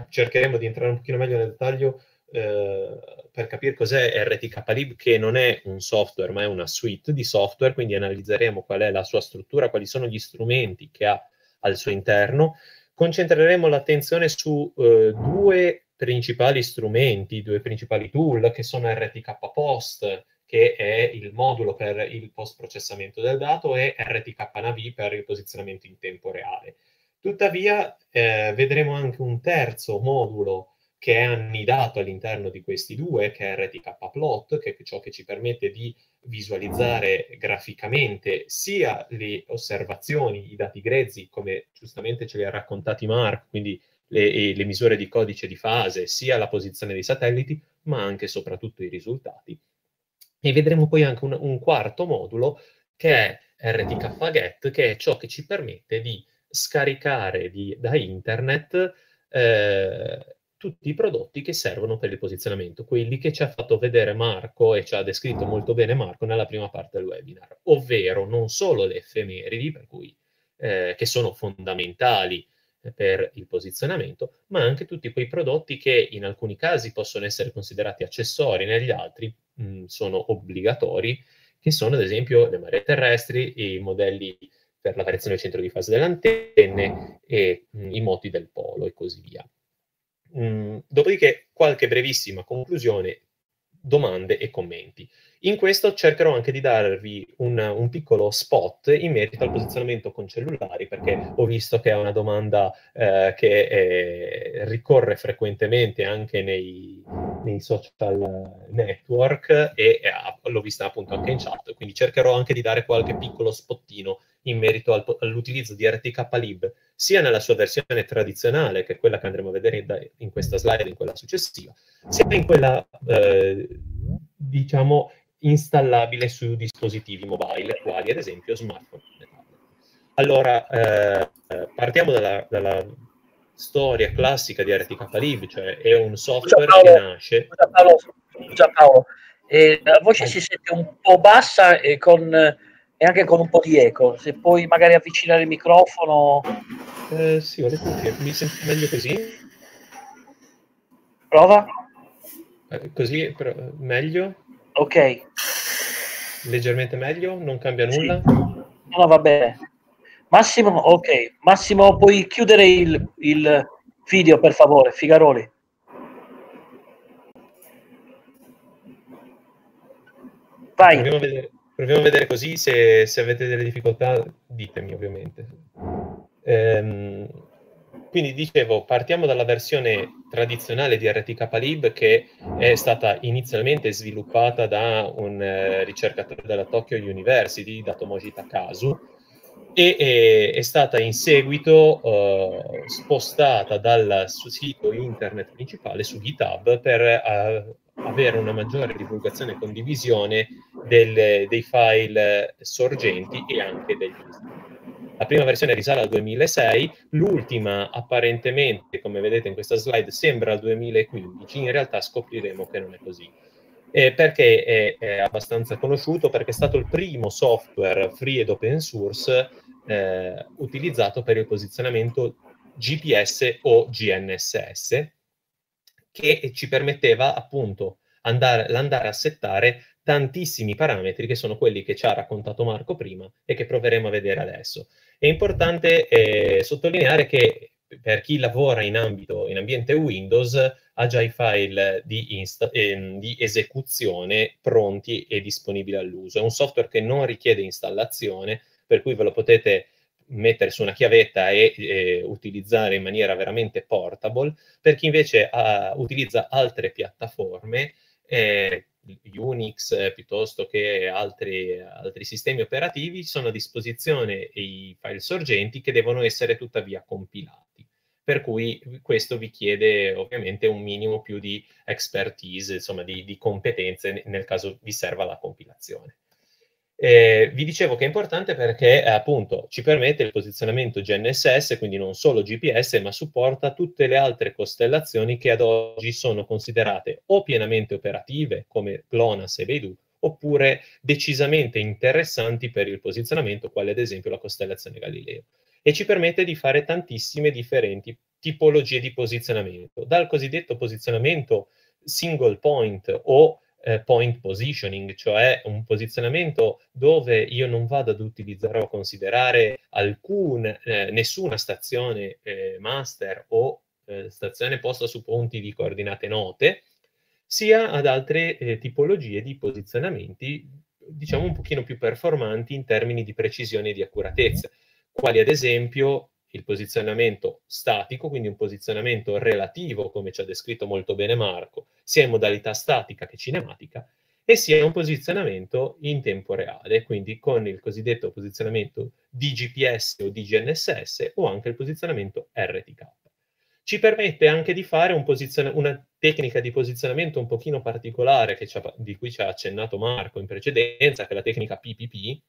cercheremo di entrare un pochino meglio nel dettaglio eh, per capire cos'è RTKDib, che non è un software, ma è una suite di software, quindi analizzeremo qual è la sua struttura, quali sono gli strumenti che ha al suo interno. Concentreremo l'attenzione su eh, due principali strumenti, due principali tool, che sono RTK Post, che è il modulo per il post-processamento del dato, e RTK Navi per il posizionamento in tempo reale. Tuttavia, eh, vedremo anche un terzo modulo che è annidato all'interno di questi due, che è RTK Plot, che è ciò che ci permette di visualizzare graficamente sia le osservazioni, i dati grezzi, come giustamente ce li ha raccontati Mark, quindi le, le misure di codice di fase, sia la posizione dei satelliti, ma anche e soprattutto i risultati. E vedremo poi anche un, un quarto modulo che è RTK-GET, che è ciò che ci permette di scaricare di, da internet eh, tutti i prodotti che servono per il posizionamento, quelli che ci ha fatto vedere Marco e ci ha descritto ah. molto bene Marco nella prima parte del webinar, ovvero non solo le effemeridi, per cui, eh, che sono fondamentali eh, per il posizionamento, ma anche tutti quei prodotti che in alcuni casi possono essere considerati accessori, negli altri mh, mm, sono obbligatori, che sono ad esempio le maree terrestri, i modelli per la variazione del centro di fase delle antenne e mh, mm, i moti del polo e così via. Mh, mm, dopodiché qualche brevissima conclusione, domande e commenti. In questo cercherò anche di darvi un, un, piccolo spot in merito al posizionamento con cellulari, perché ho visto che è una domanda eh, che eh, ricorre frequentemente anche nei, nei social network e, e eh, l'ho vista appunto anche in chat, quindi cercherò anche di dare qualche piccolo spottino in merito al, all'utilizzo di RTK-lib sia nella sua versione tradizionale, che è quella che andremo a vedere da, in questa slide, in quella successiva, sia in quella, eh, diciamo, installabile su dispositivi mobile, quali ad esempio smartphone. Allora, eh, partiamo dalla, dalla storia classica di RTK-lib, cioè è un software Paolo, che nasce... Scusa Paolo, scusa Paolo. Eh, la voce eh. si sente un po' bassa e con e anche con un po' di eco. Se puoi magari avvicinare il microfono. Eh, sì, mi senti meglio così? Prova. Eh, così, però, meglio. Ok. Leggermente meglio, non cambia nulla. Sì. No, va bene. Massimo, ok. Massimo, puoi chiudere il, il video, per favore, Figaroli. Vai. Andiamo a vedere proviamo a vedere così, se, se avete delle difficoltà ditemi ovviamente. Ehm, quindi dicevo, partiamo dalla versione tradizionale di RTK Lib che è stata inizialmente sviluppata da un eh, ricercatore della Tokyo University, Datomoji Takasu, e, e è stata in seguito eh, spostata dal suo sito internet principale su GitHub per eh, avere una maggiore divulgazione e condivisione del, dei file sorgenti e anche degli istituti. La prima versione risale al 2006, l'ultima apparentemente, come vedete in questa slide, sembra al 2015, in realtà scopriremo che non è così. Eh, perché è, è, abbastanza conosciuto, perché è stato il primo software free ed open source eh, utilizzato per il posizionamento GPS o GNSS, che ci permetteva appunto andare, andare a settare tantissimi parametri che sono quelli che ci ha raccontato Marco prima e che proveremo a vedere adesso. È importante eh, sottolineare che per chi lavora in, ambito, in ambiente Windows ha già i file di, insta- eh, di esecuzione pronti e disponibili all'uso. È un software che non richiede installazione, per cui ve lo potete mettere su una chiavetta e, e, utilizzare in maniera veramente portable, per chi invece uh, utilizza altre piattaforme, eh, Unix eh, piuttosto che altri, altri, sistemi operativi, sono a disposizione i file sorgenti che devono essere tuttavia compilati. Per cui questo vi chiede ovviamente un minimo più di expertise, insomma di, di competenze nel caso vi serva la compilazione. Eh, vi dicevo che è importante perché eh, appunto ci permette il posizionamento GNSS, quindi non solo GPS, ma supporta tutte le altre costellazioni che ad oggi sono considerate o pienamente operative come GLONASS e Beidou, oppure decisamente interessanti per il posizionamento, quale ad esempio la costellazione Galileo. E ci permette di fare tantissime differenti tipologie di posizionamento, dal cosiddetto posizionamento single point o eh, point positioning, cioè un posizionamento dove io non vado ad utilizzare o a considerare alcun, eh, nessuna stazione eh, master o eh, stazione posta su ponti di coordinate note, sia ad altre eh, tipologie di posizionamenti, diciamo un pochino più performanti in termini di precisione e di accuratezza, quali ad esempio il posizionamento statico, quindi un posizionamento relativo, come ci ha descritto molto bene Marco, sia in modalità statica che cinematica, e sia un posizionamento in tempo reale, quindi con il cosiddetto posizionamento DGPS o DGNSS o anche il posizionamento RTK. Ci permette anche di fare un posizion- una tecnica di posizionamento un pochino particolare ha, di cui ci ha accennato Marco in precedenza, che è la tecnica PPP,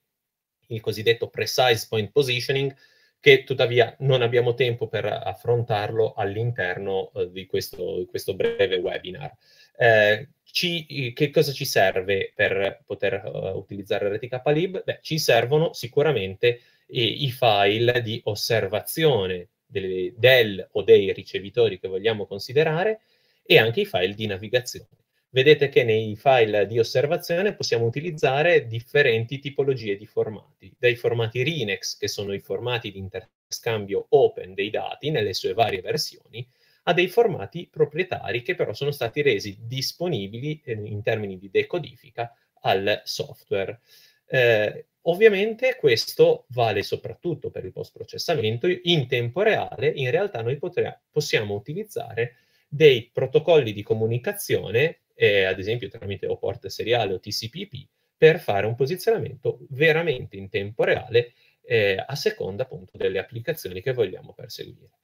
il cosiddetto Precise Point Positioning, che tuttavia non abbiamo tempo per affrontarlo all'interno eh, di, questo, di, questo, breve webinar. Eh, ci, che cosa ci serve per poter uh, utilizzare reti KLib? Beh, ci servono sicuramente eh, i file di osservazione delle, del o dei ricevitori che vogliamo considerare e anche i file di navigazione vedete che nei file di osservazione possiamo utilizzare differenti tipologie di formati, dai formati Rinex, che sono i formati di interscambio open dei dati nelle sue varie versioni, a dei formati proprietari che però sono stati resi disponibili eh, in termini di decodifica al software. Eh, ovviamente questo vale soprattutto per il post-processamento. In tempo reale, in realtà, noi potre- possiamo utilizzare dei protocolli di comunicazione eh, ad esempio tramite o port seriale o TCPP, per fare un posizionamento veramente in tempo reale eh, a seconda appunto delle applicazioni che vogliamo perseguire.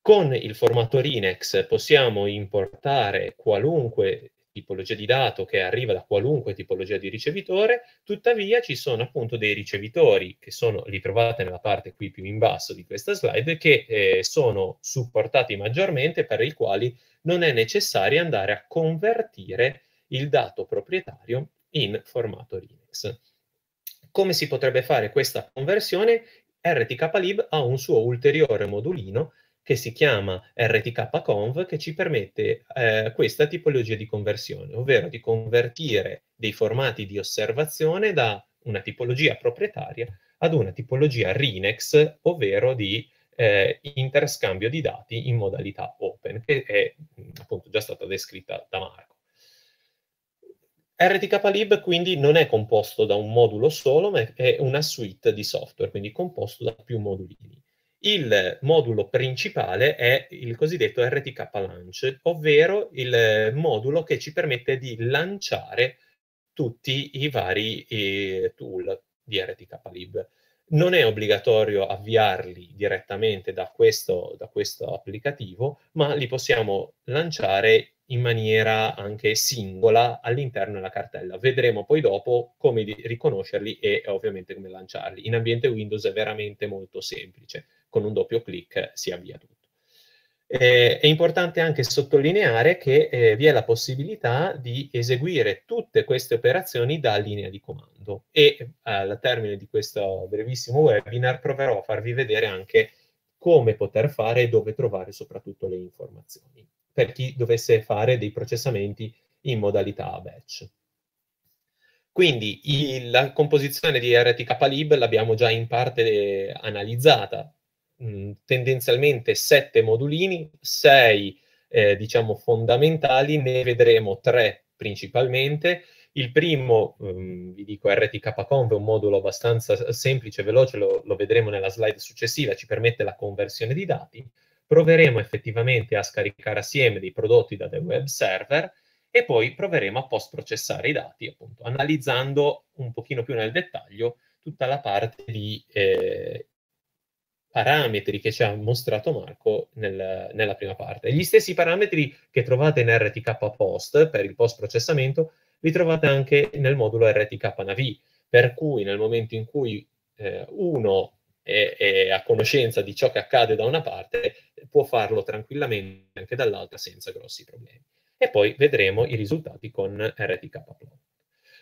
Con il formato Rinex possiamo importare qualunque tipologia di dato che arriva da qualunque tipologia di ricevitore, tuttavia ci sono appunto dei ricevitori che sono, li trovate nella parte qui più in basso di questa slide, che eh, sono supportati maggiormente per i quali non è necessario andare a convertire il dato proprietario in formato Linux. Come si potrebbe fare questa conversione? RTKlib ha un suo ulteriore modulino che si chiama RTK-conv che ci permette eh, questa tipologia di conversione, ovvero di convertire dei formati di osservazione da una tipologia proprietaria ad una tipologia RINEX, ovvero di eh, interscambio di dati in modalità open, che è mm, appunto già stata descritta da Marco. RTKLib quindi non è composto da un modulo solo, ma è una suite di software, quindi composto da più modulini. Il modulo principale è il cosiddetto RTK Launch, ovvero il modulo che ci permette di lanciare tutti i vari eh, tool di RTK Lib. Non è obbligatorio avviarli direttamente da questo, da questo applicativo, ma li possiamo lanciare in maniera anche singola all'interno della cartella. Vedremo poi dopo come riconoscerli e ovviamente come lanciarli. In ambiente Windows è veramente molto semplice con un doppio clic si avvia tutto. Eh, è importante anche sottolineare che eh, vi è la possibilità di eseguire tutte queste operazioni da linea di comando e eh, al termine di questo brevissimo webinar proverò a farvi vedere anche come poter fare e dove trovare soprattutto le informazioni per chi dovesse fare dei processamenti in modalità batch. Quindi il, la composizione di RTK Lib l'abbiamo già in parte eh, analizzata mh, tendenzialmente sette modulini, sei eh, diciamo fondamentali, ne vedremo tre principalmente. Il primo, um, vi dico, RTK-Conv è un modulo abbastanza semplice e veloce, lo, lo, vedremo nella slide successiva, ci permette la conversione di dati. Proveremo effettivamente a scaricare assieme dei prodotti da dei web server e poi proveremo a post-processare i dati, appunto, analizzando un pochino più nel dettaglio tutta la parte di eh, parametri che ci ha mostrato Marco nel, nella prima parte. Gli stessi parametri che trovate in RTK Post per il post processamento li trovate anche nel modulo RTK Navi, per cui nel momento in cui eh, uno è, è, a conoscenza di ciò che accade da una parte, può farlo tranquillamente anche dall'altra senza grossi problemi. E poi vedremo i risultati con RTK Plot.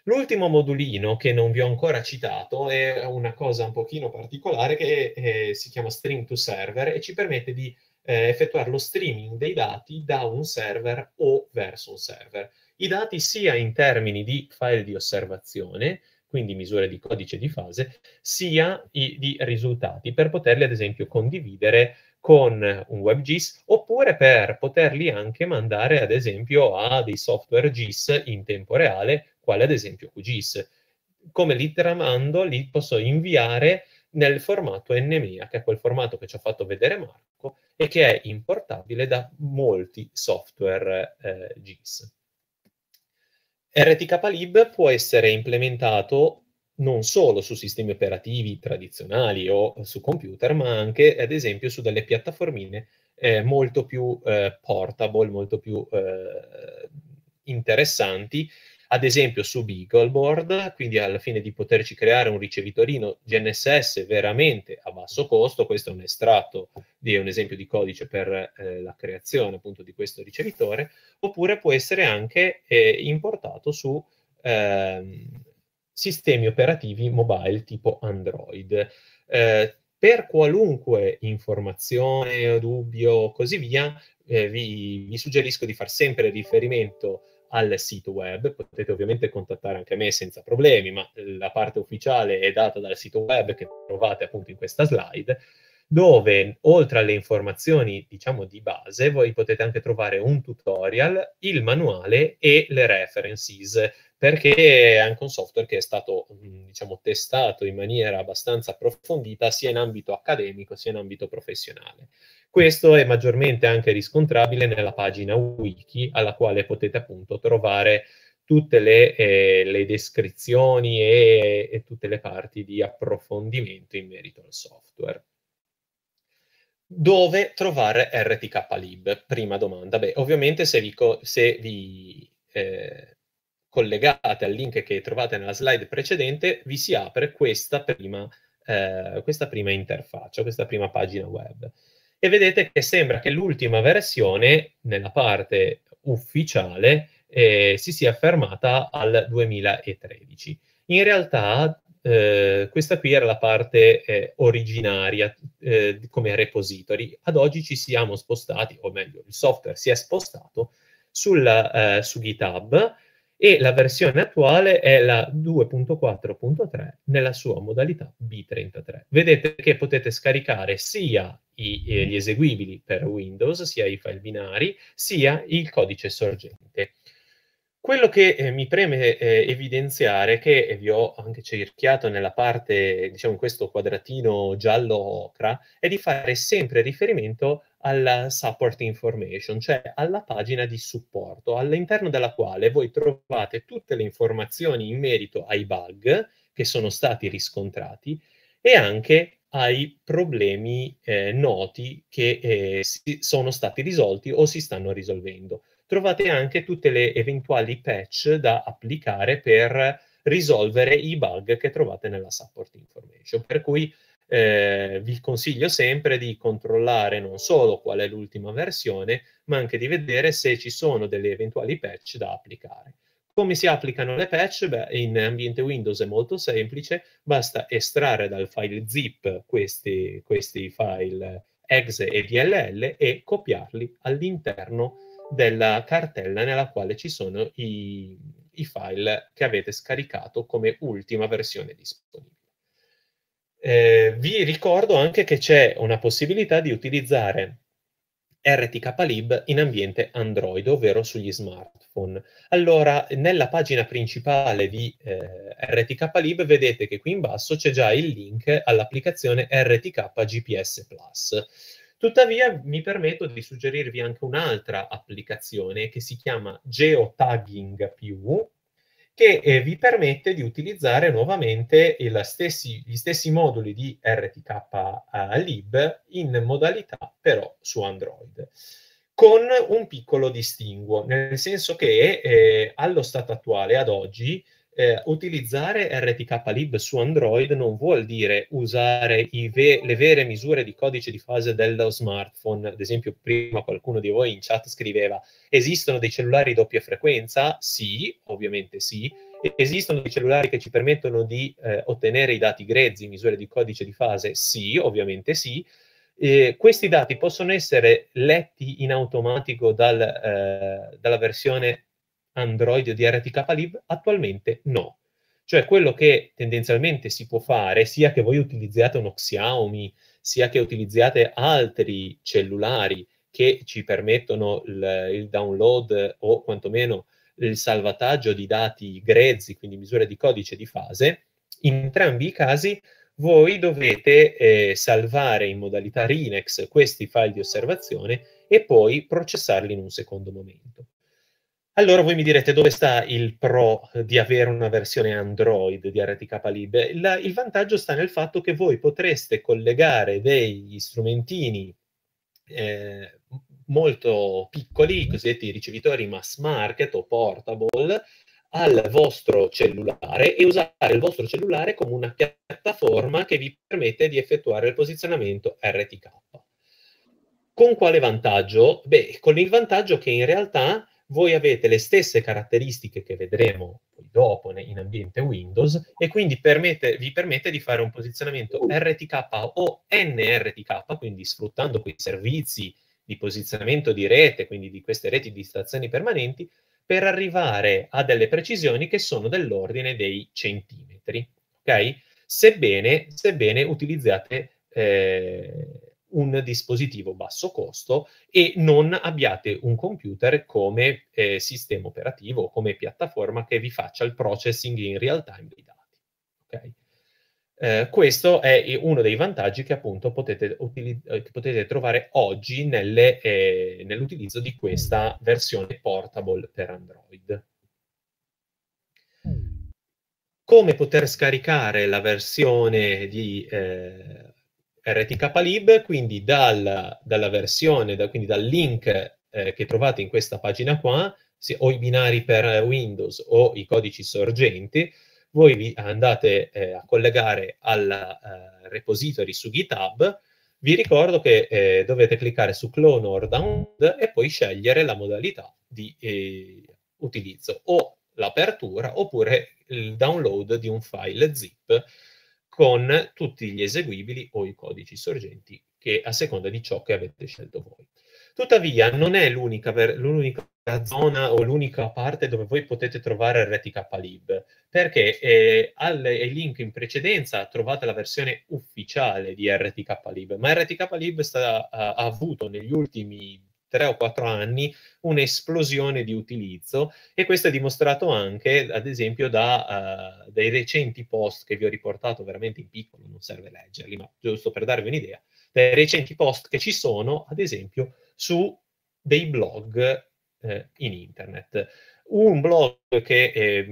L'ultimo modulino che non vi ho ancora citato è una cosa un pochino particolare che eh, si chiama stream to server e ci permette di eh, effettuare lo streaming dei dati da un server o verso un server. I dati sia in termini di file di osservazione, quindi misure di codice di fase, sia i, di risultati per poterli ad esempio condividere con un web GIS oppure per poterli anche mandare ad esempio a dei software GIS in tempo reale, quale ad esempio QGIS. Come li tramando, li posso inviare nel formato NMEA, che è quel formato che ci ha fatto vedere Marco e che è importabile da molti software eh, GIS. RTK Lib può essere implementato non solo su sistemi operativi tradizionali o su computer, ma anche, ad esempio, su delle piattaformine eh, molto più eh, portable, molto più eh, interessanti, ad esempio su Beagleboard, quindi alla fine di poterci creare un ricevitorino GNSS veramente a basso costo, questo è un estratto di un esempio di codice per eh, la creazione appunto di questo ricevitore, oppure può essere anche eh, importato su eh, sistemi operativi mobile tipo Android. Eh, per qualunque informazione, o dubbio o così via, eh, vi, vi suggerisco di far sempre riferimento al sito web. Potete ovviamente contattare anche me senza problemi, ma la parte ufficiale è data dal sito web che trovate appunto in questa slide, dove oltre alle informazioni, diciamo, di base, voi potete anche trovare un tutorial, il manuale e le references perché è anche un software che è stato mm, diciamo, testato in maniera abbastanza approfondita sia in ambito accademico sia in ambito professionale. Questo è maggiormente anche riscontrabile nella pagina wiki alla quale potete appunto trovare tutte le, eh, le descrizioni e, e tutte le parti di approfondimento in merito al software. Dove trovare RTK Lib? Prima domanda. Beh, ovviamente se vi, se vi eh, collegate al link che trovate nella slide precedente, vi si apre questa prima, eh, questa prima interfaccia, questa prima pagina web. E vedete che sembra che l'ultima versione, nella parte ufficiale, eh, si sia fermata al 2013. In realtà eh, questa qui era la parte eh, originaria eh, come repository. Ad oggi ci siamo spostati, o meglio, il software si è spostato sulla, eh, su GitHub e la versione attuale è la 2.4.3 nella sua modalità B33. Vedete che potete scaricare sia i, eh, gli eseguibili per Windows, sia i file binari, sia il codice sorgente. Quello che eh, mi preme eh, evidenziare, che vi ho anche cerchiato nella parte, diciamo in questo quadratino giallo ocra, è di fare sempre riferimento alla support information, cioè alla pagina di supporto, all'interno della quale voi trovate tutte le informazioni in merito ai bug che sono stati riscontrati e anche ai problemi eh, noti che eh, sono stati risolti o si stanno risolvendo trovate anche tutte le eventuali patch da applicare per risolvere i bug che trovate nella support information. Per cui eh, vi consiglio sempre di controllare non solo qual è l'ultima versione, ma anche di vedere se ci sono delle eventuali patch da applicare. Come si applicano le patch? Beh, in ambiente Windows è molto semplice, basta estrarre dal file zip questi, questi file exe e DLL e copiarli all'interno di della cartella nella quale ci sono i, i file che avete scaricato come ultima versione disponibile. Eh, vi ricordo anche che c'è una possibilità di utilizzare RTKlib in ambiente Android, ovvero sugli smartphone. Allora, nella pagina principale di eh, RTKlib vedete che qui in basso c'è già il link all'applicazione RTK GPS Plus. Tuttavia mi permetto di suggerirvi anche un'altra applicazione che si chiama Geotagging più, che eh, vi permette di utilizzare nuovamente stessi, gli stessi moduli di RTK uh, Lib in modalità però su Android con un piccolo distinguo, nel senso che eh, allo stato attuale, ad oggi, eh, utilizzare RTK-lib su Android non vuol dire usare ve- le vere misure di codice di fase dello smartphone. Ad esempio, prima qualcuno di voi in chat scriveva: esistono dei cellulari doppia frequenza? Sì, ovviamente sì. Esistono dei cellulari che ci permettono di eh, ottenere i dati grezzi, misure di codice di fase? Sì, ovviamente sì. Eh, questi dati possono essere letti in automatico dal, eh, dalla versione Android o di RTK-Lib? Attualmente no. Cioè quello che tendenzialmente si può fare, sia che voi utilizziate uno Xiaomi, sia che utilizziate altri cellulari che ci permettono il, il download o quantomeno il salvataggio di dati grezzi, quindi misure di codice di fase, in entrambi i casi voi dovete eh, salvare in modalità Rinex questi file di osservazione e poi processarli in un secondo momento. Allora voi mi direte dove sta il pro di avere una versione Android di RTK Lib? Il, il vantaggio sta nel fatto che voi potreste collegare degli strumentini eh, molto piccoli, i cosiddetti ricevitori mass market o portable, al vostro cellulare e usare il vostro cellulare come una piattaforma che vi permette di effettuare il posizionamento RTK. Con quale vantaggio? Beh, con il vantaggio che in realtà voi avete le stesse caratteristiche che vedremo poi dopo in ambiente Windows e quindi permette, vi permette di fare un posizionamento uh. RTK o NRTK, quindi sfruttando quei servizi di posizionamento di rete, quindi di queste reti di stazioni permanenti, per arrivare a delle precisioni che sono dell'ordine dei centimetri, ok? Sebbene, sebbene utilizzate eh, un dispositivo basso costo e non abbiate un computer come eh, sistema operativo o come piattaforma che vi faccia il processing in real time dei dati. Okay? Eh, questo è uno dei vantaggi che appunto potete, eh, che potete trovare oggi nelle, eh, nell'utilizzo di questa versione portable per Android come poter scaricare la versione di eh, RTK Lib, quindi dal, dalla versione, da, quindi dal link eh, che trovate in questa pagina qua, se, o i binari per Windows o i codici sorgenti, voi vi andate eh, a collegare al eh, repository su GitHub. Vi ricordo che eh, dovete cliccare su clone or download e poi scegliere la modalità di eh, utilizzo, o l'apertura oppure il download di un file zip con tutti gli eseguibili o i codici sorgenti che a seconda di ciò che avete scelto voi. Tuttavia non è l'unica, l'unica zona o l'unica parte dove voi potete trovare RTK Lib, perché eh, al, ai link in precedenza trovate la versione ufficiale di RTK Lib, ma RTKlib sta, ha, ha avuto negli ultimi tre o quattro anni un'esplosione di utilizzo e questo è dimostrato anche, ad esempio, da, uh, dai recenti post che vi ho riportato veramente in piccolo, non serve leggerli, ma giusto per darvi un'idea, dai recenti post che ci sono, ad esempio, su dei blog eh, in internet. Un blog che eh,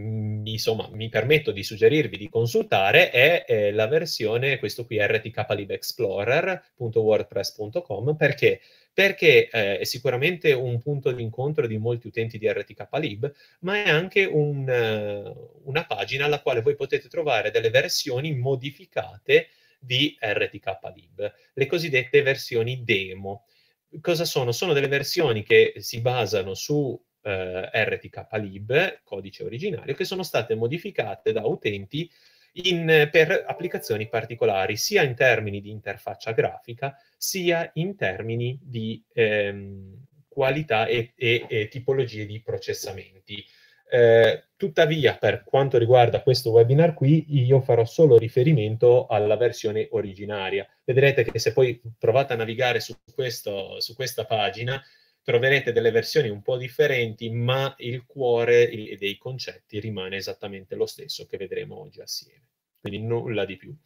insomma, mi permetto di suggerirvi di consultare è eh, la versione, questo qui, rtklibexplorer.wordpress.com, perché perché eh, è sicuramente un punto di incontro di molti utenti di RTK Lib, ma è anche un, eh, una pagina alla quale voi potete trovare delle versioni modificate di RTK Lib, le cosiddette versioni demo. Cosa sono? Sono delle versioni che si basano su eh, RTK Lib, codice originario, che sono state modificate da utenti in, per applicazioni particolari, sia in termini di interfaccia grafica, sia in termini di ehm, qualità e, e, e, tipologie di processamenti. Eh, tuttavia, per quanto riguarda questo webinar qui, io farò solo riferimento alla versione originaria. Vedrete che se poi provate a navigare su, questo, su questa pagina, troverete delle versioni un po' differenti, ma il cuore dei concetti rimane esattamente lo stesso che vedremo oggi assieme, quindi nulla di più.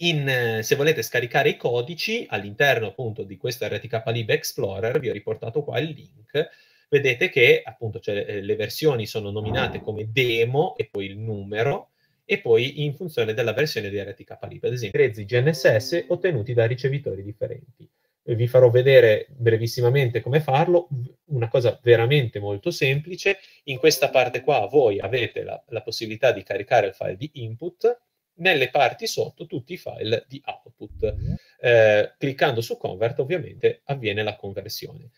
In, eh, se volete scaricare i codici all'interno appunto di questa RTK Lib Explorer, vi ho riportato qua il link, vedete che appunto cioè, eh, le versioni sono nominate come demo e poi il numero e poi in funzione della versione di RTK Lib, ad esempio, grezzi GNSS ottenuti da ricevitori differenti vi farò vedere brevissimamente come farlo, una cosa veramente molto semplice. In questa parte qua voi avete la, la, possibilità di caricare il file di input, nelle parti sotto tutti i file di output. Eh, cliccando su convert ovviamente avviene la conversione.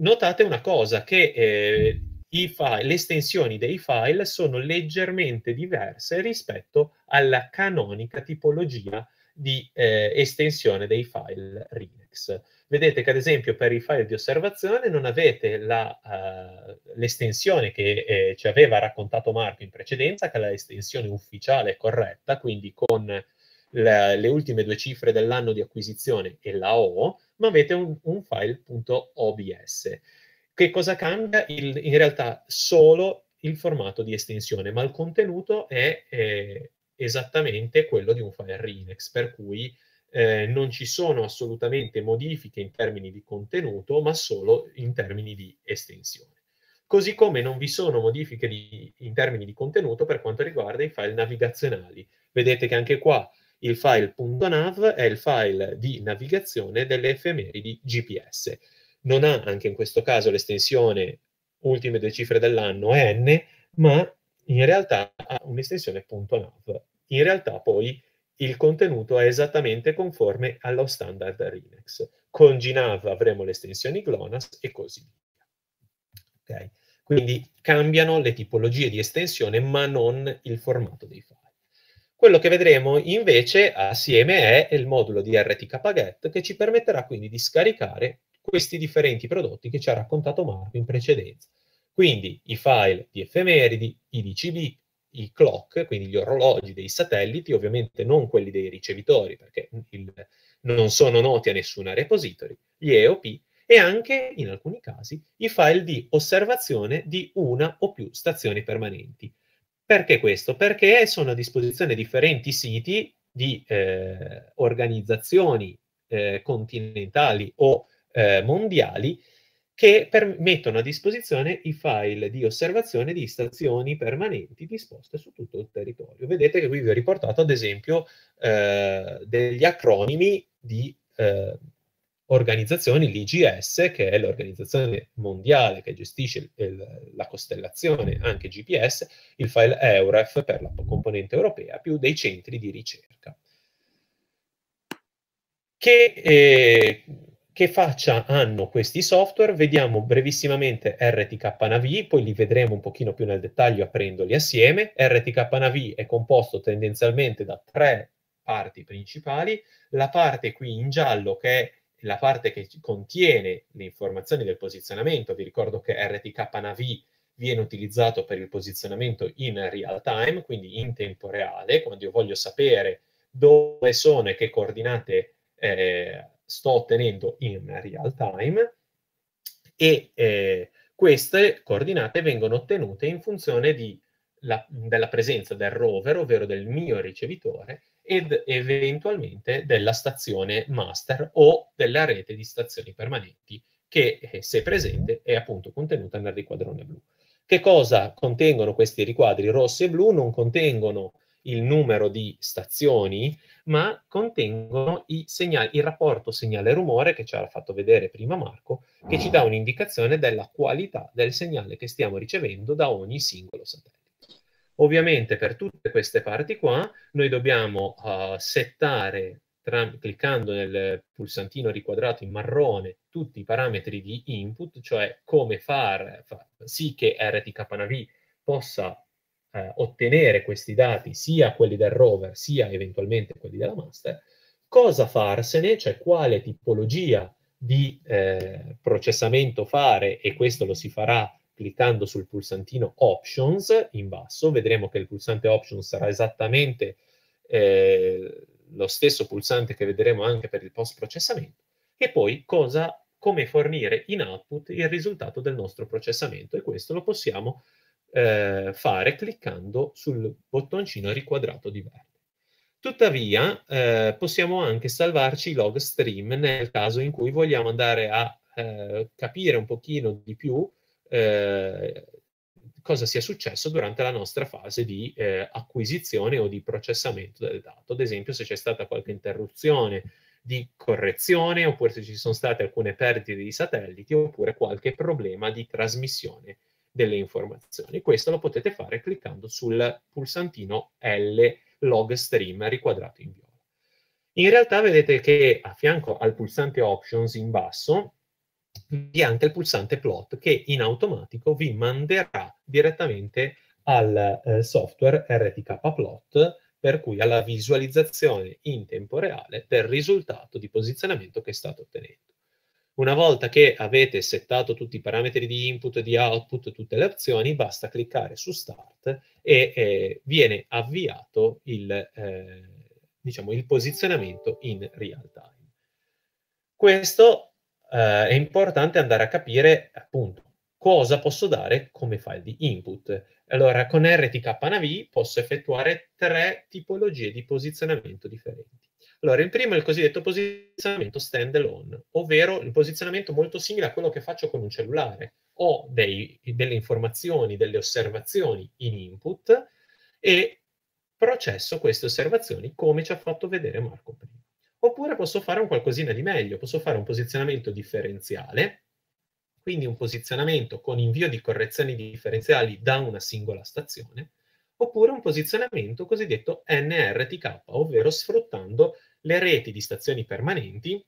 Notate una cosa, che eh, file, le estensioni dei file sono leggermente diverse rispetto alla canonica tipologia di eh, estensione dei file RIM. Vedete che ad esempio per i file di osservazione non avete la, uh, l'estensione che eh, ci aveva raccontato Marco in precedenza, che è l'estensione ufficiale corretta, quindi con la, le ultime due cifre dell'anno di acquisizione e la O, ma avete un, un file.obs. Che cosa cambia? Il, in realtà solo il formato di estensione, ma il contenuto è eh, esattamente quello di un file Linux, per cui eh, non ci sono assolutamente modifiche in termini di contenuto, ma solo in termini di estensione. Così come non vi sono modifiche di, in termini di contenuto per quanto riguarda i file navigazionali. Vedete che anche qua il file.nav è il file di navigazione delle effemeridi GPS. Non ha anche in questo caso l'estensione ultime due cifre dell'anno n, ma in realtà ha un'estensione .nav. In realtà poi il contenuto è esattamente conforme allo standard Linux. Con Ginav avremo le estensioni GLONASS e così via. Okay? Quindi cambiano le tipologie di estensione, ma non il formato dei file. Quello che vedremo invece assieme è il modulo di RTKGET che ci permetterà quindi di scaricare questi differenti prodotti che ci ha raccontato Marco in precedenza. Quindi i file di effemeridi, i DCB, i clock, quindi gli orologi dei satelliti, ovviamente non quelli dei ricevitori, perché il, non sono noti a nessuna repository, gli EOP, e anche, in alcuni casi, i file di osservazione di una o più stazioni permanenti. Perché questo? Perché sono a disposizione differenti siti di eh, organizzazioni eh, continentali o eh, mondiali che per- mettono a disposizione i file di osservazione di stazioni permanenti disposte su tutto il territorio. Vedete che qui vi ho riportato ad esempio eh, degli acronimi di eh, organizzazioni, l'IGS, che è l'organizzazione mondiale che gestisce il, la costellazione, anche GPS, il file EUREF per la componente europea, più dei centri di ricerca. Che, eh, che faccia hanno questi software? Vediamo brevissimamente RTKNAV, poi li vedremo un pochino più nel dettaglio aprendoli assieme. RTKNAV è composto tendenzialmente da tre parti principali. La parte qui in giallo che è la parte che contiene le informazioni del posizionamento, vi ricordo che RTKNAV viene utilizzato per il posizionamento in real time, quindi in tempo reale, quando io voglio sapere dove sono e che coordinate eh, sto ottenendo in real time e eh, queste coordinate vengono ottenute in funzione di la, della presenza del rover, ovvero del mio ricevitore, ed eventualmente della stazione master o della rete di stazioni permanenti che, eh, se presente, è appunto contenuta nel riquadrone blu. Che cosa contengono questi riquadri rossi e blu? Non contengono il numero di stazioni, ma contengono i segnali, il rapporto segnale-rumore che ci ha fatto vedere prima Marco, che ci dà un'indicazione della qualità del segnale che stiamo ricevendo da ogni singolo satellite. Ovviamente per tutte queste parti qua noi dobbiamo uh, settare, tra, cliccando nel pulsantino riquadrato in marrone, tutti i parametri di input, cioè come far, far sì che RTKNV possa eh, ottenere questi dati, sia quelli del rover, sia eventualmente quelli della master, cosa farsene, cioè quale tipologia di eh, processamento fare, e questo lo si farà cliccando sul pulsantino Options in basso, vedremo che il pulsante Options sarà esattamente eh, lo stesso pulsante che vedremo anche per il post processamento, e poi cosa, come fornire in output il risultato del nostro processamento, e questo lo possiamo eh, fare cliccando sul bottoncino riquadrato di verde. Tuttavia, eh, possiamo anche salvarci i log stream nel caso in cui vogliamo andare a eh, capire un pochino di più eh, cosa sia successo durante la nostra fase di eh, acquisizione o di processamento del dato. Ad esempio, se c'è stata qualche interruzione di correzione, oppure se ci sono state alcune perdite di satelliti, oppure qualche problema di trasmissione delle informazioni. Questo lo potete fare cliccando sul pulsantino L log stream riquadrato in viola. In realtà vedete che a fianco al pulsante options in basso vi è anche il pulsante plot che in automatico vi manderà direttamente al eh, software RTK plot per cui alla visualizzazione in tempo reale del risultato di posizionamento che state ottenendo. Una volta che avete settato tutti i parametri di input e di output, tutte le opzioni, basta cliccare su Start e eh, viene avviato il, eh, diciamo, il posizionamento in real time. Questo eh, è importante andare a capire appunto cosa posso dare come file di input. Allora, con RTK Navi posso effettuare tre tipologie di posizionamento differenti. Allora, il primo è il cosiddetto posizionamento stand alone, ovvero il posizionamento molto simile a quello che faccio con un cellulare. Ho dei, delle informazioni, delle osservazioni in input e processo queste osservazioni come ci ha fatto vedere Marco prima. Oppure posso fare un qualcosina di meglio, posso fare un posizionamento differenziale, quindi un posizionamento con invio di correzioni differenziali da una singola stazione, oppure un posizionamento cosiddetto NRTK, ovvero sfruttando le reti di stazioni permanenti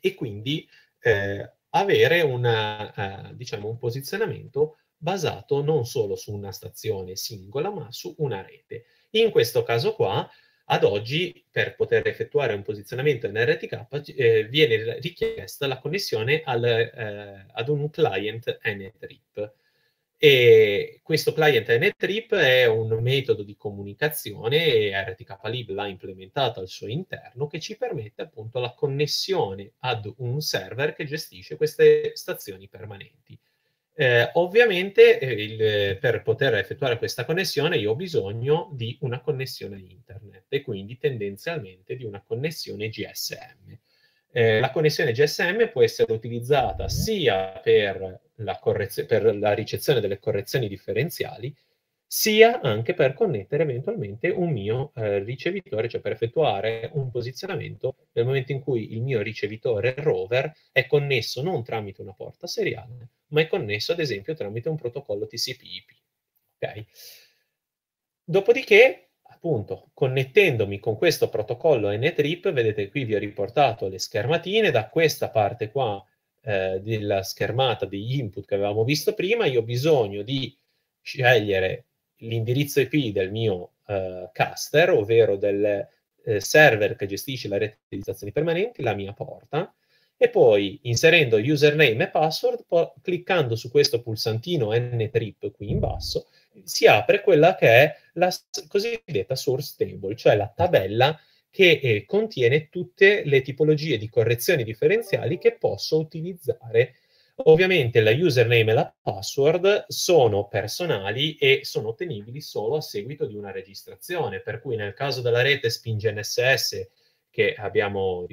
e quindi eh, avere una, eh, diciamo un posizionamento basato non solo su una stazione singola, ma su una rete. In questo caso qua, ad oggi, per poter effettuare un posizionamento in NRTK, eh, viene richiesta la connessione al, eh, ad un client NTRIP. E questo client NTRIP è un metodo di comunicazione e RTK Lib l'ha implementato al suo interno che ci permette appunto la connessione ad un server che gestisce queste stazioni permanenti. Eh, ovviamente eh, il, per poter effettuare questa connessione io ho bisogno di una connessione internet e quindi tendenzialmente di una connessione GSM. Eh, la connessione GSM può essere utilizzata sia per la, correzio- per la ricezione delle correzioni differenziali, sia anche per connettere eventualmente un mio eh, ricevitore, cioè per effettuare un posizionamento nel momento in cui il mio ricevitore rover è connesso non tramite una porta seriale, ma è connesso ad esempio tramite un protocollo TCP/IP. Okay? Dopodiché, appunto, connettendomi con questo protocollo NTRIP, vedete qui vi ho riportato le schermatine, da questa parte qua eh, della schermata degli input che avevamo visto prima, io ho bisogno di scegliere l'indirizzo IP del mio eh, caster, ovvero del eh, server che gestisce la rete di stazioni permanenti, la mia porta, e poi inserendo username e password, po- cliccando su questo pulsantino ntrip qui in basso, si apre quella che è la cosiddetta source table, cioè la tabella che eh, contiene tutte le tipologie di correzioni differenziali che posso utilizzare. Ovviamente la username e la password sono personali e sono ottenibili solo a seguito di una registrazione, per cui nel caso della rete SpinGNSS che abbiamo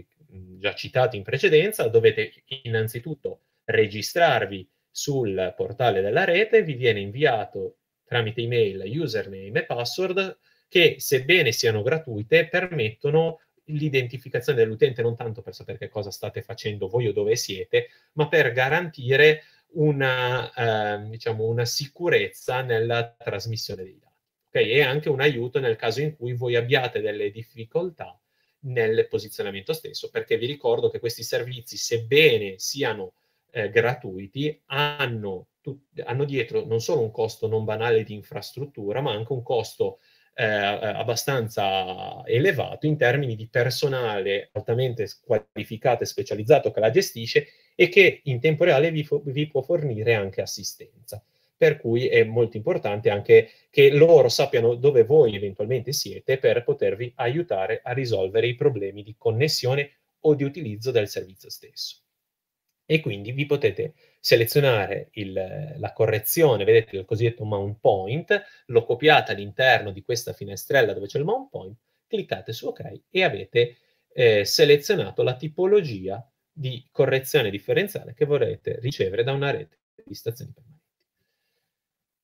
già citato in precedenza, dovete innanzitutto registrarvi sul portale della rete, vi viene inviato tramite email username e password che sebbene siano gratuite permettono l'identificazione dell'utente non tanto per sapere che cosa state facendo voi o dove siete, ma per garantire una, eh, diciamo una sicurezza nella trasmissione dei dati. Okay? E anche un aiuto nel caso in cui voi abbiate delle difficoltà nel posizionamento stesso, perché vi ricordo che questi servizi, sebbene siano eh, gratuiti, hanno, hanno dietro non solo un costo non banale di infrastruttura, ma anche un costo eh, eh, abbastanza elevato in termini di personale altamente qualificato e specializzato che la gestisce e che in tempo reale vi, fo- vi può fornire anche assistenza. Per cui è molto importante anche che loro sappiano dove voi eventualmente siete per potervi aiutare a risolvere i problemi di connessione o di utilizzo del servizio stesso. E quindi vi potete selezionare il, la correzione, vedete il cosiddetto mount point, lo copiate all'interno di questa finestrella dove c'è il mount point, cliccate su ok e avete eh, selezionato la tipologia di correzione differenziale che vorrete ricevere da una rete di stazioni permanenti.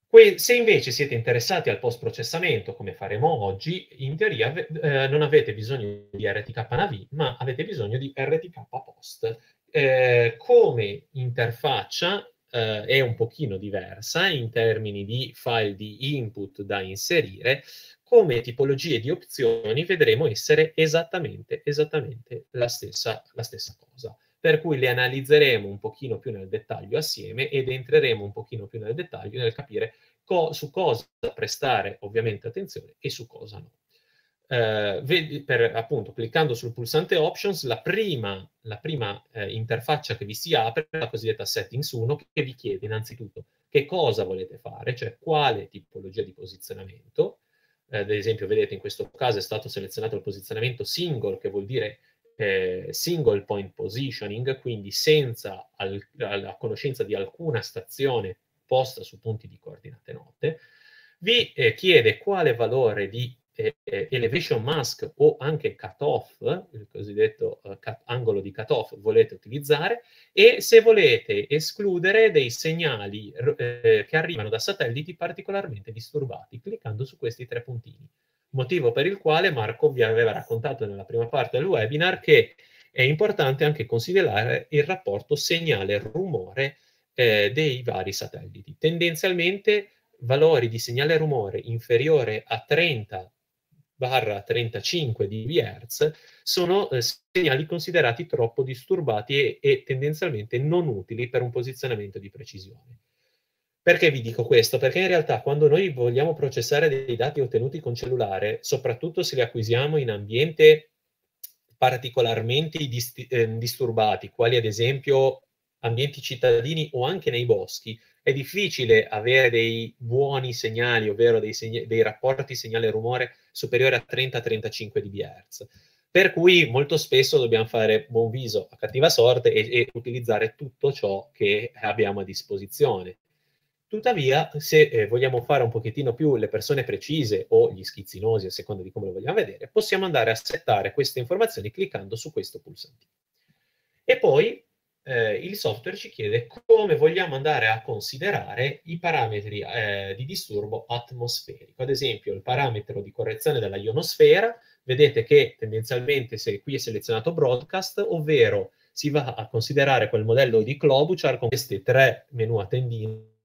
Que- se invece siete interessati al post processamento, come faremo oggi, in teoria eh, non avete bisogno di RTK Navi, ma avete bisogno di RTK post eh, come interfaccia eh, è un pochino diversa in termini di file di input da inserire, come tipologie di opzioni vedremo essere esattamente, esattamente la stessa, la stessa cosa per cui le analizzeremo un pochino più nel dettaglio assieme ed entreremo un pochino più nel dettaglio nel capire co- su cosa prestare ovviamente attenzione e su cosa no eh, vedi, per, appunto cliccando sul pulsante Options, la prima, la prima eh, interfaccia che vi si apre è la cosiddetta Settings 1, che vi chiede innanzitutto che cosa volete fare, cioè quale tipologia di posizionamento. Eh, ad esempio, vedete in questo caso è stato selezionato il posizionamento single, che vuol dire eh, single point positioning, quindi senza al- la conoscenza di alcuna stazione posta su punti di coordinate note vi eh, chiede quale valore di elevation mask o anche cutoff, il cosiddetto uh, cut, angolo di cutoff volete utilizzare, e se volete escludere dei segnali eh, che arrivano da satelliti particolarmente disturbati, cliccando su questi tre puntini. Motivo per il quale Marco vi aveva raccontato nella prima parte del webinar che è importante anche considerare il rapporto segnale-rumore eh, dei vari satelliti. Tendenzialmente valori di segnale rumore inferiore a 30 barra 35 dBHz sono eh, segnali considerati troppo disturbati e, e, tendenzialmente non utili per un posizionamento di precisione. Perché vi dico questo? Perché in realtà quando noi vogliamo processare dei dati ottenuti con cellulare, soprattutto se li acquisiamo in ambiente particolarmente dist eh, disturbati, quali ad esempio ambienti cittadini o anche nei boschi, è difficile avere dei buoni segnali, ovvero dei, seg dei rapporti segnale-rumore superiore a 30-35 dBHz. Per cui molto spesso dobbiamo fare buon viso a cattiva sorte e, e utilizzare tutto ciò che abbiamo a disposizione. Tuttavia, se eh, vogliamo fare un pochettino più le persone precise o gli schizzinosi, a seconda di come lo vogliamo vedere, possiamo andare a settare queste informazioni cliccando su questo pulsante. E poi eh, il software ci chiede come vogliamo andare a considerare i parametri eh, di disturbo atmosferico. Ad esempio, il parametro di correzione della ionosfera, vedete che tendenzialmente se qui è selezionato broadcast, ovvero si va a considerare quel modello di Klobuchar con questi tre menu a tendine,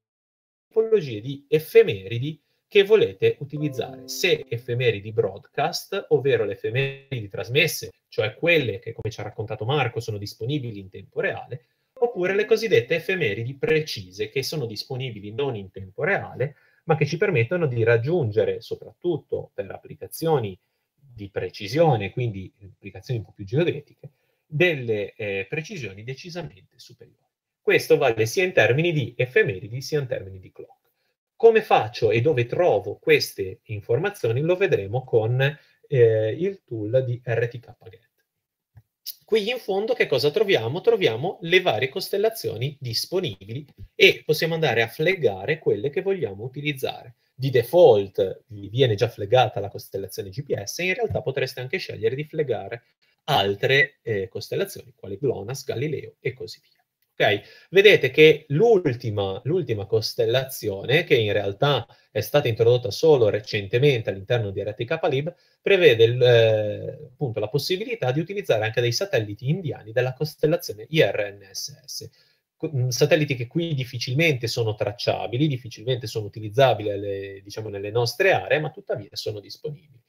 di effemeridi che volete utilizzare. Se effemeridi broadcast, ovvero le effemeridi trasmesse cioè quelle che, come ci ha raccontato Marco, sono disponibili in tempo reale, oppure le cosiddette effemeridi precise, che sono disponibili non in tempo reale, ma che ci permettono di raggiungere, soprattutto per applicazioni di precisione, quindi applicazioni un po' più geodetiche, delle eh, precisioni decisamente superiori. Questo vale sia in termini di effemeridi sia in termini di clock. Come faccio e dove trovo queste informazioni lo vedremo con eh, il tool di rtkget. Qui in fondo che cosa troviamo? Troviamo le varie costellazioni disponibili e possiamo andare a flaggare quelle che vogliamo utilizzare. Di default vi viene già flaggata la costellazione GPS, in realtà potreste anche scegliere di flaggare altre eh, costellazioni, quali GLONASS, Galileo e così via. Okay? Vedete che l'ultima, l'ultima costellazione, che in realtà è stata introdotta solo recentemente all'interno di Eratica Palib, prevede eh, appunto la possibilità di utilizzare anche dei satelliti indiani della costellazione IRNSS satelliti che qui difficilmente sono tracciabili, difficilmente sono utilizzabili alle, diciamo, nelle nostre aree, ma tuttavia sono disponibili.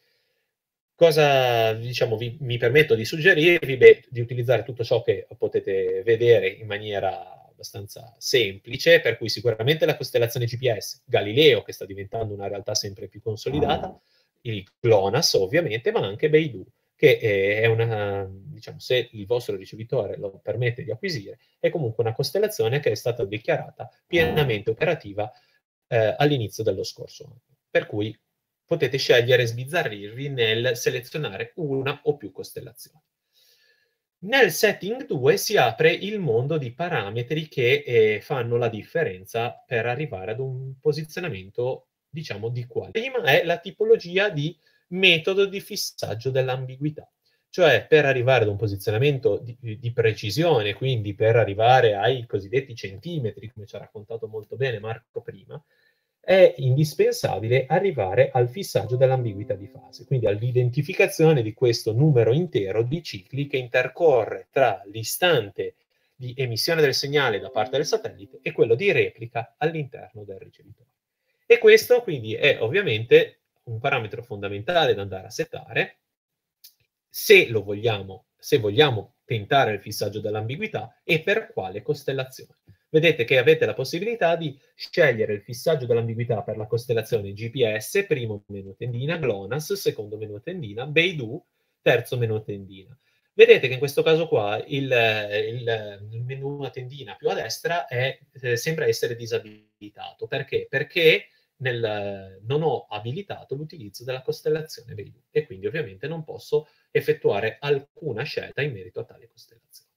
Cosa diciamo, vi, mi permetto di suggerirvi? Beh, di utilizzare tutto ciò che potete vedere in maniera abbastanza semplice, per cui sicuramente la costellazione GPS, Galileo che sta diventando una realtà sempre più consolidata, il GLONASS ovviamente, ma anche Beidou che è una, diciamo, se il vostro ricevitore lo permette di acquisire, è comunque una costellazione che è stata dichiarata pienamente operativa eh, all'inizio dello scorso anno. Per cui potete scegliere sbizzarrirvi nel selezionare una o più costellazioni. Nel setting 2 si apre il mondo di parametri che eh, fanno la differenza per arrivare ad un posizionamento, diciamo, di quale. Prima è la tipologia di metodo di fissaggio dell'ambiguità, cioè per arrivare ad un posizionamento di, di precisione, quindi per arrivare ai cosiddetti centimetri, come ci ha raccontato molto bene Marco prima, è indispensabile arrivare al fissaggio dell'ambiguità di fase, quindi all'identificazione di questo numero intero di cicli che intercorre tra l'istante di emissione del segnale da parte del satellite e quello di replica all'interno del ricevitore. E questo quindi è ovviamente un parametro fondamentale da andare a settare se lo vogliamo, se vogliamo tentare il fissaggio dell'ambiguità e per quale costellazione vedete che avete la possibilità di scegliere il fissaggio dell'ambiguità per la costellazione GPS, primo menu tendina, GLONASS, secondo menu tendina, Beidou, terzo menu tendina. Vedete che in questo caso qua il, il, il menu a tendina più a destra è, eh, sembra essere disabilitato. Perché? Perché nel, non ho abilitato l'utilizzo della costellazione Beidou e quindi ovviamente non posso effettuare alcuna scelta in merito a tale costellazione.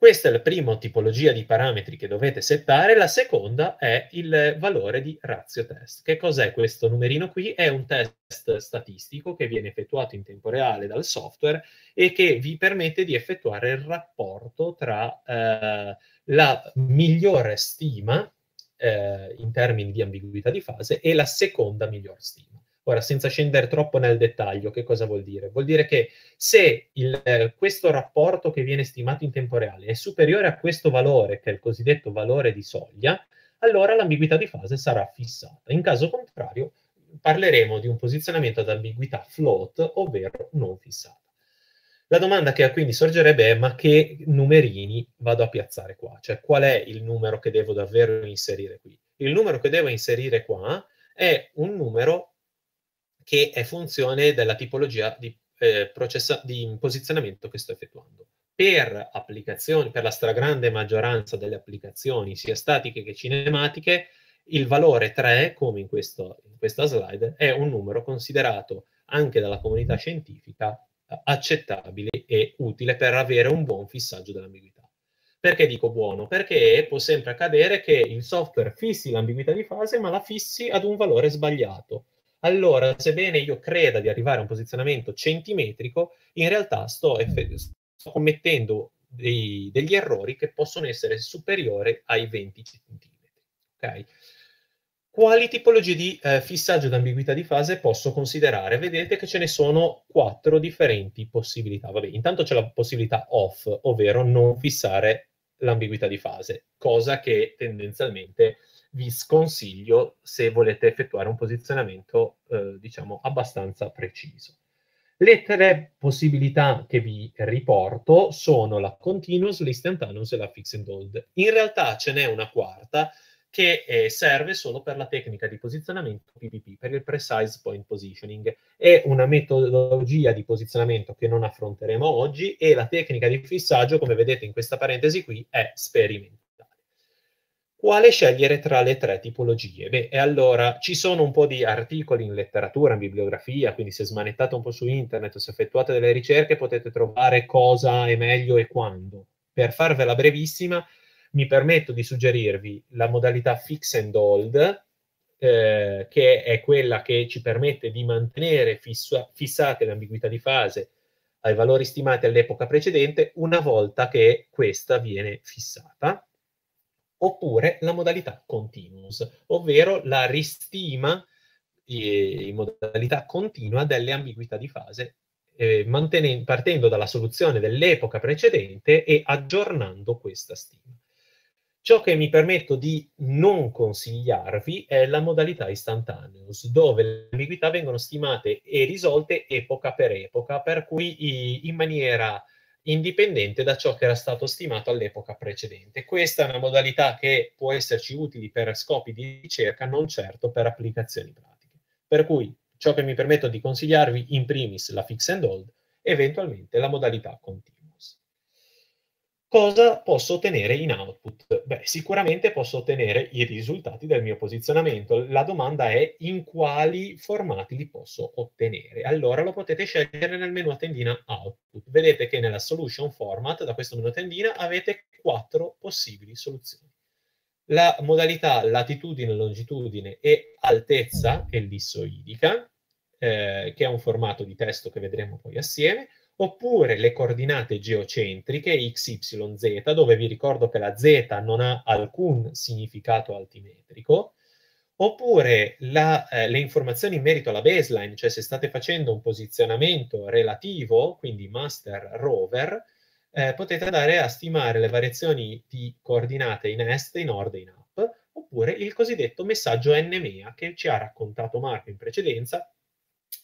Questa è la prima tipologia di parametri che dovete settare, la seconda è il valore di ratio test. Che cos'è questo numerino qui? È un test statistico che viene effettuato in tempo reale dal software e che vi permette di effettuare il rapporto tra eh, la migliore stima eh, in termini di ambiguità di fase e la seconda miglior stima. Ora, senza scendere troppo nel dettaglio, che cosa vuol dire? Vuol dire che se il, eh, questo rapporto che viene stimato in tempo reale è superiore a questo valore, che è il cosiddetto valore di soglia, allora l'ambiguità di fase sarà fissata. In caso contrario, parleremo di un posizionamento ad ambiguità float, ovvero non fissata. La domanda che quindi sorgerebbe è ma che numerini vado a piazzare qua? Cioè qual è il numero che devo davvero inserire qui? Il numero che devo inserire qua è un numero che è funzione della tipologia di, eh, processa- di posizionamento che sto effettuando. Per applicazioni, per la stragrande maggioranza delle applicazioni, sia statiche che cinematiche, il valore 3, come in, questo, in questa slide, è un numero considerato anche dalla comunità scientifica eh, accettabile e utile per avere un buon fissaggio dell'ambiguità. Perché dico buono? Perché può sempre accadere che il software fissi l'ambiguità di fase, ma la fissi ad un valore sbagliato allora sebbene io creda di arrivare a un posizionamento centimetrico, in realtà sto, mm. eff- sto commettendo dei, degli errori che possono essere superiori ai 20 centimetri. Okay? Quali tipologie di eh, fissaggio ed ambiguità di fase posso considerare? Vedete che ce ne sono quattro differenti possibilità. Vabbè, intanto c'è la possibilità off, ovvero non fissare l'ambiguità di fase, cosa che tendenzialmente vi sconsiglio se volete effettuare un posizionamento, eh, diciamo, abbastanza preciso. Le tre possibilità che vi riporto sono la continuous, l'instantaneous e la fix and hold. In realtà ce n'è una quarta che eh, serve solo per la tecnica di posizionamento PPP, per il Precise Point Positioning. È una metodologia di posizionamento che non affronteremo oggi e la tecnica di fissaggio, come vedete in questa parentesi qui, è sperimentale quale scegliere tra le tre tipologie? Beh, e allora ci sono un po' di articoli in letteratura, in bibliografia, quindi se smanettate un po' su internet o se effettuate delle ricerche potete trovare cosa è meglio e quando. Per farvela brevissima, mi permetto di suggerirvi la modalità fix and hold, eh, che è quella che ci permette di mantenere fissa- fissate le ambiguità di fase ai valori stimati all'epoca precedente una volta che questa viene fissata oppure la modalità continuous, ovvero la ristima eh, in modalità continua delle ambiguità di fase, eh, partendo dalla soluzione dell'epoca precedente e aggiornando questa stima. Ciò che mi permetto di non consigliarvi è la modalità istantaneous, dove le ambiguità vengono stimate e risolte epoca per epoca, per cui eh, in maniera indipendente da ciò che era stato stimato all'epoca precedente. Questa è una modalità che può esserci utile per scopi di ricerca, non certo per applicazioni pratiche. Per cui ciò che mi permetto di consigliarvi in primis la fix and hold, eventualmente la modalità continua. Cosa posso ottenere in output? Beh, sicuramente posso ottenere i risultati del mio posizionamento. La domanda è in quali formati li posso ottenere. Allora lo potete scegliere nel menu a tendina output. Vedete che nella solution format, da questo menu a tendina, avete quattro possibili soluzioni. La modalità latitudine, longitudine e altezza ellissoidica, eh, che è un formato di testo che vedremo poi assieme, oppure le coordinate geocentriche xyz, dove vi ricordo che la z non ha alcun significato altimetrico, oppure la, eh, le informazioni in merito alla baseline, cioè se state facendo un posizionamento relativo, quindi master rover, eh, potete andare a stimare le variazioni di coordinate in est, in nord e in up, oppure il cosiddetto messaggio NMEA che ci ha raccontato Marco in precedenza,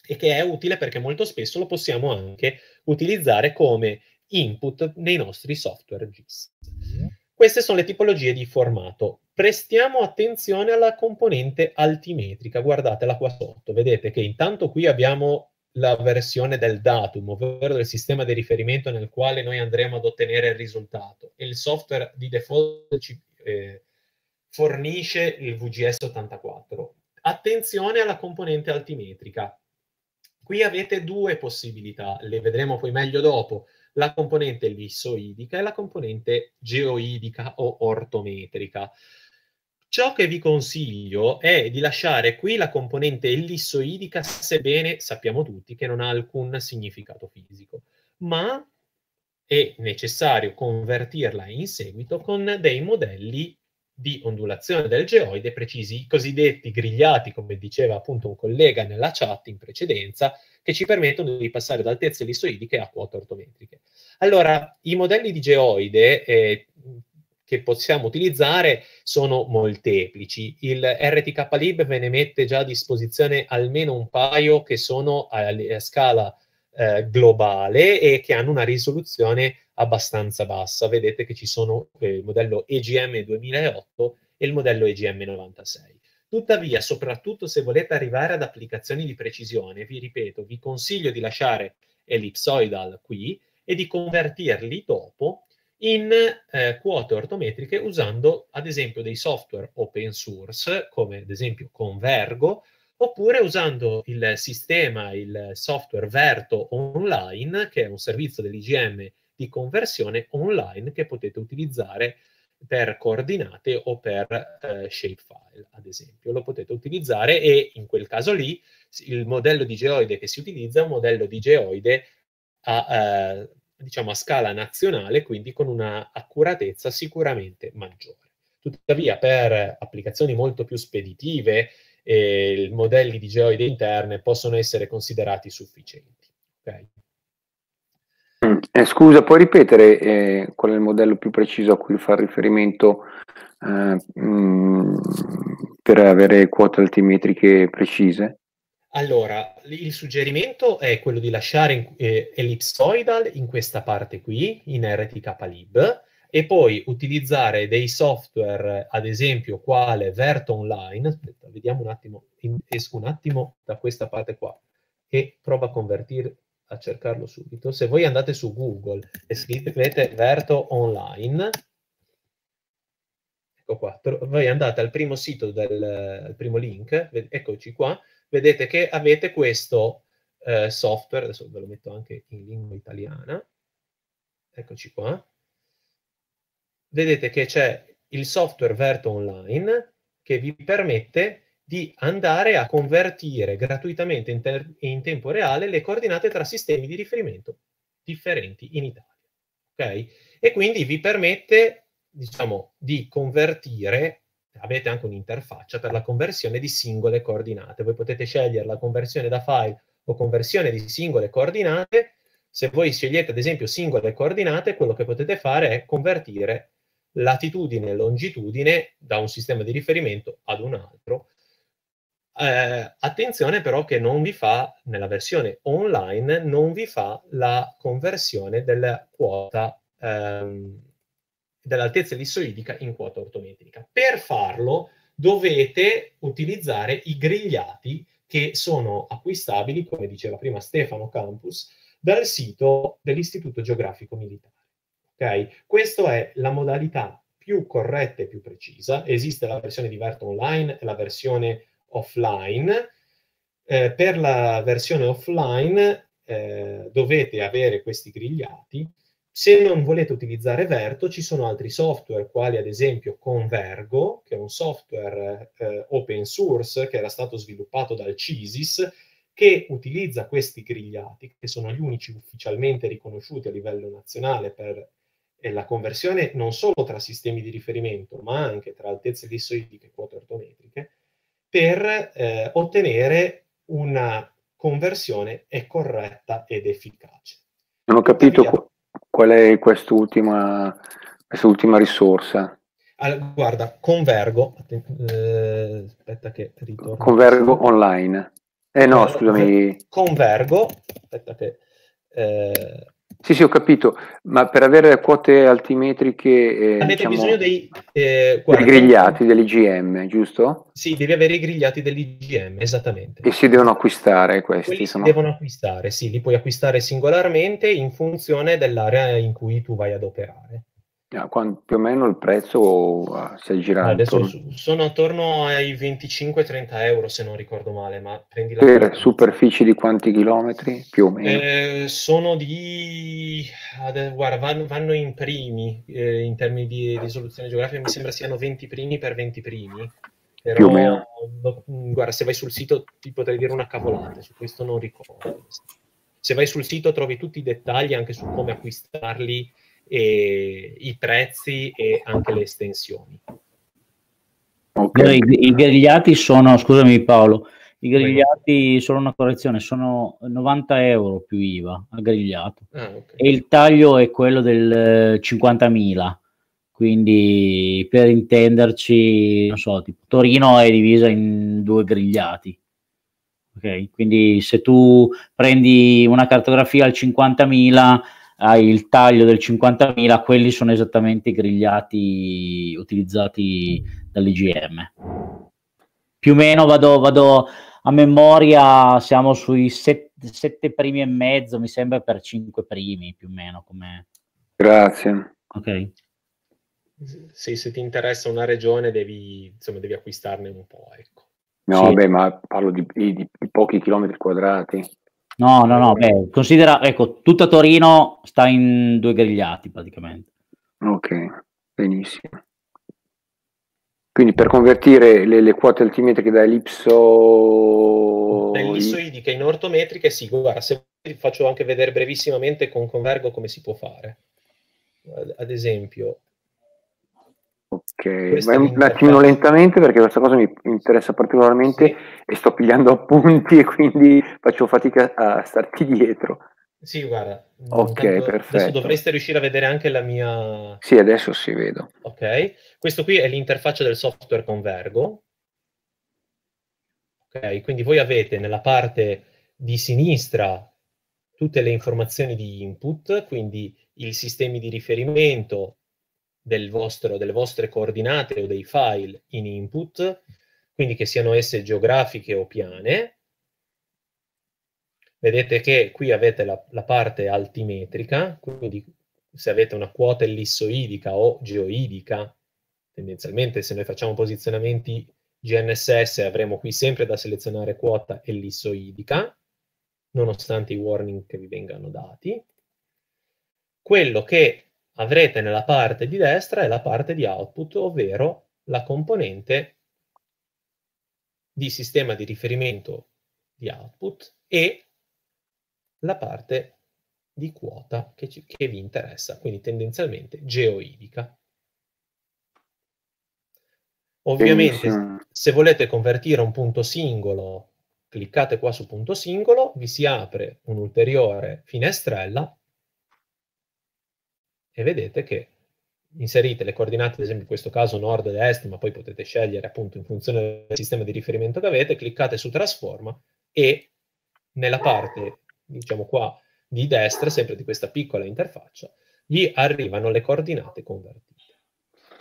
e che è utile perché molto spesso lo possiamo anche utilizzare come input nei nostri software GIS. Mm-hmm. Queste sono le tipologie di formato. Prestiamo attenzione alla componente altimetrica, guardatela qua sotto. Vedete che intanto qui abbiamo la versione del datum, ovvero del sistema di riferimento nel quale noi andremo ad ottenere il risultato. E il software di default ci eh, fornisce il VGS84. Attenzione alla componente altimetrica. Qui avete due possibilità, le vedremo poi meglio dopo, la componente ellissoidica e la componente geoidica o ortometrica. Ciò che vi consiglio è di lasciare qui la componente ellissoidica, sebbene sappiamo tutti che non ha alcun significato fisico, ma è necessario convertirla in seguito con dei modelli di ondulazione del geoide precisi, i cosiddetti grigliati, come diceva appunto un collega nella chat in precedenza, che ci permettono di passare da altezze ellissoidiche a quote ortometriche. Allora, i modelli di geoide eh, che possiamo utilizzare sono molteplici. Il RTK-Lib ve ne mette già a disposizione almeno un paio che sono a, a scala eh, globale e che hanno una risoluzione abbastanza bassa. Vedete che ci sono eh, il modello EGM 2008 e il modello EGM 96. Tuttavia, soprattutto se volete arrivare ad applicazioni di precisione, vi ripeto, vi consiglio di lasciare ellipsoidal qui e di convertirli dopo in eh, quote ortometriche usando ad esempio dei software open source come ad esempio Convergo oppure usando il sistema, il software Verto Online che è un servizio dell'IGM di conversione online che potete utilizzare per coordinate o per eh, shapefile, ad esempio. Lo potete utilizzare e in quel caso lì il modello di geoide che si utilizza è un modello di geoide a, eh, diciamo a scala nazionale, quindi con una accuratezza sicuramente maggiore. Tuttavia, per applicazioni molto più speditive, eh, i modelli di geoide interne possono essere considerati sufficienti. Okay? Eh, scusa, puoi ripetere eh, qual è il modello più preciso a cui fa riferimento eh, mh, mm, per avere quote altimetriche precise? Allora, il suggerimento è quello di lasciare in, eh, ellipsoidal in questa parte qui, in RTKlib, e poi utilizzare dei software, ad esempio, quale VertOnline, aspetta, vediamo un attimo, in, esco un attimo da questa parte qua, e provo a convertire, a cercarlo subito, se voi andate su Google e scrivete Verto Online, ecco qua, voi andate al primo sito, del, al primo link, eccoci qua, vedete che avete questo eh, software, adesso ve lo metto anche in lingua italiana, eccoci qua, vedete che c'è il software Verto Online che vi permette di andare a convertire gratuitamente in, ter- in tempo reale le coordinate tra sistemi di riferimento differenti in Italia. Okay? E quindi vi permette, diciamo, di convertire avete anche un'interfaccia per la conversione di singole coordinate. Voi potete scegliere la conversione da file o conversione di singole coordinate. Se voi scegliete ad esempio singole coordinate, quello che potete fare è convertire latitudine e longitudine da un sistema di riferimento ad un altro eh, attenzione però che non vi fa, nella versione online, non vi fa la conversione della quota, ehm, dell'altezza ellissoidica in quota ortometrica. Per farlo dovete utilizzare i grigliati che sono acquistabili, come diceva prima Stefano Campus, dal sito dell'Istituto Geografico Militare. Okay? Questa è la modalità più corretta e più precisa. Esiste la versione di Vert Online e la versione offline. Eh, per la versione offline eh, dovete avere questi grigliati. Se non volete utilizzare Verto, ci sono altri software, quali ad esempio Convergo, che è un software eh, open source che era stato sviluppato dal CISIS, che utilizza questi grigliati, che sono gli unici ufficialmente riconosciuti a livello nazionale per eh, la conversione non solo tra sistemi di riferimento, ma anche tra altezze dissoidiche e quote ortometriche, per eh, ottenere una conversione è corretta ed efficace. Non ho capito Tuttavia, qual è quest'ultima, quest'ultima risorsa. Allora, guarda, convergo, eh, aspetta che ritorno. Convergo online. Eh no, scusami. Convergo, aspetta che... Eh, sì, sì, ho capito, ma per avere quote altimetriche... Eh, Avete diciamo, bisogno dei, eh, dei grigliati dell'IGM, giusto? Sì, devi avere i grigliati dell'IGM, esattamente. E si devono acquistare questi? sono... si devono acquistare, sì, li puoi acquistare singolarmente in funzione dell'area in cui tu vai ad operare. Ah, più o meno il prezzo ah, si è girato. Adesso sono attorno ai 25-30 euro se non ricordo male, ma prendi la Per parte. superfici di quanti chilometri più o meno? Eh, sono di... guarda, vanno, vanno in primi eh, in termini di risoluzione geografica, mi sembra siano 20 primi per 20 primi. Però, più o meno. guarda, se vai sul sito ti potrei dire una cavolata, su questo non ricordo. Se vai sul sito trovi tutti i dettagli anche su come acquistarli i prezzi e anche le estensioni. Okay. I, I grigliati sono, scusami Paolo, i grigliati, solo una correzione, sono 90 euro più IVA a grigliato ah, okay. e il taglio è quello del 50.000, quindi per intenderci, non so, tipo, Torino è divisa in due grigliati. Okay? Quindi se tu prendi una cartografia al 50.000 hai il taglio del 50.000, quelli sono esattamente i grigliati utilizzati dall'IGM. Più o meno vado, vado a memoria, siamo sui 7 primi e mezzo, mi sembra per 5 primi più o meno. Come... Grazie. Ok. Se, se, ti interessa una regione devi, insomma, devi acquistarne un po'. Ecco. No, sì. beh, ma parlo di, di, di pochi chilometri quadrati. No, no, no, beh, considera, ecco, tutta Torino sta in due grigliati praticamente. Ok, benissimo. Quindi per convertire le, le quote altimetriche da ellipso... Ellissoidiche in ortometriche, sì, guarda, se vi faccio anche vedere brevissimamente con Convergo come si può fare. Ad esempio, Ok, Vai un attimino lentamente perché questa cosa mi interessa particolarmente sì. e sto pigliando appunti [LAUGHS] e quindi faccio fatica a starti dietro. Sì, guarda. Ok, Intanto, perfetto. Adesso dovreste riuscire a vedere anche la mia... Sì, adesso si vedo. Ok, questo qui è l'interfaccia del software Convergo. Ok, quindi voi avete nella parte di sinistra tutte le informazioni di input, quindi i sistemi di riferimento, del vostro, delle vostre coordinate o dei file in input, quindi che siano esse geografiche o piane. Vedete che qui avete la, la parte altimetrica, quindi se avete una quota ellissoidica o geoidica, tendenzialmente se noi facciamo posizionamenti GNSS avremo qui sempre da selezionare quota ellissoidica, nonostante i warning che vi vengano dati. Quello che avrete nella parte di destra la parte di output, ovvero la componente di sistema di riferimento di output e la parte di quota che, ci, che vi interessa, quindi tendenzialmente geoidica. Ovviamente se volete convertire un punto singolo, cliccate qua su punto singolo, vi si apre un'ulteriore finestrella e vedete che inserite le coordinate, ad esempio in questo caso nord ed est, ma poi potete scegliere appunto in funzione del sistema di riferimento che avete, cliccate su trasforma e nella parte, diciamo qua, di destra, sempre di questa piccola interfaccia, vi arrivano le coordinate convertite.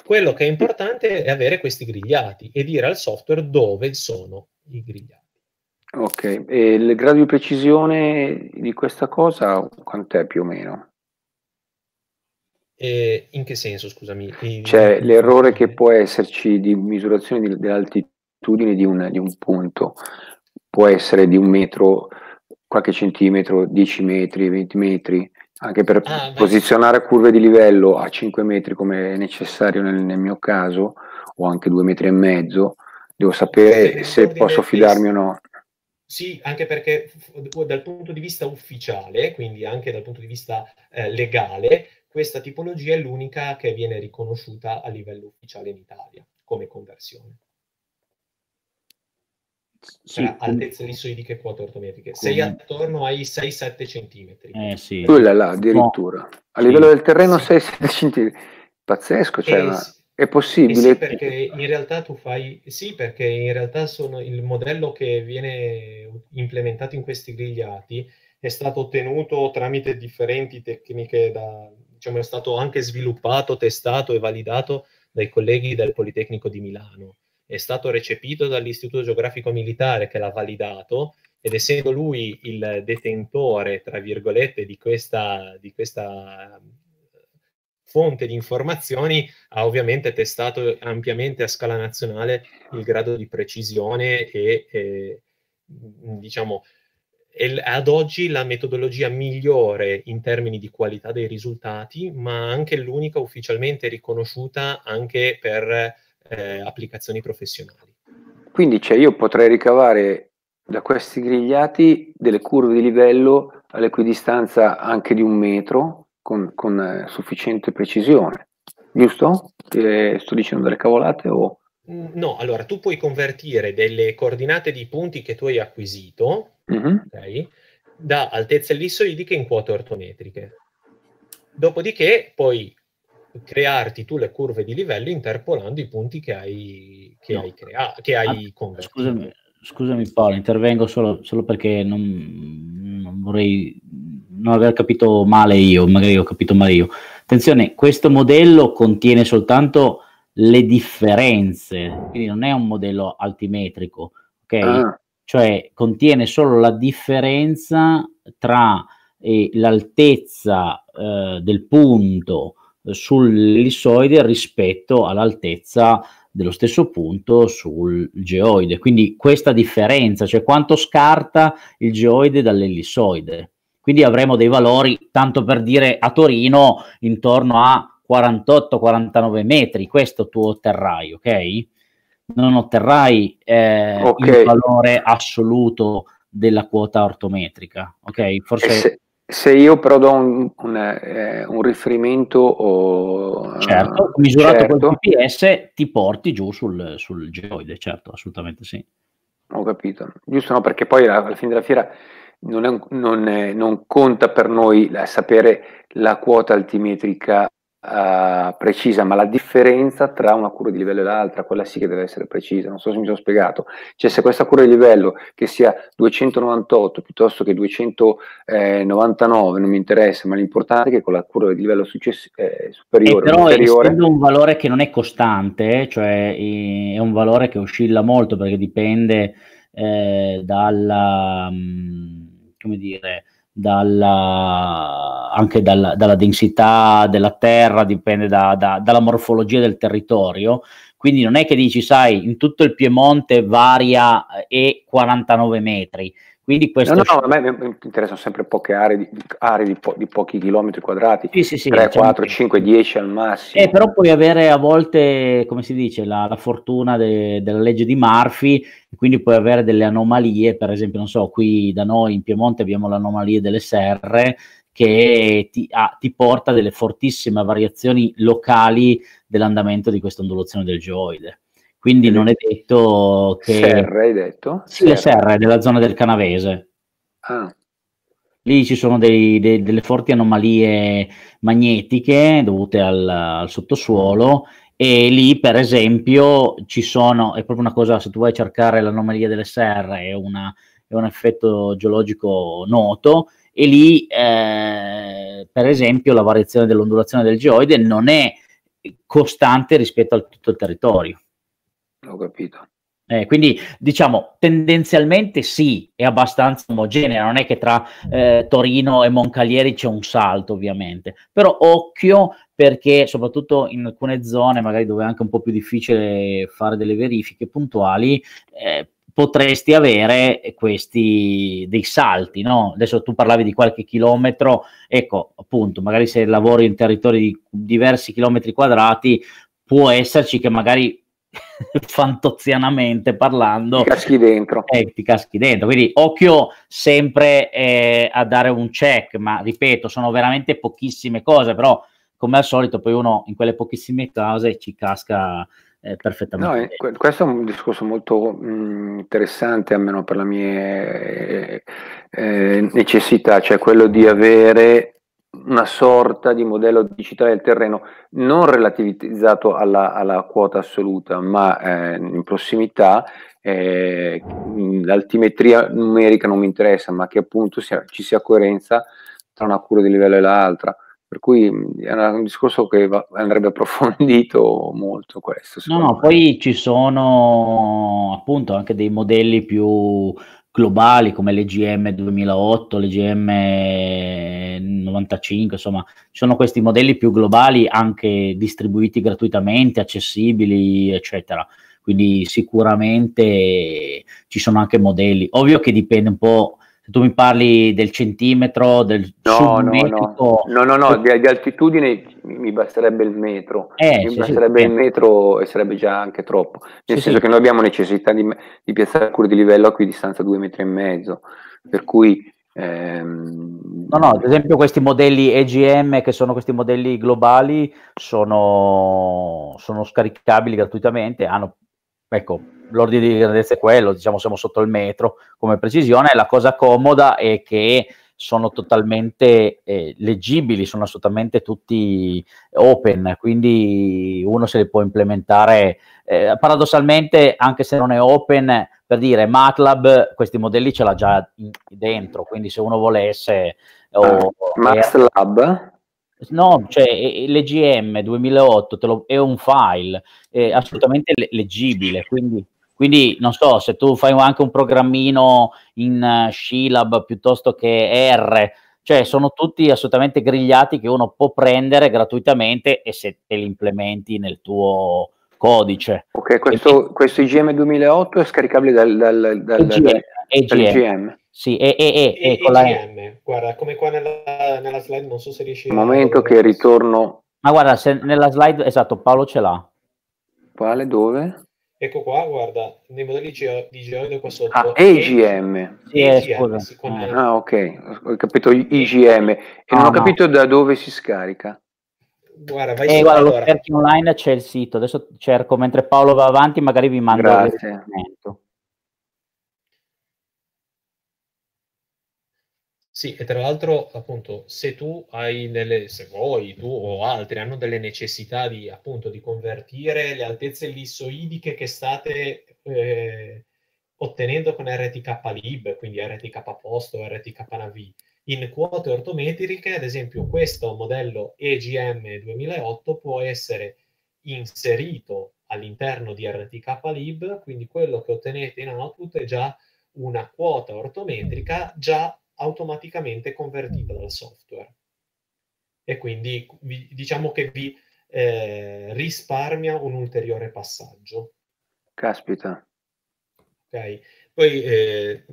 Quello che è importante è avere questi grigliati e dire al software dove sono i grigliati. Ok, e il grado di precisione di questa cosa quant'è più o meno? E in che senso, scusami? I... C'è cioè, l'errore che può esserci di misurazione di, dell'altitudine di un, di un, punto, può essere di un metro, qualche centimetro, 10 metri, 20 metri, anche per ah, posizionare beh. curve di livello a 5 metri come è necessario nel, nel mio caso, o anche 2 metri e mezzo, devo sapere se posso fidarmi o no. Sì, anche perché dal punto di vista ufficiale, quindi anche dal punto di vista eh, legale, questa tipologia è l'unica che viene riconosciuta a livello ufficiale in Italia come conversione. Sì, tra altezze lissoidiche e quote ortometriche. Sei attorno ai 6-7 centimetri. Eh sì. Quella là, addirittura. No. A livello sì. del terreno sì. 6-7 centimetri. Pazzesco, cioè, eh, sì. è possibile. Eh sì, perché in realtà tu fai... Sì, perché in realtà sono... il modello che viene implementato in questi grigliati è stato ottenuto tramite differenti tecniche da, diciamo, è stato anche sviluppato, testato e validato dai colleghi del Politecnico di Milano. È stato recepito dall'Istituto Geografico Militare che l'ha validato ed essendo lui il detentore, tra virgolette, di questa, di questa eh, fonte di informazioni, ha ovviamente testato ampiamente a scala nazionale il grado di precisione e, e eh, diciamo, è ad oggi la metodologia migliore in termini di qualità dei risultati, ma anche l'unica ufficialmente riconosciuta anche per eh, applicazioni professionali. Quindi cioè, io potrei ricavare da questi grigliati delle curve di livello all'equidistanza anche di un metro con, con eh, sufficiente precisione, giusto? Eh, sto dicendo delle cavolate o... Mm, no, allora tu puoi convertire delle coordinate di punti che tu hai acquisito mm-hmm. okay, da altezze ellissoidiche in quote ortometriche. Dopodiché puoi crearti tu le curve di livello interpolando i punti che hai, che no. hai, crea- che hai ah, convertito. Scusami, scusami, Paolo, intervengo solo, solo perché non, non, vorrei non aver capito male io, magari ho capito male io. Attenzione, questo modello contiene soltanto le differenze, quindi non è un modello altimetrico, ok? Ah. Cioè contiene solo la differenza tra eh, l'altezza eh, del punto eh, sull'ellissoide rispetto all'altezza dello stesso punto sul geoide. Quindi questa differenza, cioè quanto scarta il geoide dall'ellissoide. Quindi avremo dei valori, tanto per dire a Torino, intorno a 48-49 metri, questo tu otterrai, ok? Non otterrai eh, okay. il valore assoluto della quota ortometrica, ok? Forse... Se, se io però do un, un, eh, un riferimento o... Eh, certo, misurato certo. col GPS ti porti giù sul, sul geoide, certo, assolutamente sì. Ho capito, giusto no, perché poi alla fine della fiera... Non, è, non, è, non, conta per noi la, eh, sapere la quota altimetrica uh, precisa, ma la differenza tra una cura di livello e l'altra, quella sì che deve essere precisa, non so se mi sono spiegato, cioè se questa cura di livello che sia 298 piuttosto che 299 non mi interessa, ma l'importante è che con la cura di livello success- eh, superiore... E eh, però inferiore... essendo un valore che non è costante, eh, cioè è un valore che oscilla molto perché dipende eh, dalla... Mm, come dire dalla, anche dalla, dalla, densità della terra, dipende da, da, dalla morfologia del territorio. Quindi non è che dici, sai, in tutto il Piemonte varia eh, e 49 metri, quindi questo no, no, a me mi interessano sempre poche aree di, aree di, po- di pochi chilometri quadrati, sì, sì, sì, 3, diciamo 4, 5, 10 al massimo. Eh, però puoi avere a volte, come si dice, la, la fortuna de- della legge di Murphy, quindi puoi avere delle anomalie, per esempio, non so, qui da noi in Piemonte abbiamo l'anomalia delle serre che ti, ah, ti porta delle fortissime variazioni locali dell'andamento di questa ondulazione del geoide. Quindi non è detto che... Serre, hai detto? Sì, le serre della zona del Canavese. Ah. Lì ci sono dei, dei, delle forti anomalie magnetiche dovute al, al, sottosuolo e lì, per esempio, ci sono, è proprio una cosa, se tu vai a cercare l'anomalia delle serre, è, una, è un effetto geologico noto e lì, eh, per esempio, la variazione dell'ondulazione del geoide non è costante rispetto a tutto il territorio ho capito. Eh, quindi diciamo tendenzialmente sì, è abbastanza omogenea, non è che tra eh, Torino e Moncalieri c'è un salto ovviamente, però occhio perché soprattutto in alcune zone, magari dove è anche un po' più difficile fare delle verifiche puntuali, eh, potresti avere questi dei salti, no? Adesso tu parlavi di qualche chilometro, ecco appunto, magari se lavori in territori di diversi chilometri quadrati può esserci che magari [LAUGHS] fantozianamente parlando. Ti caschi dentro. Eh, ti caschi dentro. Quindi occhio sempre eh, a dare un check, ma ripeto, sono veramente pochissime cose, però come al solito poi uno in quelle pochissime cose ci casca eh, perfettamente. No, eh, questo è un discorso molto mh, mm, interessante, almeno per la mia eh, eh necessità, cioè quello di avere una sorta di modello digitale del terreno, non relativizzato alla, alla quota assoluta, ma eh, in prossimità, eh, l'altimetria numerica non mi interessa, ma che appunto sia, ci sia coerenza tra una curva di livello e l'altra. Per cui mm, è un discorso che va, andrebbe [LAUGHS] approfondito molto questo. No, no, poi ci sono appunto anche dei modelli più globali come le GM 2008, le GM 95, insomma, ci sono questi modelli più globali anche distribuiti gratuitamente, accessibili, eccetera. Quindi sicuramente ci sono anche modelli. Ovvio che dipende un po' se tu mi parli del centimetro, del no, submetrico... No, no, no, no di, di, altitudine mi basterebbe il metro, eh, mi sì, basterebbe sì. il metro e sarebbe già anche troppo, nel sì, senso che noi abbiamo necessità di, di piazzare cure di livello a cui distanza due metri e mezzo, per cui... Ehm... No, no, ad esempio questi modelli EGM, che sono questi modelli globali, sono, sono scaricabili gratuitamente, hanno, ecco, l'ordine di grandezza è quello, diciamo siamo sotto il metro come precisione, la cosa comoda è che sono totalmente eh, leggibili, sono assolutamente tutti open, quindi uno se li può implementare eh, paradossalmente anche se non è open, per dire MATLAB questi modelli ce l'ha già dentro, quindi se uno volesse... Oh, ah, MATLAB? No, cioè l'EGM 2008 lo, è un file è assolutamente leggibile, quindi quindi non so, se tu fai anche un programmino in uh, Shilab piuttosto che R, cioè sono tutti assolutamente grigliati che uno può prendere gratuitamente e se te li implementi nel tuo codice. Ok, questo, e, questo IGM 2008 è scaricabile dal, dal, dal, EGM, dal EGM. IGM. Sì, e, e, e, e con EGM. la... guarda, come qua nella, nella, slide, non so se riesci... Un momento che ritorno... Ma guarda, se nella slide, esatto, Paolo ce l'ha. Quale, dove? Ecco qua, guarda, nei modelli di geoide qua sotto. Ah, EGM. EGM Ah, ok, ho capito IGM. E ah, non ho ah, capito da dove si scarica. Guarda, vai eh, guarda, allora. lo cerchi online, c'è il sito. Adesso cerco, mentre Paolo va avanti, magari vi mando Grazie. il Sì, e tra l'altro, appunto, se tu hai delle, se voi, tu o altri hanno delle necessità di, appunto, di convertire le altezze ellissoidiche che state eh, ottenendo con RTK lib, quindi RTK posto, RTK nav, in quote ortometriche, ad esempio questo modello EGM 2008 può essere inserito all'interno di RTK lib, quindi quello che ottenete in output è già una quota ortometrica già automaticamente convertita mm. dal software. E quindi vi, diciamo che vi eh, risparmia un ulteriore passaggio. Caspita. Ok, poi eh,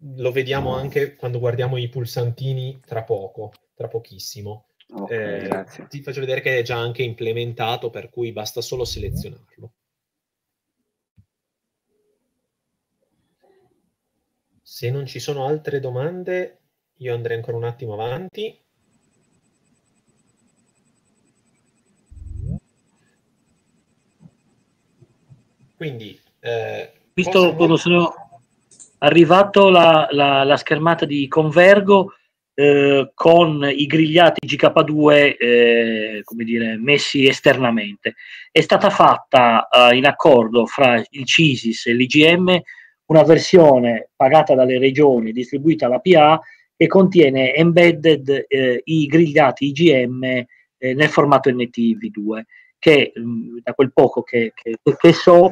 lo vediamo mm. anche quando guardiamo i pulsantini tra poco, tra pochissimo. Okay, eh, ti faccio vedere che è già anche implementato, per cui basta solo selezionarlo. Se non ci sono altre domande, io andrei ancora un attimo avanti. Quindi, eh, visto quando sono arrivato la, la, la, schermata di Convergo eh, con i grigliati GK2 eh, come dire, messi esternamente, è stata fatta eh, in accordo fra il CISIS e l'IGM una versione pagata dalle regioni, distribuita alla PA, che contiene embedded eh, i grigliati IGM eh, nel formato NTV2, che mh, mm, da quel poco che, che, che so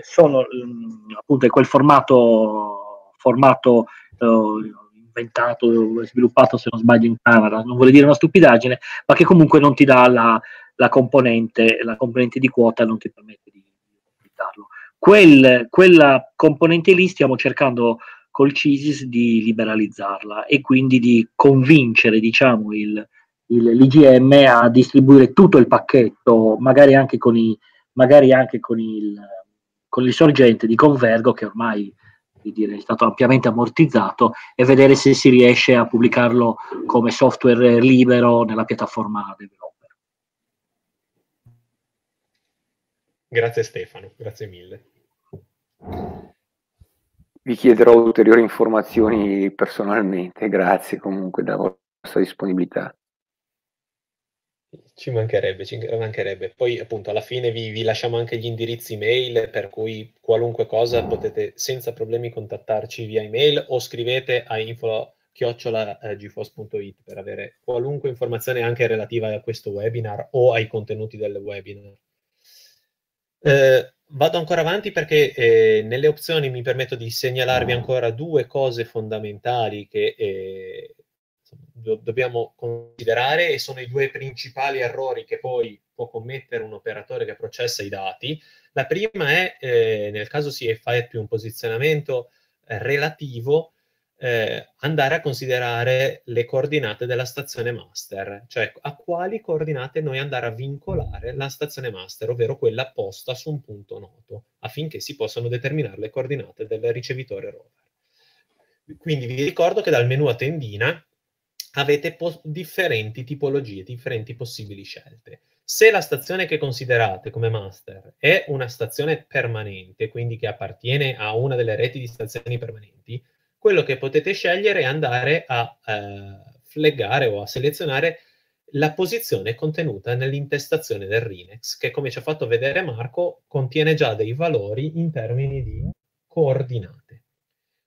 sono mh, mm, appunto quel formato, formato eh, inventato, sviluppato se non sbaglio in Canada, non vuole dire una stupidaggine, ma che comunque non ti dà la, la, componente, la componente, di quota non ti permette di utilizzarlo. Quel, quella componente lì stiamo cercando col CISIS di liberalizzarla e quindi di convincere diciamo, il, il, l'IGM a distribuire tutto il pacchetto, magari anche con, i, magari anche con il, con il sorgente di Convergo che ormai dire, è stato ampiamente ammortizzato e vedere se si riesce a pubblicarlo come software libero nella piattaforma Develop. Grazie Stefano, grazie mille. Vi chiederò ulteriori informazioni personalmente, grazie comunque della vostra disponibilità. Ci mancherebbe, ci mancherebbe. Poi appunto alla fine vi, vi lasciamo anche gli indirizzi mail per cui qualunque cosa potete senza problemi contattarci via email o scrivete a info chiocciolagfos.it eh, per avere qualunque informazione anche relativa a questo webinar o ai contenuti del webinar. Eh, vado ancora avanti perché eh, nelle opzioni mi permetto di segnalarvi ancora due cose fondamentali che eh, do- dobbiamo considerare e sono i due principali errori che poi può commettere un operatore che processa i dati. La prima è, eh, nel caso si effettui un posizionamento eh, relativo, eh, andare a considerare le coordinate della stazione master, cioè ecco, a quali coordinate noi andare a vincolare la stazione master, ovvero quella posta su un punto noto, affinché si possano determinare le coordinate del ricevitore rover. Quindi vi ricordo che dal menu a tendina avete differenti tipologie, differenti possibili scelte. Se la stazione che considerate come master è una stazione permanente, quindi che appartiene a una delle reti di stazioni permanenti, quello che potete scegliere è andare a eh, fleggare o a selezionare la posizione contenuta nell'intestazione del Rinex, che come ci ha fatto vedere Marco, contiene già dei valori in termini di coordinate.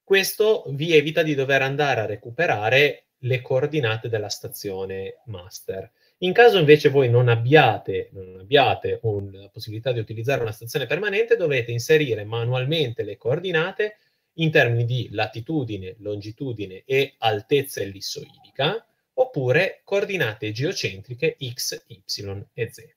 Questo vi evita di dover andare a recuperare le coordinate della stazione master. In caso invece voi non abbiate, non abbiate un, la possibilità di utilizzare una stazione permanente, dovete inserire manualmente le coordinate in termini di latitudine, longitudine e altezza ellissoidica, oppure coordinate geocentriche x, y e z.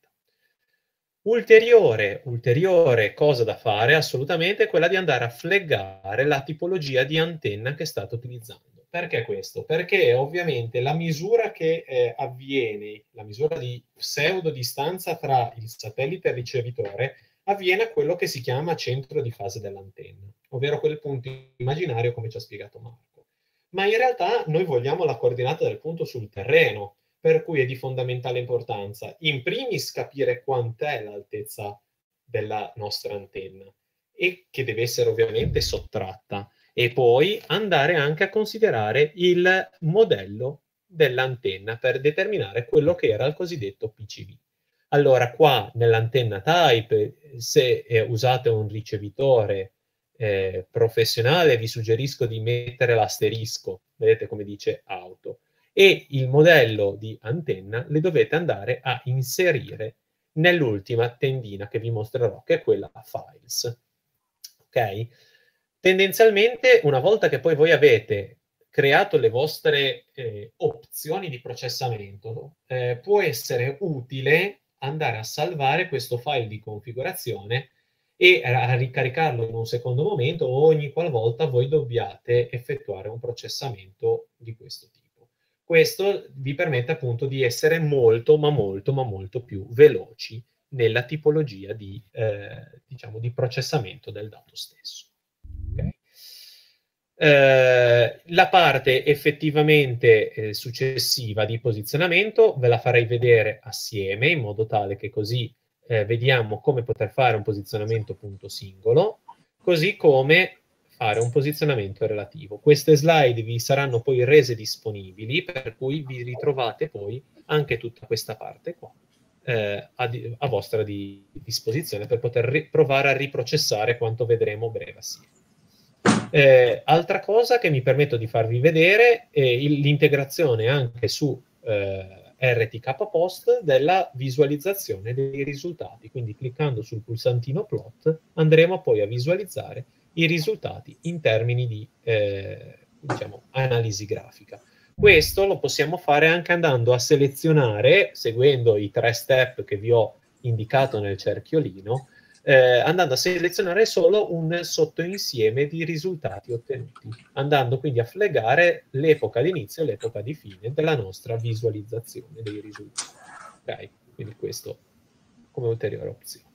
Ulteriore, ulteriore, cosa da fare assolutamente è quella di andare a fleggare la tipologia di antenna che state utilizzando. Perché questo? Perché ovviamente la misura che eh, avviene, la misura di pseudo distanza tra il satellite e il ricevitore, avviene quello che si chiama centro di fase dell'antenna, ovvero quel punto immaginario come ci ha spiegato Marco. Ma in realtà noi vogliamo la coordinata del punto sul terreno, per cui è di fondamentale importanza in primis capire quant'è l'altezza della nostra antenna e che deve essere ovviamente sottratta e poi andare anche a considerare il modello dell'antenna per determinare quello che era il cosiddetto PCV. Allora qua nell'antenna type, se eh, usate un ricevitore eh, professionale, vi suggerisco di mettere l'asterisco, vedete come dice auto, e il modello di antenna le dovete andare a inserire nell'ultima tendina che vi mostrerò, che è quella files. Ok? Tendenzialmente, una volta che poi voi avete creato le vostre eh, opzioni di processamento, eh, può essere utile andare a salvare questo file di configurazione e a ricaricarlo in un secondo momento ogni qualvolta voi dobbiate effettuare un processamento di questo tipo. Questo vi permette appunto di essere molto, ma molto, ma molto più veloci nella tipologia di, eh, diciamo, di processamento del dato stesso. Eh, la parte effettivamente eh, successiva di posizionamento ve la farei vedere assieme in modo tale che così eh, vediamo come poter fare un posizionamento punto singolo, così come fare un posizionamento relativo. Queste slide vi saranno poi rese disponibili, per cui vi ritrovate poi anche tutta questa parte qua eh, a, di- a, vostra di- disposizione per poter ri- provare a riprocessare quanto vedremo breve assieme. Eh, altra cosa che mi permetto di farvi vedere è l'integrazione anche su eh, RTK Post della visualizzazione dei risultati. Quindi cliccando sul pulsantino plot andremo poi a visualizzare i risultati in termini di eh, diciamo, analisi grafica. Questo lo possiamo fare anche andando a selezionare, seguendo i tre step che vi ho indicato nel cerchiolino, eh, andando a selezionare solo un sottoinsieme di risultati ottenuti, andando quindi a flegare l'epoca d'inizio e l'epoca di fine della nostra visualizzazione dei risultati. Okay? Quindi questo come ulteriore opzione.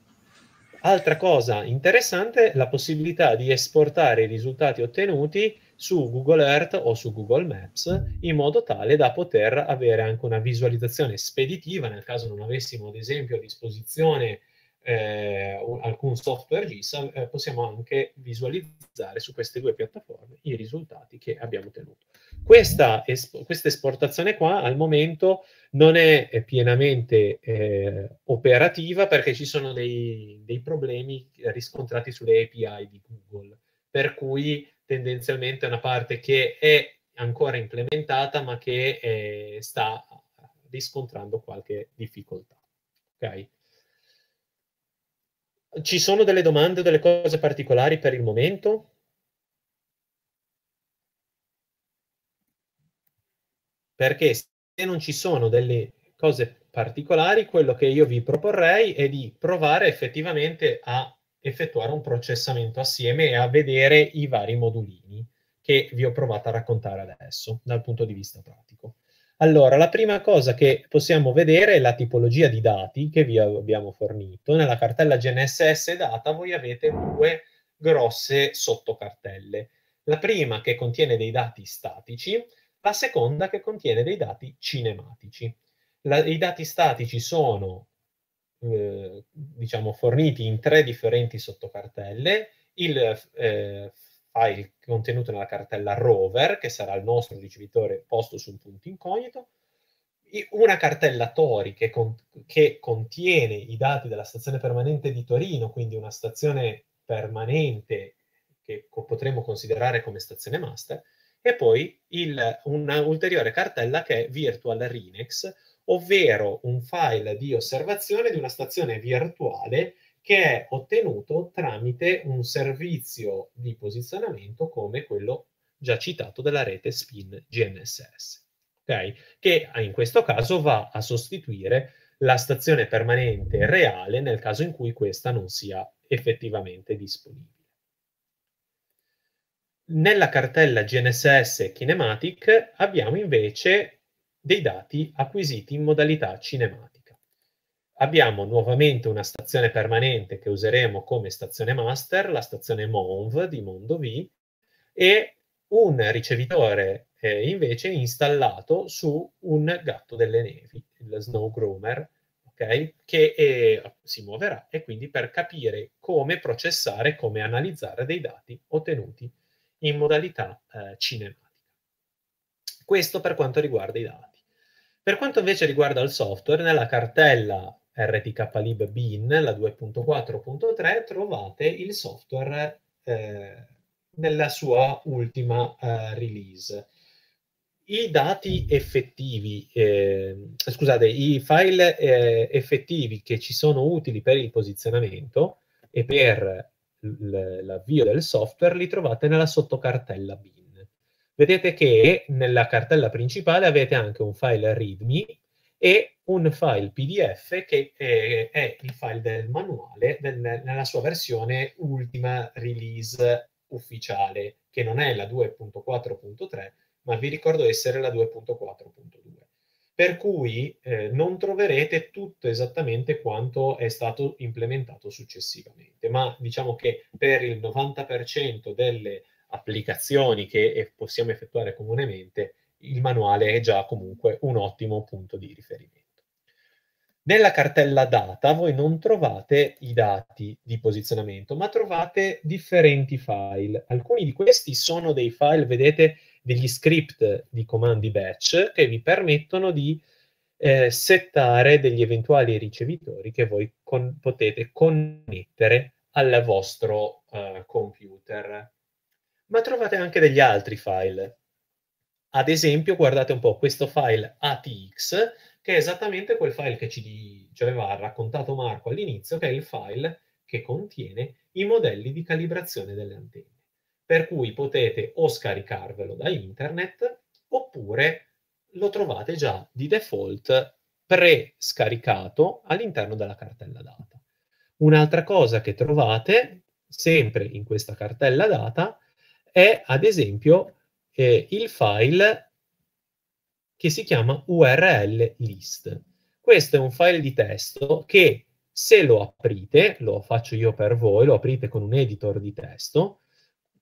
Altra cosa interessante è la possibilità di esportare i risultati ottenuti su Google Earth o su Google Maps in modo tale da poter avere anche una visualizzazione speditiva nel caso non avessimo ad esempio a disposizione eh, alcun software GIS, eh, possiamo anche visualizzare su queste due piattaforme i risultati che abbiamo ottenuto. Questa, esp- questa esportazione qua al momento non è eh, pienamente eh, operativa perché ci sono dei, dei problemi eh, riscontrati sulle API di Google, per cui tendenzialmente è una parte che è ancora implementata ma che eh, sta riscontrando qualche difficoltà. Okay? Ci sono delle domande o delle cose particolari per il momento? Perché se non ci sono delle cose particolari, quello che io vi proporrei è di provare effettivamente a effettuare un processamento assieme e a vedere i vari modulini che vi ho provato a raccontare adesso dal punto di vista pratico. Allora, la prima cosa che possiamo vedere è la tipologia di dati che vi abbiamo fornito. Nella cartella GNSS data voi avete due grosse sottocartelle. La prima che contiene dei dati statici, la seconda che contiene dei dati cinematici. La, I dati statici sono eh, diciamo forniti in tre differenti sottocartelle, il eh, hai il contenuto nella cartella rover, che sarà il nostro ricevitore posto su un punto incognito, una cartella Tori che, con, che, contiene i dati della stazione permanente di Torino, quindi una stazione permanente che co- potremmo considerare come stazione master, e poi il, una cartella che è Virtual Rinex, ovvero un file di osservazione di una stazione virtuale che è ottenuto tramite un servizio di posizionamento come quello già citato della rete SPIN GNSS, okay? che in questo caso va a sostituire la stazione permanente reale nel caso in cui questa non sia effettivamente disponibile. Nella cartella GNSS Kinematic abbiamo invece dei dati acquisiti in modalità cinematica. Abbiamo nuovamente una stazione permanente che useremo come stazione master, la stazione MONV di Mondo V, e un ricevitore eh, invece installato su un gatto delle nevi, il Snow Groomer, okay? che è, si muoverà e quindi per capire come processare, come analizzare dei dati ottenuti in modalità eh, cinematica. Questo per quanto riguarda i dati. Per quanto invece riguarda il software, nella cartella RPKlib bin, la 2.4.3, trovate il software eh, nella sua ultima eh, release. I dati effettivi, eh, scusate, i file eh, effettivi che ci sono utili per il posizionamento e per l'avvio del software li trovate nella sottocartella bin. Vedete che nella cartella principale avete anche un file readme e un file PDF che eh, è il file del manuale del, nella sua versione ultima release ufficiale, che non è la 2.4.3, ma vi ricordo essere la 2.4.2. Per cui eh, non troverete tutto esattamente quanto è stato implementato successivamente, ma diciamo che per il 90% delle applicazioni che eh, possiamo effettuare comunemente il manuale è già comunque un ottimo punto di riferimento. Nella cartella data voi non trovate i dati di posizionamento, ma trovate differenti file. Alcuni di questi sono dei file, vedete, degli script di comandi batch che vi permettono di eh, settare degli eventuali ricevitori che voi con- potete connettere al vostro eh, computer. Ma trovate anche degli altri file, ad esempio, guardate un po' questo file ATX, che è esattamente quel file che ci, ci aveva raccontato Marco all'inizio, che è il file che contiene i modelli di calibrazione delle antenne. Per cui potete o scaricarvelo da internet oppure lo trovate già di default pre-scaricato all'interno della cartella data. Un'altra cosa che trovate sempre in questa cartella data è ad esempio eh, il file che si chiama URL list. Questo è un file di testo che se lo aprite, lo faccio io per voi, lo aprite con un editor di testo,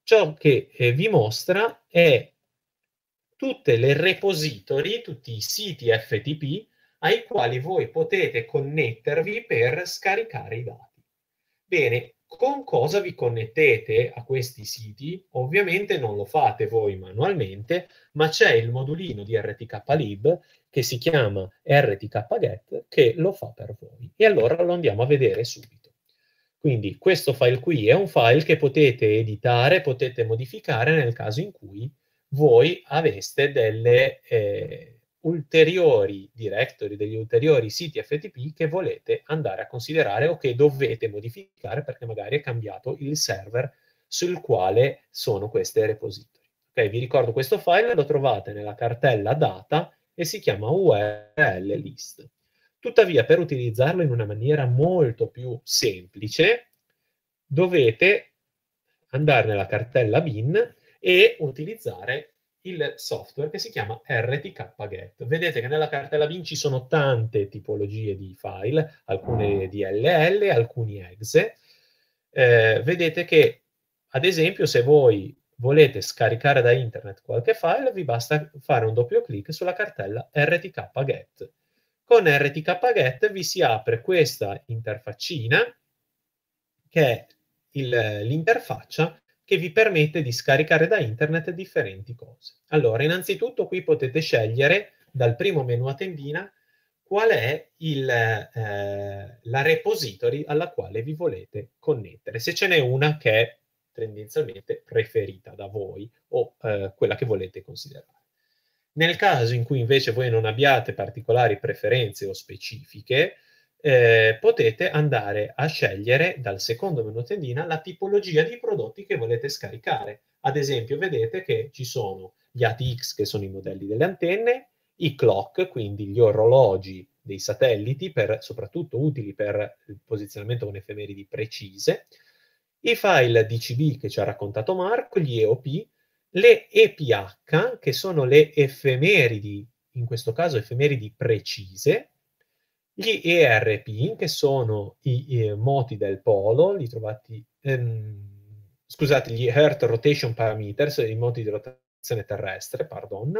ciò che eh, vi mostra è tutte le repository, tutti i siti FTP ai quali voi potete connettervi per scaricare i dati. Bene, con cosa vi connettete a questi siti? Ovviamente non lo fate voi manualmente, ma c'è il modulino di rtklib che si chiama rtkget che lo fa per voi. E allora lo andiamo a vedere subito. Quindi questo file qui è un file che potete editare, potete modificare nel caso in cui voi aveste delle, eh, ulteriori directory, degli ulteriori siti FTP che volete andare a considerare o che dovete modificare perché magari è cambiato il server sul quale sono queste repository. Ok, vi ricordo questo file, lo trovate nella cartella data e si chiama URL list. Tuttavia, per utilizzarlo in una maniera molto più semplice, dovete andare nella cartella bin e utilizzare il software che si chiama rtkget. Vedete che nella cartella bin ci sono tante tipologie di file, alcune mm. DLL, alcuni exe. Eh, vedete che, ad esempio, se voi volete scaricare da internet qualche file, vi basta fare un doppio clic sulla cartella rtkget. Con rtkget vi si apre questa interfaccina, che è il, l'interfaccia che vi permette di scaricare da internet differenti cose. Allora, innanzitutto qui potete scegliere dal primo menu a tendina qual è il, eh, la repository alla quale vi volete connettere, se ce n'è una che è tendenzialmente preferita da voi o eh, quella che volete considerare. Nel caso in cui invece voi non abbiate particolari preferenze o specifiche, eh, potete andare a scegliere dal secondo menu tendina la tipologia di prodotti che volete scaricare. Ad esempio, vedete che ci sono gli ATX, che sono i modelli delle antenne, i clock, quindi gli orologi dei satelliti, per, soprattutto utili per il posizionamento con efemeridi precise, i file DCB che ci ha raccontato Marco, gli EOP, le EPH, che sono le efemeridi, in questo caso efemeridi precise, gli ERP, che sono i, i moti del polo, li trovati, ehm, scusate, gli Earth Rotation Parameters, i moti di rotazione terrestre, pardon,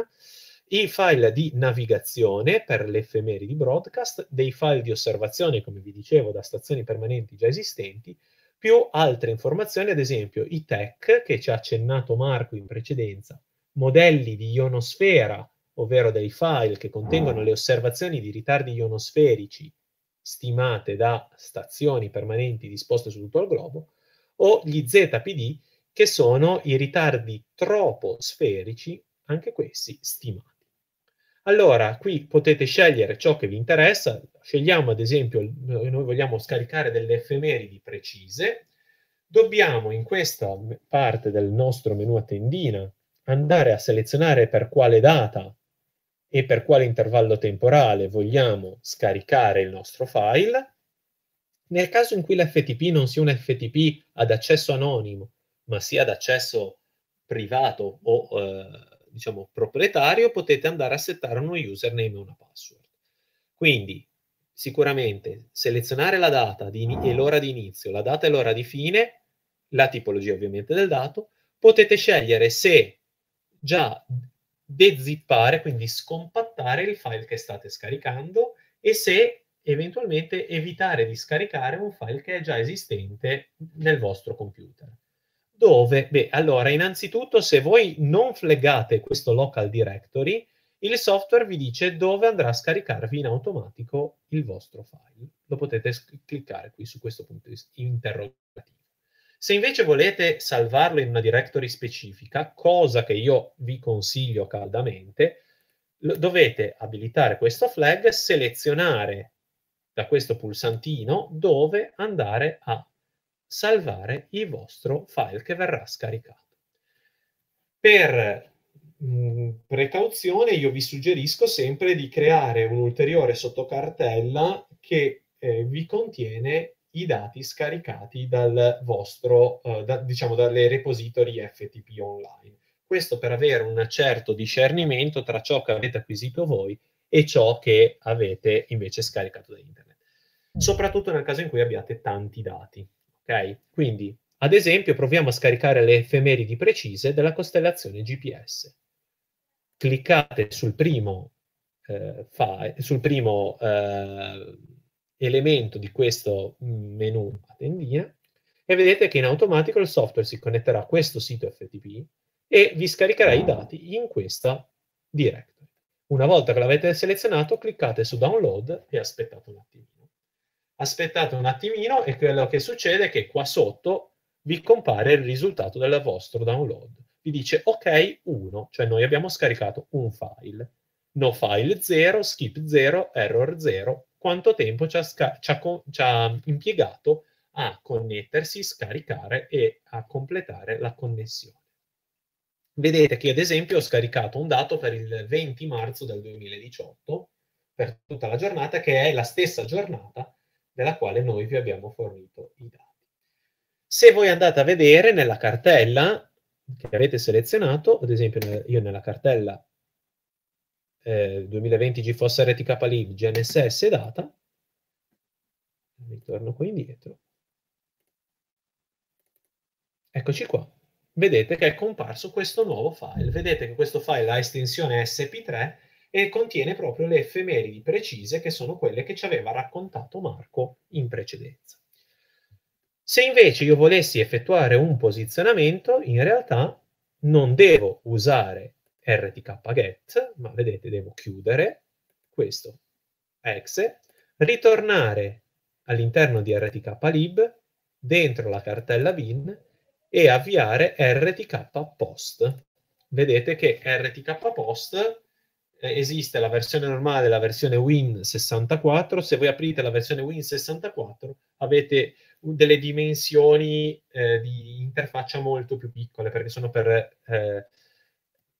i file di navigazione per l'efemeridi broadcast, dei file di osservazione, come vi dicevo, da stazioni permanenti già esistenti, più altre informazioni, ad esempio i TEC, che ci ha accennato Marco in precedenza, modelli di ionosfera ovvero dei file che contengono ah. le osservazioni di ritardi ionosferici stimate da stazioni permanenti disposte su tutto il globo, o gli ZPD, che sono i ritardi troposferici, anche questi stimati. Allora, qui potete scegliere ciò che vi interessa. Scegliamo, ad esempio, noi vogliamo scaricare delle effemeridi precise. Dobbiamo, in questa parte del nostro menu a tendina, andare a selezionare per quale data e per quale intervallo temporale vogliamo scaricare il nostro file. Nel caso in cui l'FTP non sia un FTP ad accesso anonimo, ma sia ad accesso privato o eh, diciamo proprietario, potete andare a settare uno username e una password. Quindi sicuramente selezionare la data in- e l'ora di inizio, la data e l'ora di fine, la tipologia ovviamente del dato, potete scegliere se già dezippare, quindi scompattare il file che state scaricando e se eventualmente evitare di scaricare un file che è già esistente nel vostro computer. Dove? Beh, allora, innanzitutto se voi non flaggate questo local directory, il software vi dice dove andrà a scaricarvi in automatico il vostro file. Lo potete cliccare qui su questo punto interrogativo. Se invece volete salvarlo in una directory specifica, cosa che io vi consiglio caldamente, dovete abilitare questo flag, selezionare da questo pulsantino dove andare a salvare il vostro file che verrà scaricato. Per mh, mm, precauzione io vi suggerisco sempre di creare un'ulteriore sottocartella che eh, vi contiene i dati scaricati dal vostro, eh, da, diciamo, dalle repository FTP online. Questo per avere un certo discernimento tra ciò che avete acquisito voi e ciò che avete invece scaricato da internet. Mm. Soprattutto nel caso in cui abbiate tanti dati. Ok? Quindi, ad esempio, proviamo a scaricare le effemeridi precise della costellazione GPS. Cliccate sul primo, eh, file, sul primo eh, elemento di questo mm, menu a tendina e vedete che in automatico il software si connetterà a questo sito FTP e vi scaricherà i dati in questa directory. Una volta che l'avete selezionato, cliccate su download e aspettate un attimino. Aspettate un attimino e quello che succede è che qua sotto vi compare il risultato del vostro download. Vi dice ok 1, cioè noi abbiamo scaricato un file. No file 0, skip 0, error 0, quanto tempo ci ha, sca- ci ha, co- ci ha impiegato a connettersi, scaricare e a completare la connessione. Vedete che ad esempio ho scaricato un dato per il 20 marzo del 2018, per tutta la giornata, che è la stessa giornata della quale noi vi abbiamo fornito i dati. Se voi andate a vedere nella cartella che avete selezionato, ad esempio io nella cartella 2020 GeForce RTK Live, GNSS data, ritorno qui indietro, eccoci qua, vedete che è comparso questo nuovo file, vedete che questo file ha estensione sp3 e contiene proprio le effemeridi precise che sono quelle che ci aveva raccontato Marco in precedenza. Se invece io volessi effettuare un posizionamento, in realtà non devo usare rtk-get, ma vedete devo chiudere questo exe, ritornare all'interno di rtk-lib, dentro la cartella bin e avviare rtk-post. Vedete che rtk-post eh, esiste la versione normale e la versione Win64. Se voi aprite la versione Win64 avete delle dimensioni eh, di interfaccia molto più piccole perché sono per... Eh,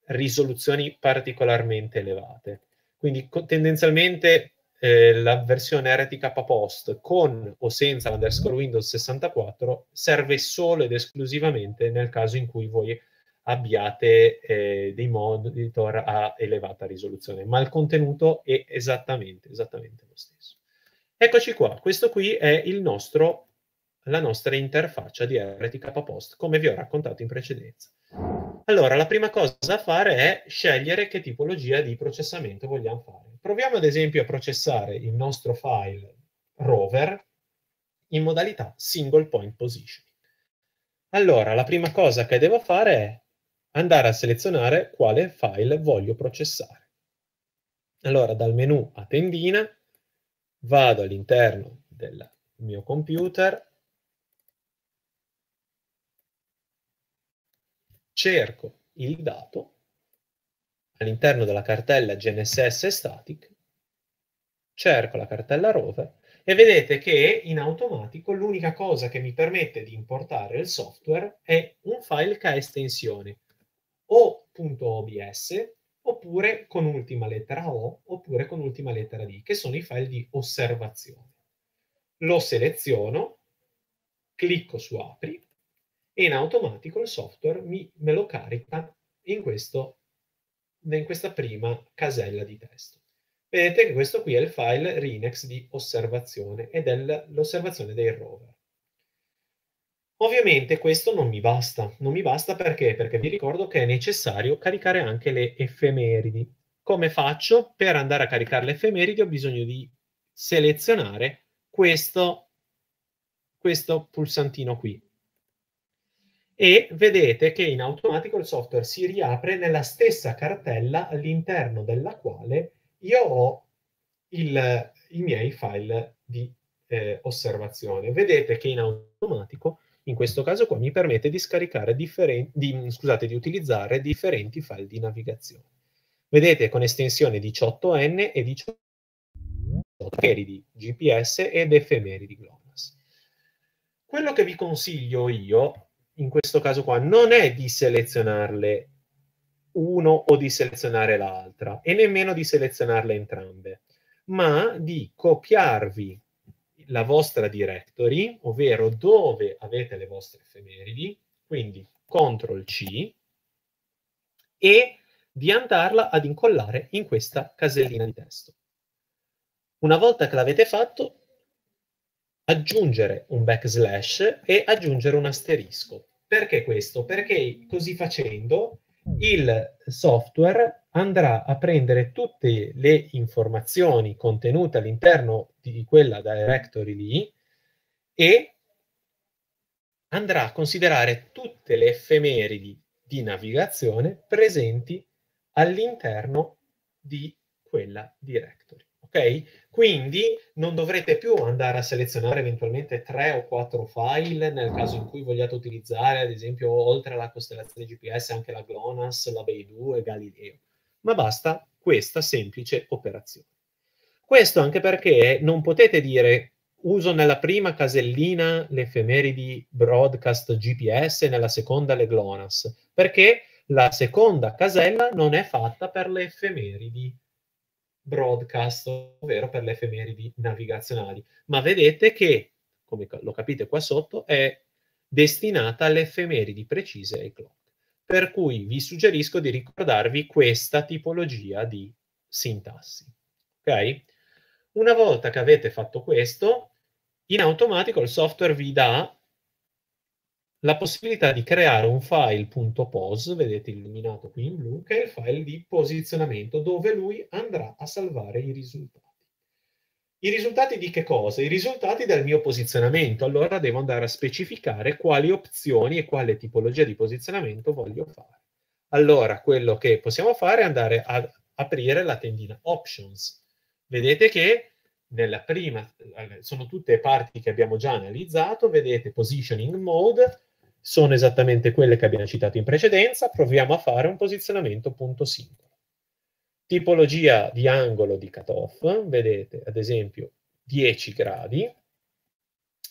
risoluzioni particolarmente elevate. Quindi co- tendenzialmente eh, la versione RTK post con o senza l'underscore Windows 64 serve solo ed esclusivamente nel caso in cui voi abbiate eh, dei monitor a elevata risoluzione, ma il contenuto è esattamente, esattamente lo stesso. Eccoci qua, questo qui è il nostro, la nostra interfaccia di RTK Post, come vi ho raccontato in precedenza. Allora, la prima cosa da fare è scegliere che tipologia di processamento vogliamo fare. Proviamo ad esempio a processare il nostro file rover in modalità single point position. Allora, la prima cosa che devo fare è andare a selezionare quale file voglio processare. Allora, dal menu a tendina vado all'interno del mio computer cerco il dato all'interno della cartella GNSS static, cerco la cartella rover e vedete che in automatico l'unica cosa che mi permette di importare il software è un file che ha estensione o.obs oppure con ultima lettera O oppure con ultima lettera D, che sono i file di osservazione. Lo seleziono, clicco su apri e in automatico il software mi, me lo carica in, questo, in questa prima casella di testo. Vedete che questo qui è il file Rinex di osservazione ed è l'osservazione dei rover. Ovviamente questo non mi basta, non mi basta perché? Perché vi ricordo che è necessario caricare anche le effemeridi. Come faccio? Per andare a caricare le effemeridi ho bisogno di selezionare questo, questo pulsantino qui, e vedete che in automatico il software si riapre nella stessa cartella all'interno della quale io ho il, i miei file di eh, osservazione. Vedete che in automatico, in questo caso qua, mi permette di scaricare differenti, di, scusate, di utilizzare differenti file di navigazione. Vedete con estensione 18N e 18 di GPS ed effemeri di GLONASS. Quello che vi consiglio io in questo caso qua non è di selezionarle uno o di selezionare l'altra e nemmeno di selezionarle entrambe, ma di copiarvi la vostra directory, ovvero dove avete le vostre effemeridi, quindi CTRL C e di andarla ad incollare in questa casellina di testo. Una volta che l'avete fatto, aggiungere un backslash e aggiungere un asterisco perché questo? Perché così facendo mm. il software andrà a prendere tutte le informazioni contenute all'interno di quella directory lì e andrà a considerare tutte le effemeridi di navigazione presenti all'interno di quella directory ok? Quindi non dovrete più andare a selezionare eventualmente tre o quattro file nel caso in cui vogliate utilizzare, ad esempio, oltre alla costellazione GPS, anche la GLONASS, la Beidou e Galileo, ma basta questa semplice operazione. Questo anche perché non potete dire uso nella prima casellina le effemeridi broadcast GPS e nella seconda le GLONASS, perché la seconda casella non è fatta per le effemeridi broadcast, ovvero per le efemeridi navigazionali. Ma vedete che, come lo capite qua sotto, è destinata alle efemeridi precise e clock. Per cui vi suggerisco di ricordarvi questa tipologia di sintassi. Okay? Una volta che avete fatto questo, in automatico il software vi dà la possibilità di creare un file.pos, vedete illuminato qui in blu, che è il file di posizionamento dove lui andrà a salvare i risultati. I risultati di che cosa? I risultati del mio posizionamento. Allora devo andare a specificare quali opzioni e quale tipologia di posizionamento voglio fare. Allora, quello che possiamo fare è andare ad aprire la tendina Options. Vedete che nella prima eh, sono tutte parti che abbiamo già analizzato, vedete Positioning Mode, sono esattamente quelle che abbiamo citato in precedenza, proviamo a fare un posizionamento punto singolo. Tipologia di angolo di cutoff, vedete ad esempio 10 gradi.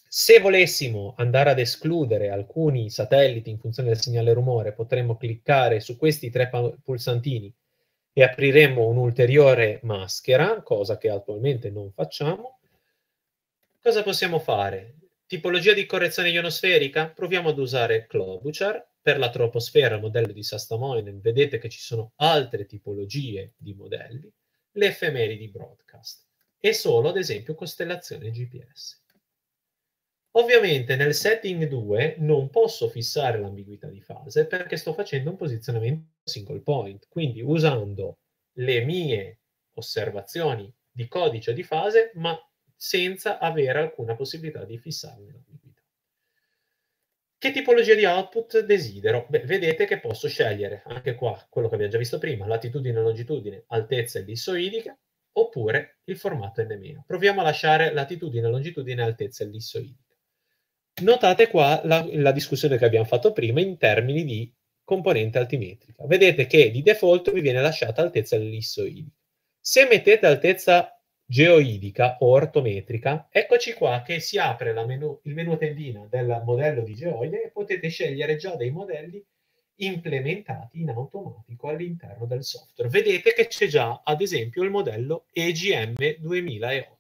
Se volessimo andare ad escludere alcuni satelliti in funzione del segnale rumore, potremmo cliccare su questi tre pulsantini e apriremo un'ulteriore maschera, cosa che attualmente non facciamo. Cosa possiamo fare? Tipologia di correzione ionosferica? Proviamo ad usare Klobuchar per la troposfera, il modello di Sastamoinen. Vedete che ci sono altre tipologie di modelli, le effemeridi broadcast e solo, ad esempio, costellazione GPS. Ovviamente nel setting 2 non posso fissare l'ambiguità di fase perché sto facendo un posizionamento single point, quindi usando le mie osservazioni di codice di fase, ma senza avere alcuna possibilità di fissarne la Che tipologia di output desidero? Beh, vedete che posso scegliere anche qua quello che abbiamo già visto prima, latitudine e longitudine, altezza ellissoidica, oppure il formato N-. Proviamo a lasciare latitudine, longitudine altezza ellissoidica. Notate qua la, la discussione che abbiamo fatto prima in termini di componente altimetrica. Vedete che di default vi viene lasciata altezza ellissoidica. Se mettete altezza geoidica o ortometrica, eccoci qua che si apre menu, il menu tendina del modello di Geoide e potete scegliere già dei modelli implementati in automatico all'interno del software. Vedete che c'è già, ad esempio, il modello EGM 2008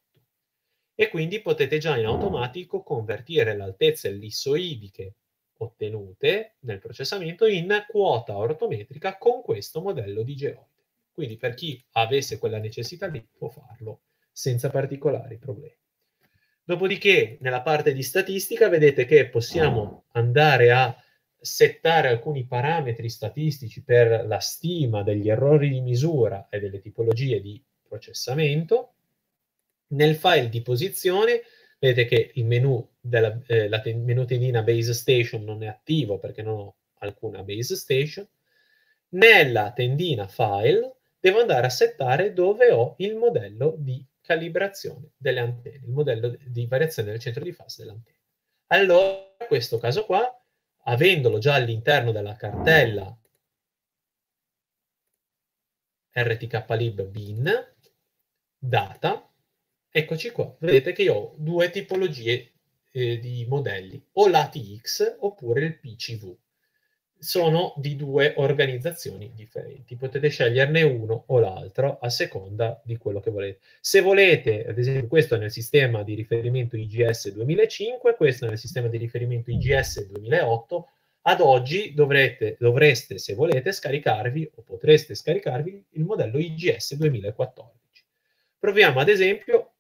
e quindi potete già in automatico convertire le altezze ellissoidiche ottenute nel processamento in quota ortometrica con questo modello di geoide. Quindi per chi avesse quella necessità lì può farlo senza particolari problemi. Dopodiché, nella parte di statistica, vedete che possiamo andare a settare alcuni parametri statistici per la stima degli errori di misura e delle tipologie di processamento. Nel file di posizione, vedete che il menu della eh, la ten- menu tendina base station non è attivo perché non ho alcuna base station. Nella tendina file devo andare a settare dove ho il modello di calibrazione delle antenne, il modello di variazione del centro di fase dell'antenna. Allora, in questo caso qua, avendolo già all'interno della cartella rtklib bin data, eccoci qua, vedete che io ho due tipologie eh, di modelli, o l'ATX oppure il PCV sono di due organizzazioni differenti. Potete sceglierne uno o l'altro a seconda di quello che volete. Se volete, ad esempio, questo è nel sistema di riferimento IGS 2005, questo è nel sistema di riferimento IGS 2008, ad oggi dovrete, dovreste, se volete, scaricarvi o potreste scaricarvi il modello IGS 2014. Proviamo ad esempio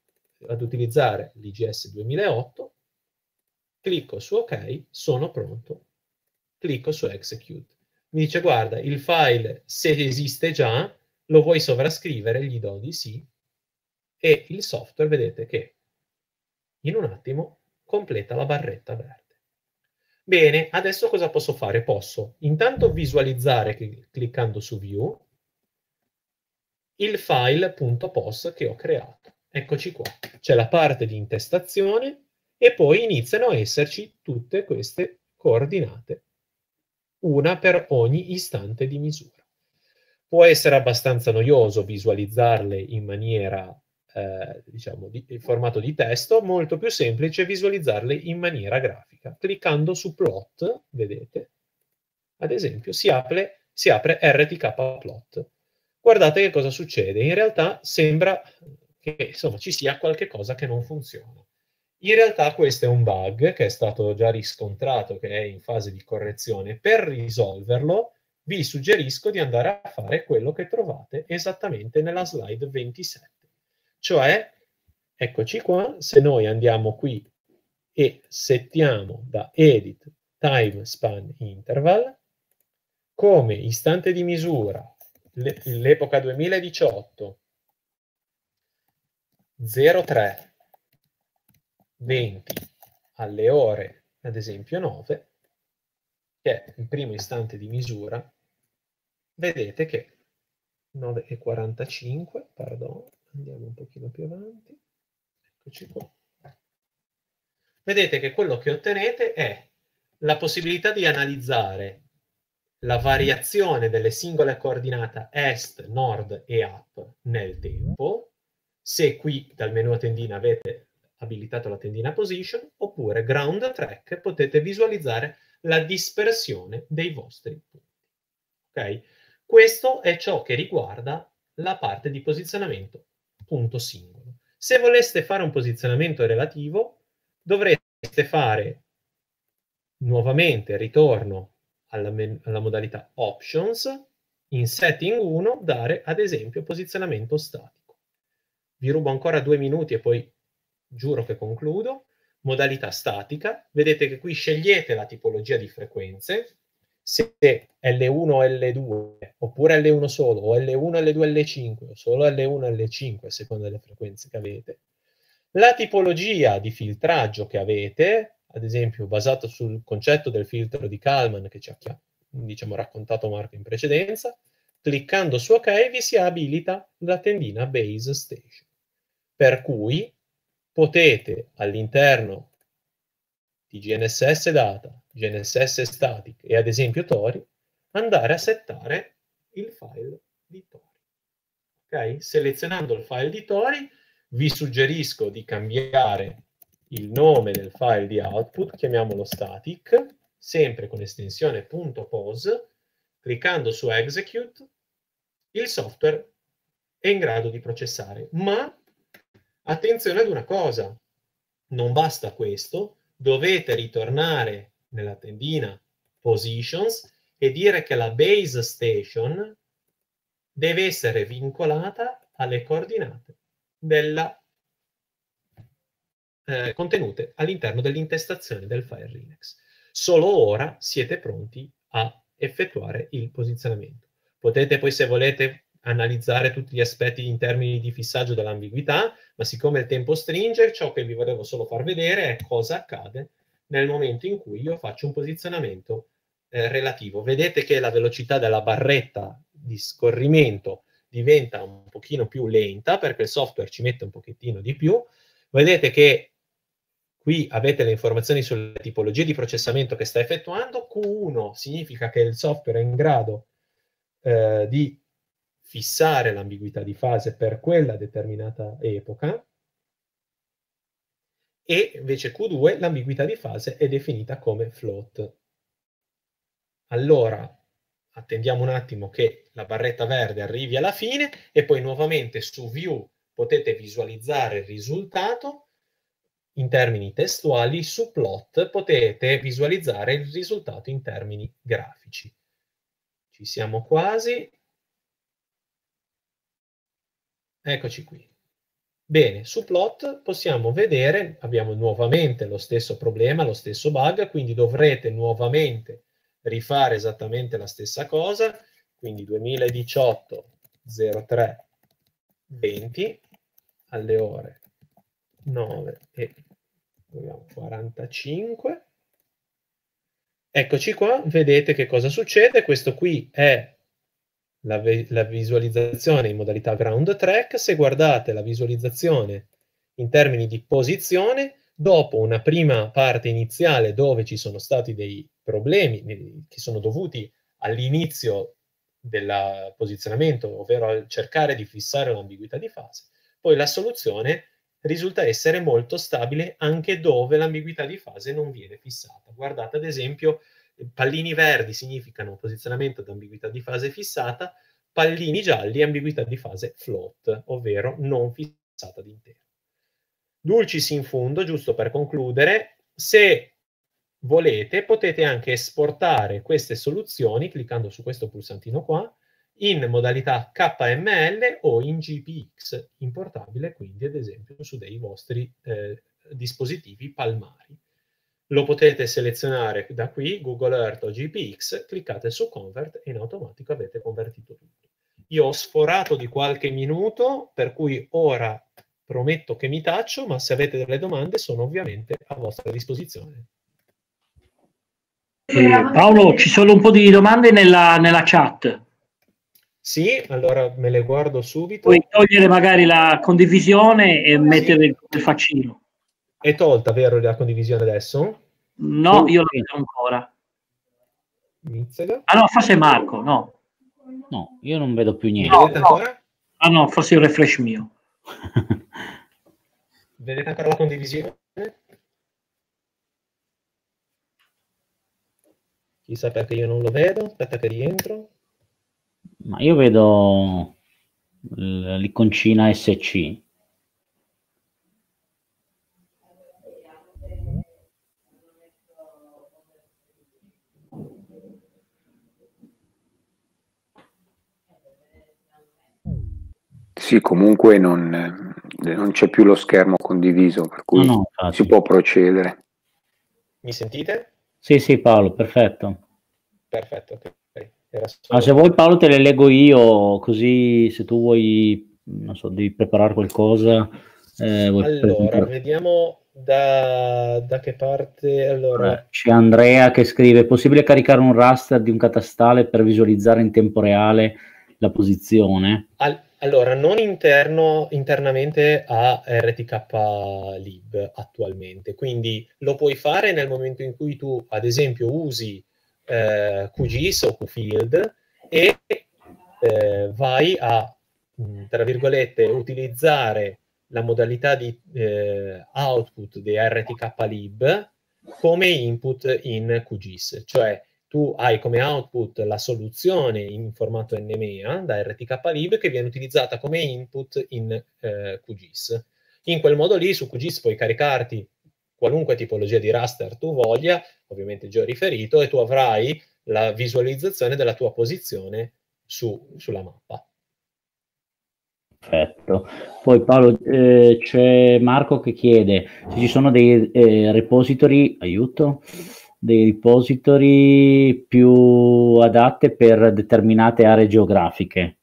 ad utilizzare l'IGS 2008, clicco su OK, sono pronto clicco su execute. Mi dice guarda, il file se esiste già, lo vuoi sovrascrivere, gli do di sì, e il software vedete che in un attimo completa la barretta verde. Bene, adesso cosa posso fare? Posso intanto visualizzare cliccando su View il file.pos che ho creato. Eccoci qua. C'è la parte di intestazione e poi iniziano a esserci tutte queste coordinate una per ogni istante di misura. Può essere abbastanza noioso visualizzarle in maniera, eh, diciamo, di, in formato di testo, molto più semplice visualizzarle in maniera grafica. Cliccando su plot, vedete, ad esempio, si apre, si apre RTK plot. Guardate che cosa succede. In realtà sembra che insomma, ci sia qualche cosa che non funziona. In realtà questo è un bug che è stato già riscontrato, che è in fase di correzione. Per risolverlo vi suggerisco di andare a fare quello che trovate esattamente nella slide 27. Cioè, eccoci qua, se noi andiamo qui e settiamo da edit time span interval come istante di misura l'epoca 2018 03 20 alle ore, ad esempio 9, che è il primo istante di misura, vedete che 9,45, pardon, andiamo un pochino più avanti, eccoci qua. Vedete che quello che ottenete è la possibilità di analizzare la variazione delle singole coordinate est, nord e up nel tempo. Se qui dal menu a tendina avete abilitato la tendina position, oppure ground track, potete visualizzare la dispersione dei vostri punti. Okay? Questo è ciò che riguarda la parte di posizionamento punto singolo. Se voleste fare un posizionamento relativo, dovreste fare nuovamente ritorno alla, alla modalità options, in setting 1 dare ad esempio posizionamento statico. Vi rubo ancora due minuti e poi giuro che concludo, modalità statica, vedete che qui scegliete la tipologia di frequenze, se L1 o L2, oppure L1 solo, o L1, L2, L5, o solo L1, L5, a seconda delle frequenze che avete. La tipologia di filtraggio che avete, ad esempio basato sul concetto del filtro di Kalman che ci ha diciamo, raccontato Marco in precedenza, cliccando su OK vi si abilita la tendina Base Station. Per cui potete all'interno di GNSS data, GNSS static e ad esempio Tori, andare a settare il file di Tori. Okay? Selezionando il file di Tori, vi suggerisco di cambiare il nome del file di output, chiamiamolo static, sempre con estensione .pos, cliccando su execute, il software è in grado di processare, ma Attenzione ad una cosa, non basta questo, dovete ritornare nella tendina positions e dire che la base station deve essere vincolata alle coordinate della, eh, contenute all'interno dell'intestazione del file Linux. Solo ora siete pronti a effettuare il posizionamento. Potete poi, se volete, analizzare tutti gli aspetti in termini di fissaggio dell'ambiguità, ma siccome il tempo stringe, ciò che vi volevo solo far vedere è cosa accade nel momento in cui io faccio un posizionamento eh, relativo. Vedete che la velocità della barretta di scorrimento diventa un pochino più lenta perché il software ci mette un pochettino di più. Vedete che qui avete le informazioni sulle tipologie di processamento che sta effettuando. Q1 significa che il software è in grado eh, di fissare l'ambiguità di fase per quella determinata epoca, e invece Q2 l'ambiguità di fase è definita come float. Allora, attendiamo un attimo che la barretta verde arrivi alla fine e poi nuovamente su View potete visualizzare il risultato in termini testuali, su plot potete visualizzare il risultato in termini grafici. Ci siamo quasi, Eccoci qui. Bene, su plot possiamo vedere, abbiamo nuovamente lo stesso problema, lo stesso bug, quindi dovrete nuovamente rifare esattamente la stessa cosa, quindi 2018 03 20 alle ore 9 e 45. Eccoci qua, vedete che cosa succede, questo qui è la, la visualizzazione in modalità ground track se guardate la visualizzazione in termini di posizione dopo una prima parte iniziale dove ci sono stati dei problemi eh, che sono dovuti all'inizio del posizionamento, ovvero al cercare di fissare l'ambiguità di fase, poi la soluzione risulta essere molto stabile anche dove l'ambiguità di fase non viene fissata. Guardate ad esempio pallini verdi significano posizionamento ad ambiguità di fase fissata, pallini gialli ambiguità di fase float, ovvero non fissata d'intero. Dulcis in fondo, giusto per concludere, se volete potete anche esportare queste soluzioni cliccando su questo pulsantino qua in modalità KML o in GPX, importabile quindi ad esempio su dei vostri eh, dispositivi palmari. Lo potete selezionare da qui, Google Earth o GPX, cliccate su Convert e in automatico avete convertito tutto. Io ho sforato di qualche minuto, per cui ora prometto che mi taccio, ma se avete delle domande sono ovviamente a vostra disposizione. Eh, Paolo, ci sono un po' di domande nella, nella, chat. Sì, allora me le guardo subito. Puoi togliere magari la condivisione e mettere il faccino. È tolta, vero, la condivisione adesso? No, io la vedo ancora. Ah no, forse Marco, no. No, io non vedo più niente. No, vedete ancora? Ah no, forse il refresh mio. [LAUGHS] vedete ancora la condivisione? Chissà perché io non lo vedo, aspetta che rientro. Ma io vedo l'iconcina SC. Sì, comunque non, eh, non c'è più lo schermo condiviso, per cui no, no, si può procedere. Mi sentite? Sì, sì, Paolo, perfetto. Perfetto, ok. Solo... se vuoi Paolo te le leggo io, così se tu vuoi, non so, devi preparare qualcosa. Eh, allora, presentare... vediamo da, da, che parte... Allora... C'è Andrea che scrive, è possibile caricare un raster di un catastale per visualizzare in tempo reale la posizione? Al... Allora, non interno, internamente a RTK Lib attualmente, quindi lo puoi fare nel momento in cui tu, ad esempio, usi eh, QGIS o QField e eh, vai a, mm, tra virgolette, utilizzare la modalità di eh, output di RTK Lib come input in QGIS, cioè tu hai come output la soluzione in formato NMEA da RTK-lib che viene utilizzata come input in eh, QGIS. In quel modo lì su QGIS puoi caricarti qualunque tipologia di raster tu voglia, ovviamente già riferito, e tu avrai la visualizzazione della tua posizione su, sulla mappa. Perfetto. Poi Paolo, eh, c'è Marco che chiede se ci sono dei eh, repository, aiuto, dei repository più adatte per determinate aree geografiche?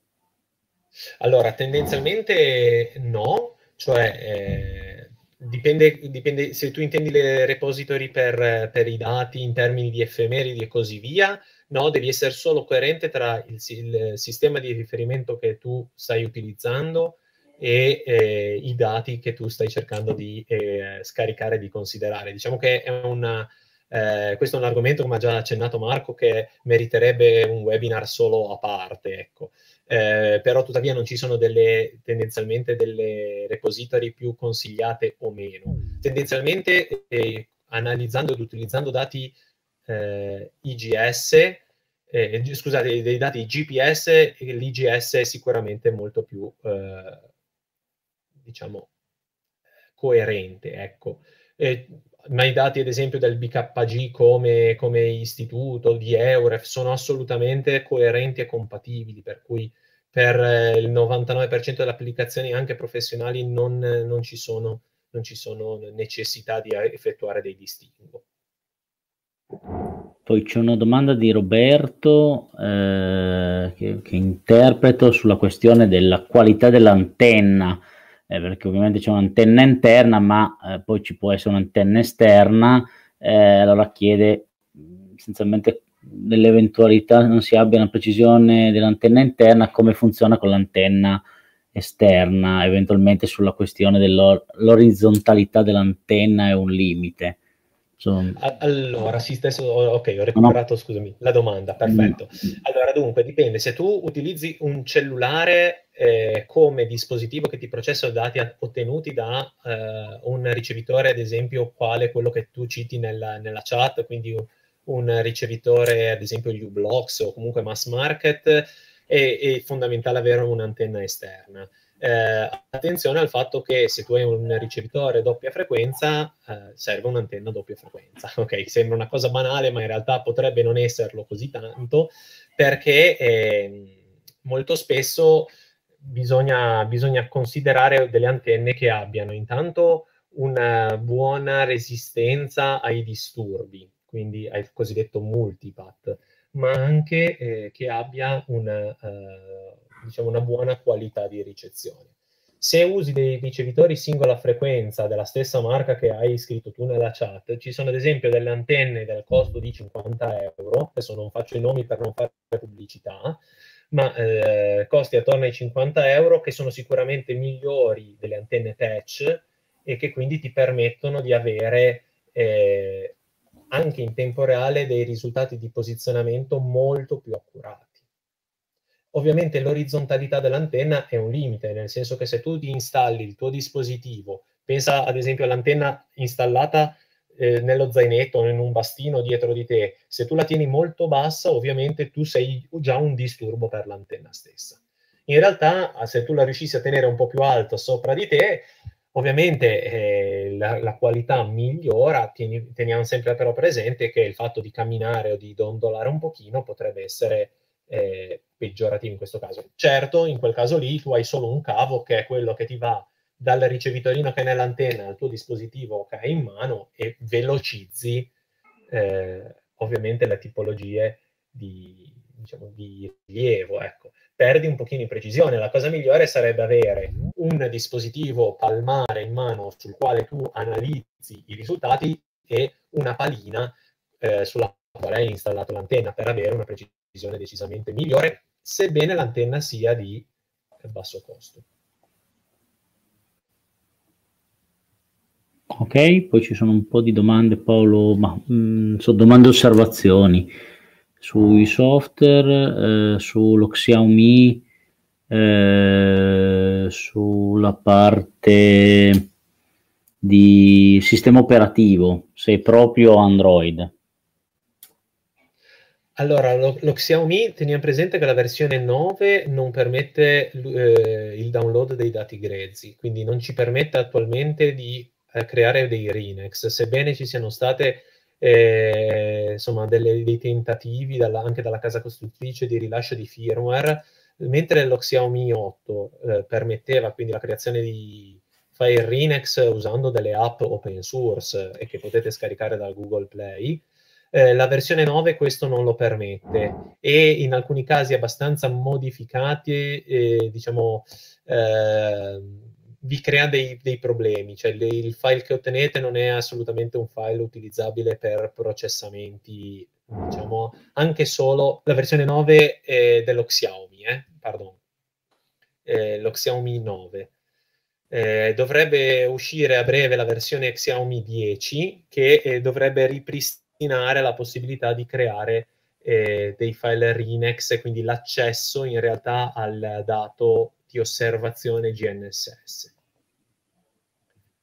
Allora, tendenzialmente no, cioè eh, dipende, dipende, se tu intendi le repository per, per, i dati in termini di effemeridi e così via, no, devi essere solo coerente tra il, il sistema di riferimento che tu stai utilizzando e eh, i dati che tu stai cercando di eh, scaricare, di considerare. Diciamo che è una eh, questo è un argomento, come ha già accennato Marco, che meriterebbe un webinar solo a parte, ecco. Eh, però tuttavia non ci sono delle, tendenzialmente delle repository più consigliate o meno. Tendenzialmente, eh, analizzando ed utilizzando dati eh, IGS, eh, scusate, dei dati GPS, l'IGS è sicuramente molto più, diciamo, coerente, ecco. Eh, ma i dati ad esempio del BKG come, come istituto, di Euref, sono assolutamente coerenti e compatibili, per cui per eh, il 99% delle applicazioni anche professionali non, non, ci sono, non, ci sono, necessità di eh, effettuare dei distinguo. Poi c'è una domanda di Roberto eh, che, che interpreto sulla questione della qualità dell'antenna eh, perché ovviamente c'è un'antenna interna, ma eh, poi ci può essere un'antenna esterna, eh, allora chiede essenzialmente nell'eventualità non si abbia una precisione dell'antenna interna, come funziona con l'antenna esterna, eventualmente sulla questione dell'orizzontalità dell'antenna è un limite. Allora, sì, stesso, ok, ho recuperato, no. scusami, la domanda, perfetto. Allora, dunque, dipende, se tu utilizzi un cellulare eh, come dispositivo che ti processa dati ottenuti da eh, un ricevitore, ad esempio, quale quello che tu citi nella, nella chat, quindi un ricevitore, ad esempio, uBlocks o comunque mass market, è, è fondamentale avere un'antenna esterna. Eh, attenzione al fatto che se tu hai un ricevitore doppia frequenza, eh, serve un'antenna doppia frequenza. [LAUGHS] Ok, sembra una cosa banale, ma in realtà potrebbe non esserlo così tanto, perché eh, molto spesso bisogna, bisogna, considerare delle antenne che abbiano intanto una buona resistenza ai disturbi, quindi al cosiddetto multipath, ma anche eh, che abbia una... Uh, diciamo, una buona qualità di ricezione. Se usi dei ricevitori singola frequenza della stessa marca che hai scritto tu nella chat, ci sono ad esempio delle antenne del costo di 50 euro, adesso non faccio i nomi per non fare pubblicità, ma eh, costi attorno ai 50 euro che sono sicuramente migliori delle antenne patch e che quindi ti permettono di avere eh, anche in tempo reale dei risultati di posizionamento molto più accurati. Ovviamente l'orizzontalità dell'antenna è un limite, nel senso che se tu ti installi il tuo dispositivo, pensa ad esempio all'antenna installata eh, nello zainetto o in un bastino dietro di te, se tu la tieni molto bassa, ovviamente tu sei già un disturbo per l'antenna stessa. In realtà, se tu la riuscissi a tenere un po' più alta sopra di te, Ovviamente eh, la, la, qualità migliora, teniamo sempre però presente che il fatto di camminare o di dondolare un pochino potrebbe essere eh, peggiorativi in questo caso. Certo, in quel caso lì tu hai solo un cavo che è quello che ti va dal ricevitorino che è nell'antenna al tuo dispositivo che hai in mano e velocizzi eh, ovviamente le tipologie di, diciamo, di rilievo. Ecco. Perdi un pochino di precisione. La cosa migliore sarebbe avere un dispositivo palmare in mano sul quale tu analizzi i risultati e una palina eh, sulla avrei installato l'antenna per avere una precisione decisamente migliore, sebbene l'antenna sia di eh, basso costo. Ok, poi ci sono un po' di domande Paolo, ma mh, mm, sono domande osservazioni sui software, eh, sullo Xiaomi, eh, sulla parte di sistema operativo, se proprio Android. Allora, lo, lo, Xiaomi, teniamo presente che la versione 9 non permette eh, il download dei dati grezzi, quindi non ci permette attualmente di eh, creare dei Rinex, sebbene ci siano state eh, insomma, delle, dei tentativi dalla, anche dalla casa costruttrice di rilascio di firmware, mentre lo Xiaomi 8 eh, permetteva quindi la creazione di file Rinex usando delle app open source e che potete scaricare da Google Play, eh, la versione 9 questo non lo permette e in alcuni casi abbastanza modificati, eh, diciamo, eh, vi crea dei, dei problemi, cioè le, il file che ottenete non è assolutamente un file utilizzabile per processamenti, diciamo, anche solo la versione 9 dello Xiaomi, eh, pardon, lo Xiaomi 9. Eh, dovrebbe uscire a breve la versione Xiaomi 10 che eh, dovrebbe ripristinare la possibilità di creare eh, dei file Rinex e quindi l'accesso in realtà al dato di osservazione GNSS.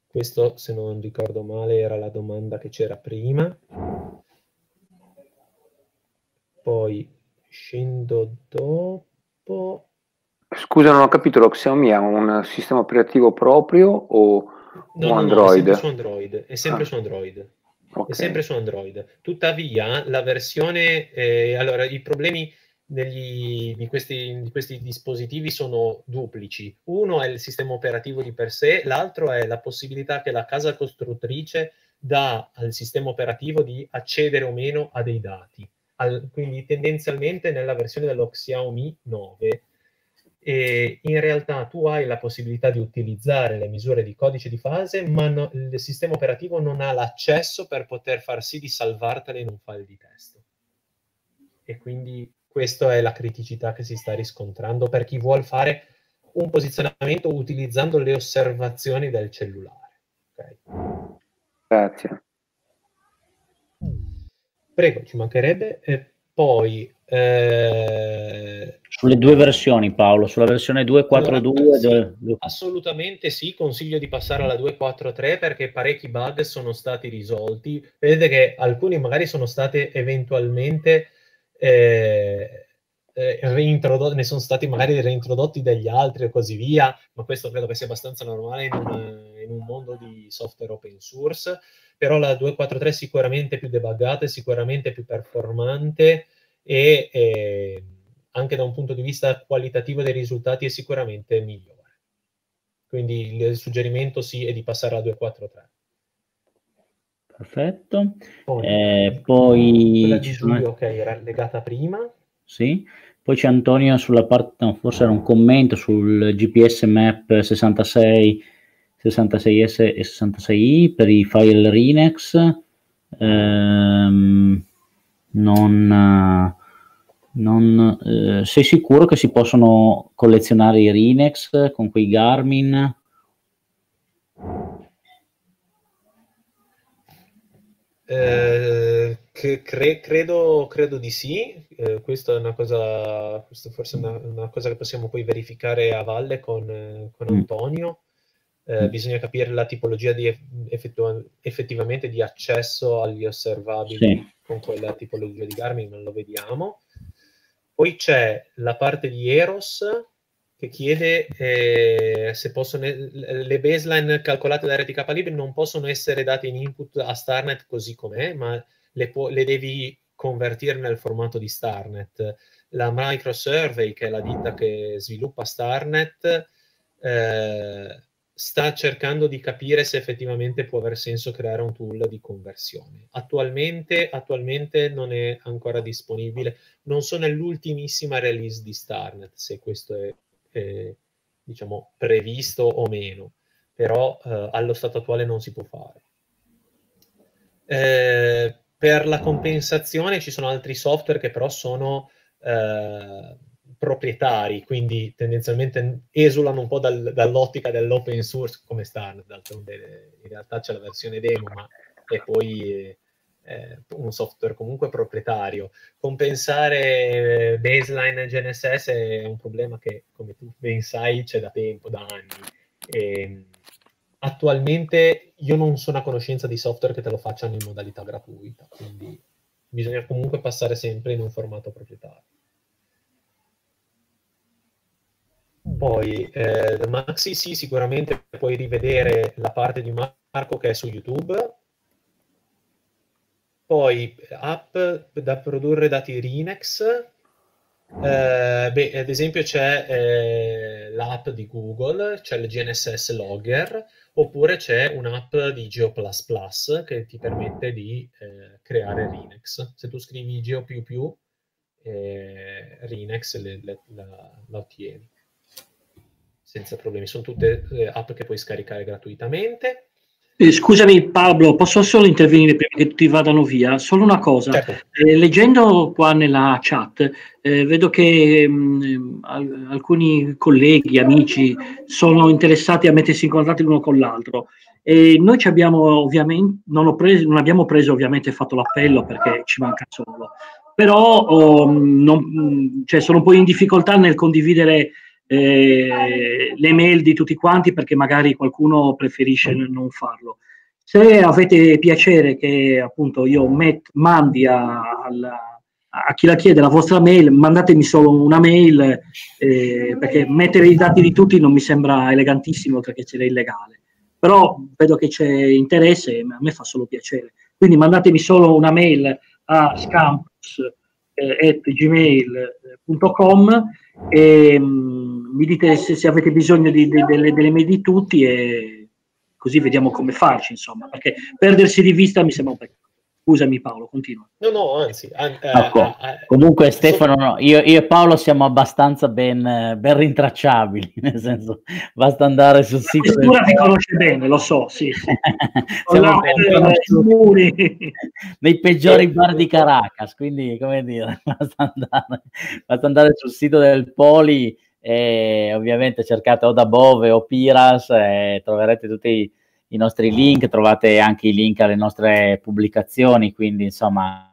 Questo, se non ricordo male, era la domanda che c'era prima. Poi scendo dopo. Scusa, non ho capito, lo Xiaomi ha un sistema operativo proprio o no, no Android? No, è sempre su Android. È sempre ah. su Android okay. sempre su Android. Tuttavia, la versione, eh, allora i problemi negli, di, questi, di, questi, dispositivi sono duplici. Uno è il sistema operativo di per sé, l'altro è la possibilità che la casa costruttrice dà al sistema operativo di accedere o meno a dei dati. Al, quindi tendenzialmente nella versione dello Xiaomi 9 e in realtà tu hai la possibilità di utilizzare le misure di codice di fase, ma no, il sistema operativo non ha l'accesso per poter far sì di salvartele in un file di testo. E quindi questa è la criticità che si sta riscontrando per chi vuole fare un posizionamento utilizzando le osservazioni del cellulare. Okay. Grazie. Prego, ci mancherebbe. E poi eh, Sulle due versioni, Paolo, sulla versione 242. Allora, sì, assolutamente sì, consiglio di passare alla 243 perché parecchi bug sono stati risolti. Vedete che alcuni magari sono stati eventualmente eh, eh reintrodotti, ne sono stati magari reintrodotti dagli altri e così via, ma questo credo che sia abbastanza normale in un, in un mondo di software open source. Però la 243 è sicuramente più debuggata, è sicuramente più performante e eh, anche da un punto di vista qualitativo dei risultati è sicuramente migliore. Quindi il suggerimento sì è di passare alla 243. Perfetto. Poi, eh, poi ci sono... Giulio, ok, era legata prima. Sì. Poi c'è Antonio sulla parte, no, forse era un commento sul GPS Map 66, 66S e 66i per i file Rinex. Ehm non, eh, non eh, sei sicuro che si possono collezionare i Rinex con quei Garmin? Eh, cre- credo, credo, di sì, eh, questa è una cosa, questa forse una, una, cosa che possiamo poi verificare a valle con, eh, con mm. Antonio. Eh, mm. bisogna capire la tipologia di eff- effettivamente di accesso agli osservabili. Sì con quella tipologia di Garmin, non lo vediamo. Poi c'è la parte di Eros che chiede eh, se possono, le baseline calcolate da RTK Libre non possono essere date in input a Starnet così com'è, ma le, le devi convertire nel formato di Starnet. La Microsurvey, che è la ditta che sviluppa Starnet, eh, sta cercando di capire se effettivamente può aver senso creare un tool di conversione. Attualmente, attualmente non è ancora disponibile, non sono nell'ultimissima release di Starnet, se questo è, eh, diciamo, previsto o meno, però eh, allo stato attuale non si può fare. Eh, per la compensazione ci sono altri software che però sono eh, proprietari, quindi tendenzialmente esulano un po' dal, dall'ottica dell'open source come stanno, d'altronde in realtà c'è la versione demo, ma è poi eh, eh un software comunque proprietario. Compensare eh, baseline GNSS è un problema che, come tu ben sai, c'è da tempo, da anni. E, ehm, attualmente io non sono a conoscenza di software che te lo facciano in modalità gratuita, quindi bisogna comunque passare sempre in un formato proprietario. Poi eh, Maxi, sì, sicuramente puoi rivedere la parte di Marco che è su YouTube. Poi app da produrre dati Tirinex. Eh, beh, ad esempio c'è eh, l'app di Google, c'è il GNSS Logger, oppure c'è un'app di Geo++ che ti permette di eh, creare Rinex. Se tu scrivi Geo++, eh, Rinex la ottieni senza problemi. Sono tutte eh, app che puoi scaricare gratuitamente. Eh, scusami Pablo, posso solo intervenire prima che tutti vadano via? Solo una cosa, certo. eh, leggendo qua nella chat eh, vedo che mh, mm, al- alcuni colleghi, amici sono interessati a mettersi in contatto l'uno con l'altro. E noi ci abbiamo ovviamente, non, preso, non abbiamo preso ovviamente fatto l'appello perché ci manca solo, però oh, mm, non, mm, cioè, sono un po' in difficoltà nel condividere eh, le mail di tutti quanti perché magari qualcuno preferisce non farlo. Se avete piacere che appunto io met, mandi a, alla, a chi la chiede la vostra mail, mandatemi solo una mail eh, perché mettere i dati di tutti non mi sembra elegantissimo oltre che c'era illegale. Però vedo che c'è interesse e a me fa solo piacere. Quindi mandatemi solo una mail a scamps.gmail.com eh, eh e mm, mi dite se, se avete bisogno di, di, delle, delle mie di tutti e così vediamo come farci, insomma, perché perdersi di vista mi sembra un peccato. Scusami Paolo, continua. No, no, anzi. An- ecco. eh, Comunque Stefano, no, io, io, e Paolo siamo abbastanza ben, ben, rintracciabili, [LAUGHS] nel senso, basta andare sul sito. La vi conosce bene, lo so, sì. [LAUGHS] siamo ben, nei, nei peggiori bar di Caracas, quindi come dire, [LAUGHS] basta andare, basta andare sul sito del Poli e ovviamente cercate o da Bove o Piras e troverete tutti i nostri link, trovate anche i link alle nostre pubblicazioni, quindi insomma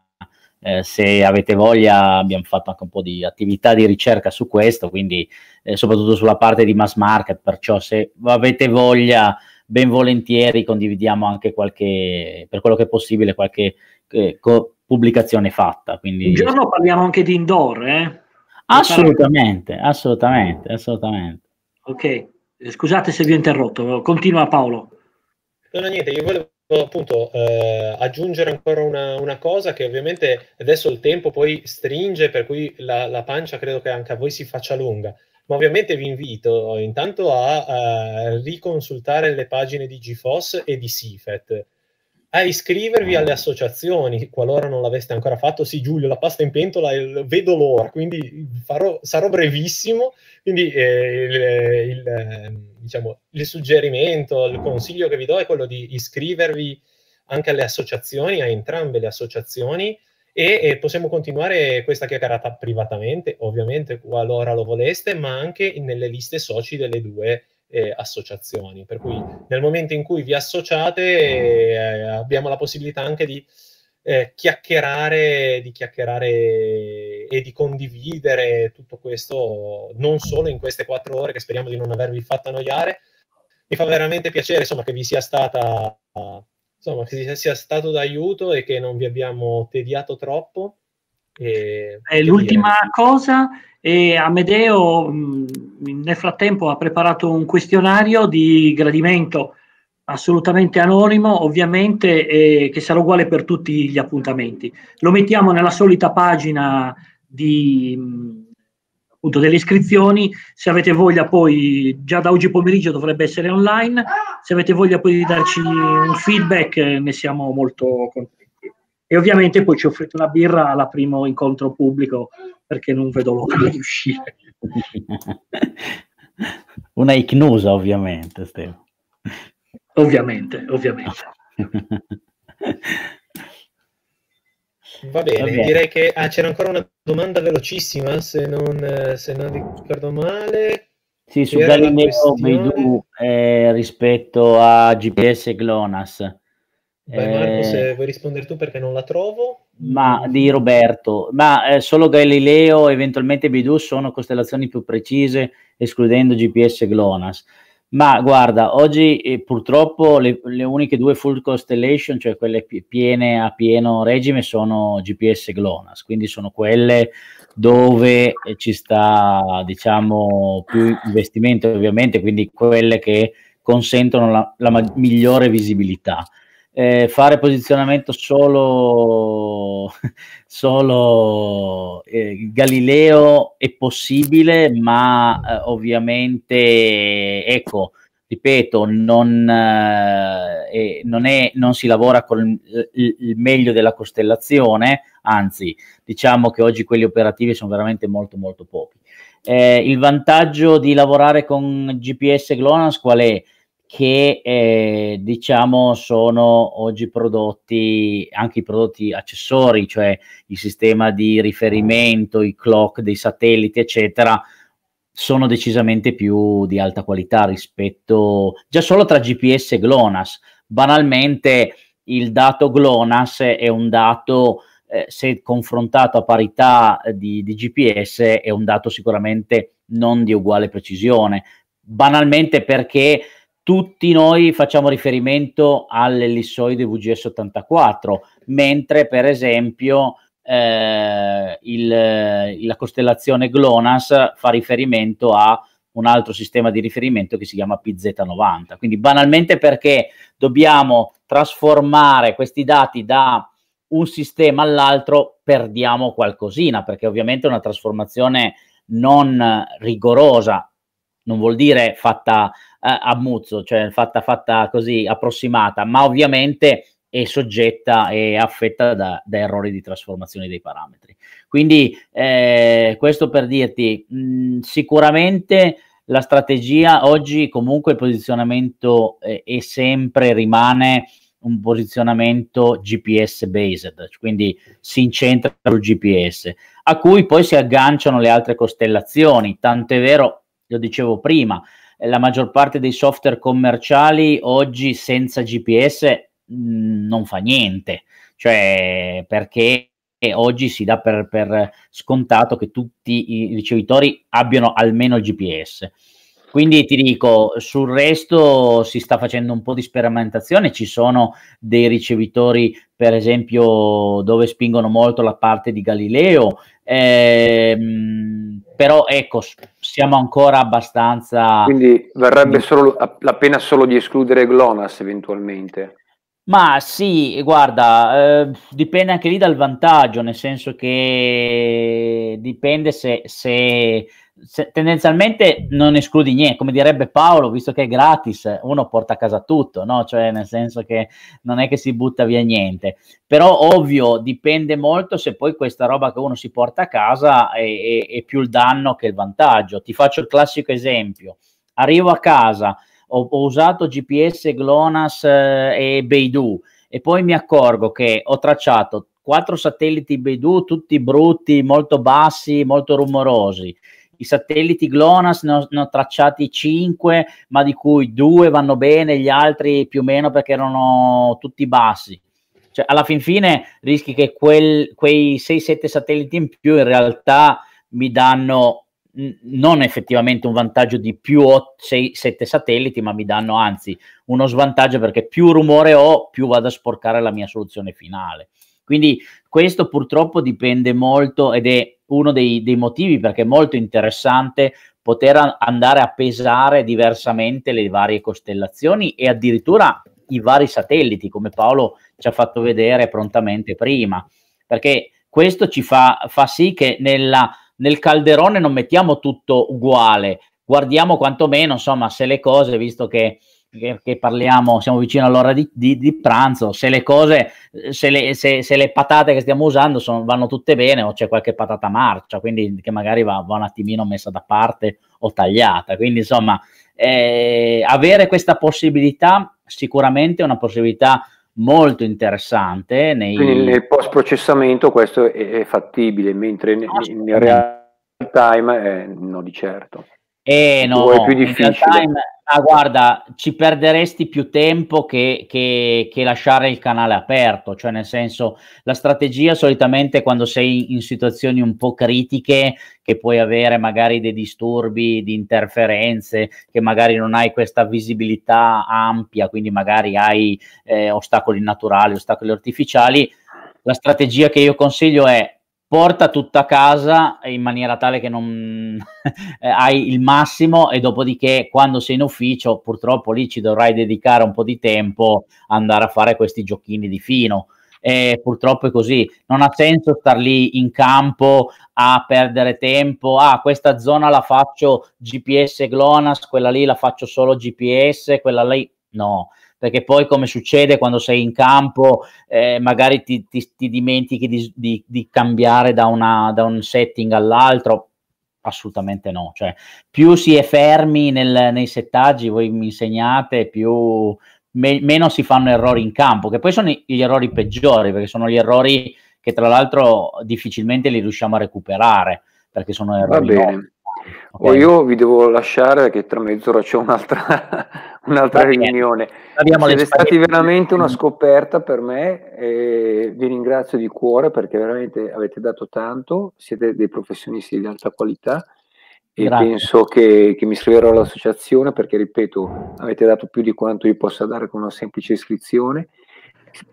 eh, se avete voglia abbiamo fatto anche un po' di attività di ricerca su questo, quindi eh, soprattutto sulla parte di mass market, perciò se avete voglia ben volentieri condividiamo anche qualche, per quello che è possibile, qualche eh, co- pubblicazione fatta. Quindi... Un giorno parliamo anche di indoor, eh? Diciamo assolutamente, assolutamente, assolutamente. Ok, eh, scusate se vi ho interrotto, continua Paolo. No, no, niente, io volevo appunto eh, aggiungere ancora una, una, cosa che ovviamente adesso il tempo poi stringe, per cui la, la, pancia credo che anche a voi si faccia lunga, ma ovviamente vi invito eh, intanto a, a eh, riconsultare le pagine di GFOS e di CIFET a iscrivervi alle associazioni, qualora non l'aveste ancora fatto. Sì, Giulio, la pasta in pentola, il, vedo l'ora, quindi farò, sarò brevissimo. Quindi eh, il, eh, il, eh, diciamo, il, suggerimento, il consiglio che vi do è quello di iscrivervi anche alle associazioni, a entrambe le associazioni, e, e possiamo continuare questa chiacchierata privatamente, ovviamente, qualora lo voleste, ma anche nelle liste soci delle due associazioni eh, associazioni. Per cui nel momento in cui vi associate eh, abbiamo la possibilità anche di, eh, chiacchierare, di chiacchierare e di condividere tutto questo, non solo in queste quattro ore che speriamo di non avervi fatto annoiare. Mi fa veramente piacere insomma, che vi sia stata... Insomma, che sia stato d'aiuto e che non vi abbiamo tediato troppo. E, eh, l'ultima dire. cosa, e Amedeo mh, nel frattempo ha preparato un questionario di gradimento assolutamente anonimo, ovviamente, eh, che sarà uguale per tutti gli appuntamenti. Lo mettiamo nella solita pagina di, mh, appunto, delle iscrizioni, se avete voglia poi, già da oggi pomeriggio dovrebbe essere online, se avete voglia poi di darci un feedback ne siamo molto contenti. E ovviamente poi ci offrite una birra al primo incontro pubblico perché non vedo l'ora di uscire. [LAUGHS] una ignusa ovviamente, Stefano. Ovviamente, ovviamente. [LAUGHS] Va bene, Va bene, direi che ah, c'era ancora una domanda velocissima, se non, se non ricordo male. Sì, su Galileo Beidou eh, rispetto a GPS e GLONASS. Vai Marco, se eh, vuoi rispondere tu perché non la trovo. Ma di Roberto, ma eh, solo Galileo e eventualmente Bidou sono costellazioni più precise, escludendo GPS e GLONASS. Ma guarda, oggi eh, purtroppo le, le, uniche due full constellation, cioè quelle piene a pieno regime, sono GPS e GLONASS, quindi sono quelle dove eh, ci sta, diciamo, più investimento ovviamente, quindi quelle che consentono la, la migliore visibilità eh, fare posizionamento solo, solo eh, Galileo è possibile, ma eh, ovviamente, ecco, ripeto, non, eh, eh, non, è, non, si lavora con il, il meglio della costellazione, anzi, diciamo che oggi quelli operativi sono veramente molto molto pochi. Eh, il vantaggio di lavorare con GPS GLONASS qual è? che eh, diciamo sono oggi prodotti anche i prodotti accessori, cioè il sistema di riferimento, i clock dei satelliti, eccetera, sono decisamente più di alta qualità rispetto già solo tra GPS e GLONASS. Banalmente il dato GLONASS è un dato eh, se confrontato a parità eh, di, di GPS è un dato sicuramente non di uguale precisione, banalmente perché tutti noi facciamo riferimento all'ellissoide VGS84, mentre per esempio eh, il, la costellazione GLONASS fa riferimento a un altro sistema di riferimento che si chiama PZ90. Quindi banalmente perché dobbiamo trasformare questi dati da un sistema all'altro perdiamo qualcosina, perché ovviamente è una trasformazione non rigorosa, non vuol dire fatta eh, a muzzo, cioè fatta, fatta così approssimata, ma ovviamente è soggetta e affetta da, da, errori di trasformazione dei parametri. Quindi eh, questo per dirti, mh, mm, sicuramente la strategia oggi comunque il posizionamento eh, è sempre rimane un posizionamento GPS based, quindi si incentra sul GPS, a cui poi si agganciano le altre costellazioni, tanto è vero, lo dicevo prima, la maggior parte dei software commerciali oggi senza GPS mh, mm, non fa niente, cioè perché oggi si dà per, per scontato che tutti i ricevitori abbiano almeno il GPS. Quindi ti dico, sul resto si sta facendo un po' di sperimentazione, ci sono dei ricevitori, per esempio, dove spingono molto la parte di Galileo, ehm, però ecco, siamo ancora abbastanza... Quindi verrebbe solo, la pena solo di escludere GLONASS eventualmente. Ma sì, guarda, eh, dipende anche lì dal vantaggio, nel senso che dipende se, se tendenzialmente non escludi niente, come direbbe Paolo, visto che è gratis, uno porta a casa tutto, no? Cioè, nel senso che non è che si butta via niente. Però, ovvio, dipende molto se poi questa roba che uno si porta a casa è, è, è più il danno che il vantaggio. Ti faccio il classico esempio. Arrivo a casa, ho, ho usato GPS, GLONASS eh, e Beidou e poi mi accorgo che ho tracciato quattro satelliti Beidou, tutti brutti, molto bassi, molto rumorosi i satelliti GLONASS ne ho, ne ho tracciati 5, ma di cui 2 vanno bene, gli altri più o meno perché erano tutti bassi. Cioè, alla fin fine rischi che quel, quei 6-7 satelliti in più in realtà mi danno non effettivamente un vantaggio di più 6-7 satelliti, ma mi danno anzi uno svantaggio perché più rumore ho, più vado a sporcare la mia soluzione finale. Quindi questo purtroppo dipende molto ed è uno dei, dei motivi perché è molto interessante poter andare a pesare diversamente le varie costellazioni e addirittura i vari satelliti, come Paolo ci ha fatto vedere prontamente prima, perché questo ci fa, fa sì che nella, nel calderone non mettiamo tutto uguale, guardiamo quantomeno, insomma, se le cose, visto che perché parliamo, siamo vicino all'ora di, di, di pranzo, se le cose, se le, se, se le patate che stiamo usando sono, vanno tutte bene o c'è qualche patata marcia, quindi che magari va, va un attimino messa da parte o tagliata. Quindi insomma, eh, avere questa possibilità sicuramente è una possibilità molto interessante. Nei... Quindi nel post processamento questo è, è fattibile, mentre ah, nel real time eh, no di certo. Eh no, è più difficile. In, ah, guarda, ci perderesti più tempo che, che, che, lasciare il canale aperto, cioè nel senso la strategia solitamente quando sei in situazioni un po' critiche, che puoi avere magari dei disturbi, di interferenze, che magari non hai questa visibilità ampia, quindi magari hai eh, ostacoli naturali, ostacoli artificiali, la strategia che io consiglio è porta tutta a casa in maniera tale che non [LAUGHS] eh, hai il massimo e dopodiché quando sei in ufficio purtroppo lì ci dovrai dedicare un po' di tempo a andare a fare questi giochini di fino. E purtroppo è così, non ha senso star lì in campo a perdere tempo, ah questa zona la faccio GPS GLONASS, quella lì la faccio solo GPS, quella lì no, perché poi come succede quando sei in campo, eh, magari ti, ti, ti dimentichi di, di, di cambiare da, una, da un setting all'altro, assolutamente no. Cioè, più si è fermi nel, nei settaggi, voi mi insegnate, più me, meno si fanno errori in campo, che poi sono gli errori peggiori, perché sono gli errori che tra l'altro difficilmente li riusciamo a recuperare, perché sono errori. Va bene. Nuovi. Okay. io vi devo lasciare perché tra mezz'ora c'è un'altra, [LAUGHS] un'altra riunione. Siete stati veramente una scoperta per me e vi ringrazio di cuore perché veramente avete dato tanto, siete dei professionisti di alta qualità e Grazie. penso che, che mi iscriverò all'associazione perché, ripeto, avete dato più di quanto io possa dare con una semplice iscrizione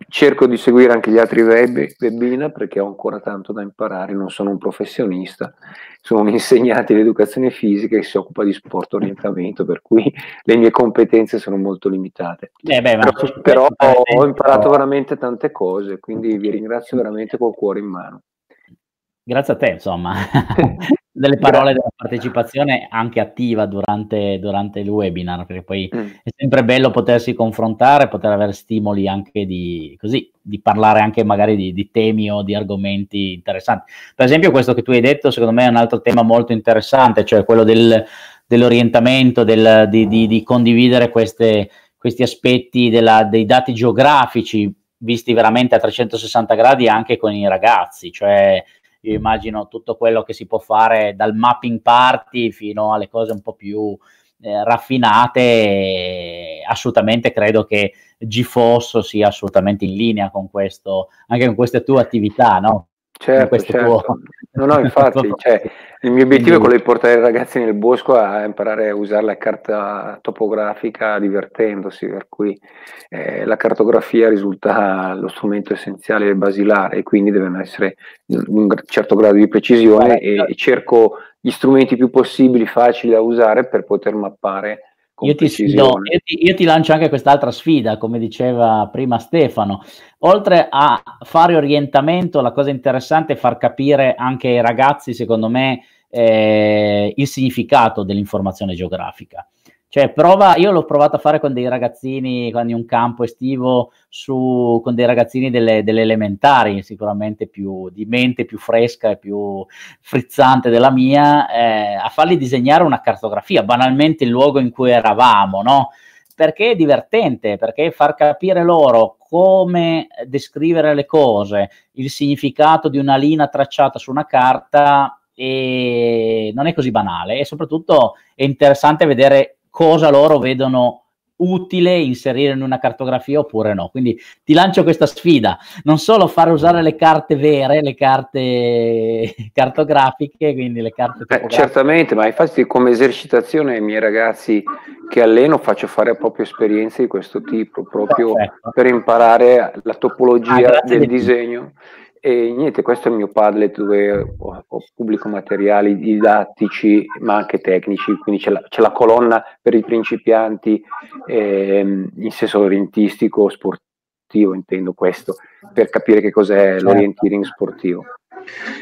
cerco di seguire anche gli altri web, webinar perché ho ancora tanto da imparare, non sono un professionista, sono un insegnante di educazione fisica che si occupa di sport orientamento, per cui le mie competenze sono molto limitate. Eh beh, però, però ho, ho imparato veramente tante cose, quindi vi ringrazio veramente col cuore in mano. Grazie a te, insomma. [LAUGHS] delle parole della partecipazione anche attiva durante, durante il webinar, perché poi mm. è sempre bello potersi confrontare, poter avere stimoli anche di, così, di parlare anche magari di, di, temi o di argomenti interessanti. Per esempio questo che tu hai detto, secondo me è un altro tema molto interessante, cioè quello del, dell'orientamento, del, di, di, di, condividere queste, questi aspetti della, dei dati geografici visti veramente a 360 gradi anche con i ragazzi, cioè io immagino tutto quello che si può fare dal mapping party fino alle cose un po' più eh, raffinate, eh, assolutamente credo che GFOS sia assolutamente in linea con questo, anche con queste tue attività, no? Certo, certo. Tuo... No, no, infatti, [LAUGHS] cioè, il mio obiettivo è quello di portare i ragazzi nel bosco a imparare a usare la carta topografica divertendosi, per cui eh, la cartografia risulta lo strumento essenziale e basilare, e quindi devono essere un certo grado di precisione e, e cerco gli strumenti più possibili facili da usare per poter mappare io ti, sfido, io, ti, io ti, lancio anche quest'altra sfida, come diceva prima Stefano. Oltre a fare orientamento, la cosa interessante è far capire anche ai ragazzi, secondo me, eh, il significato dell'informazione geografica. Cioè, prova, io l'ho provato a fare con dei ragazzini quando in un campo estivo su, con dei ragazzini delle, delle, elementari, sicuramente più di mente più fresca e più frizzante della mia, eh, a farli disegnare una cartografia, banalmente il luogo in cui eravamo, no? Perché è divertente, perché far capire loro come descrivere le cose, il significato di una linea tracciata su una carta e non è così banale e soprattutto è interessante vedere cosa loro vedono utile inserire in una cartografia oppure no. Quindi ti lancio questa sfida, non solo fare usare le carte vere, le carte [LAUGHS] cartografiche, quindi le carte... Eh, certamente, ma infatti come esercitazione ai miei ragazzi che alleno faccio fare proprio esperienze di questo tipo, proprio Perfetto. per imparare la topologia ah, del di... disegno. E niente, questo è il mio Padlet dove ho, ho pubblico materiali didattici ma anche tecnici, quindi c'è la, c'è la colonna per i principianti ehm, in senso orientistico, sportivo, intendo questo, per capire che cos'è certo. l'orienteering sportivo.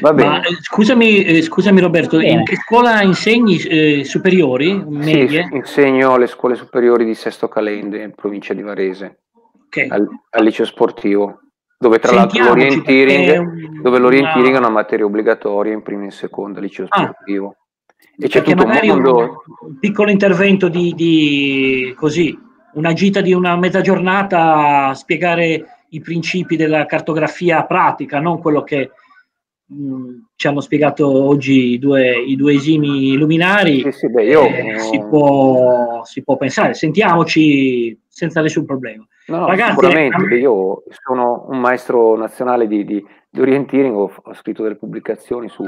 Ma, eh, scusami, eh, scusami, Roberto, Bene. in che scuola insegni eh, superiori? Medie? Sì, insegno alle scuole superiori di Sesto Calende, in provincia di Varese, okay. al, al liceo sportivo dove tra l'altro l'orientering, Hearing, dove l'Orient una... è una materia obbligatoria in prima e in seconda liceo ah, E c'è tutto un mondo... Un piccolo intervento di, di, così, una gita di una mezza giornata a spiegare i principi della cartografia pratica, non quello che mm, ci hanno spiegato oggi i due, i due esimi luminari. Sì, sì, beh, io... eh, si, può, si può pensare, sentiamoci senza nessun problema. No, no, Ragazzi, sicuramente, io sono un maestro nazionale di, di, di orienteering, ho, ho, scritto delle pubblicazioni su,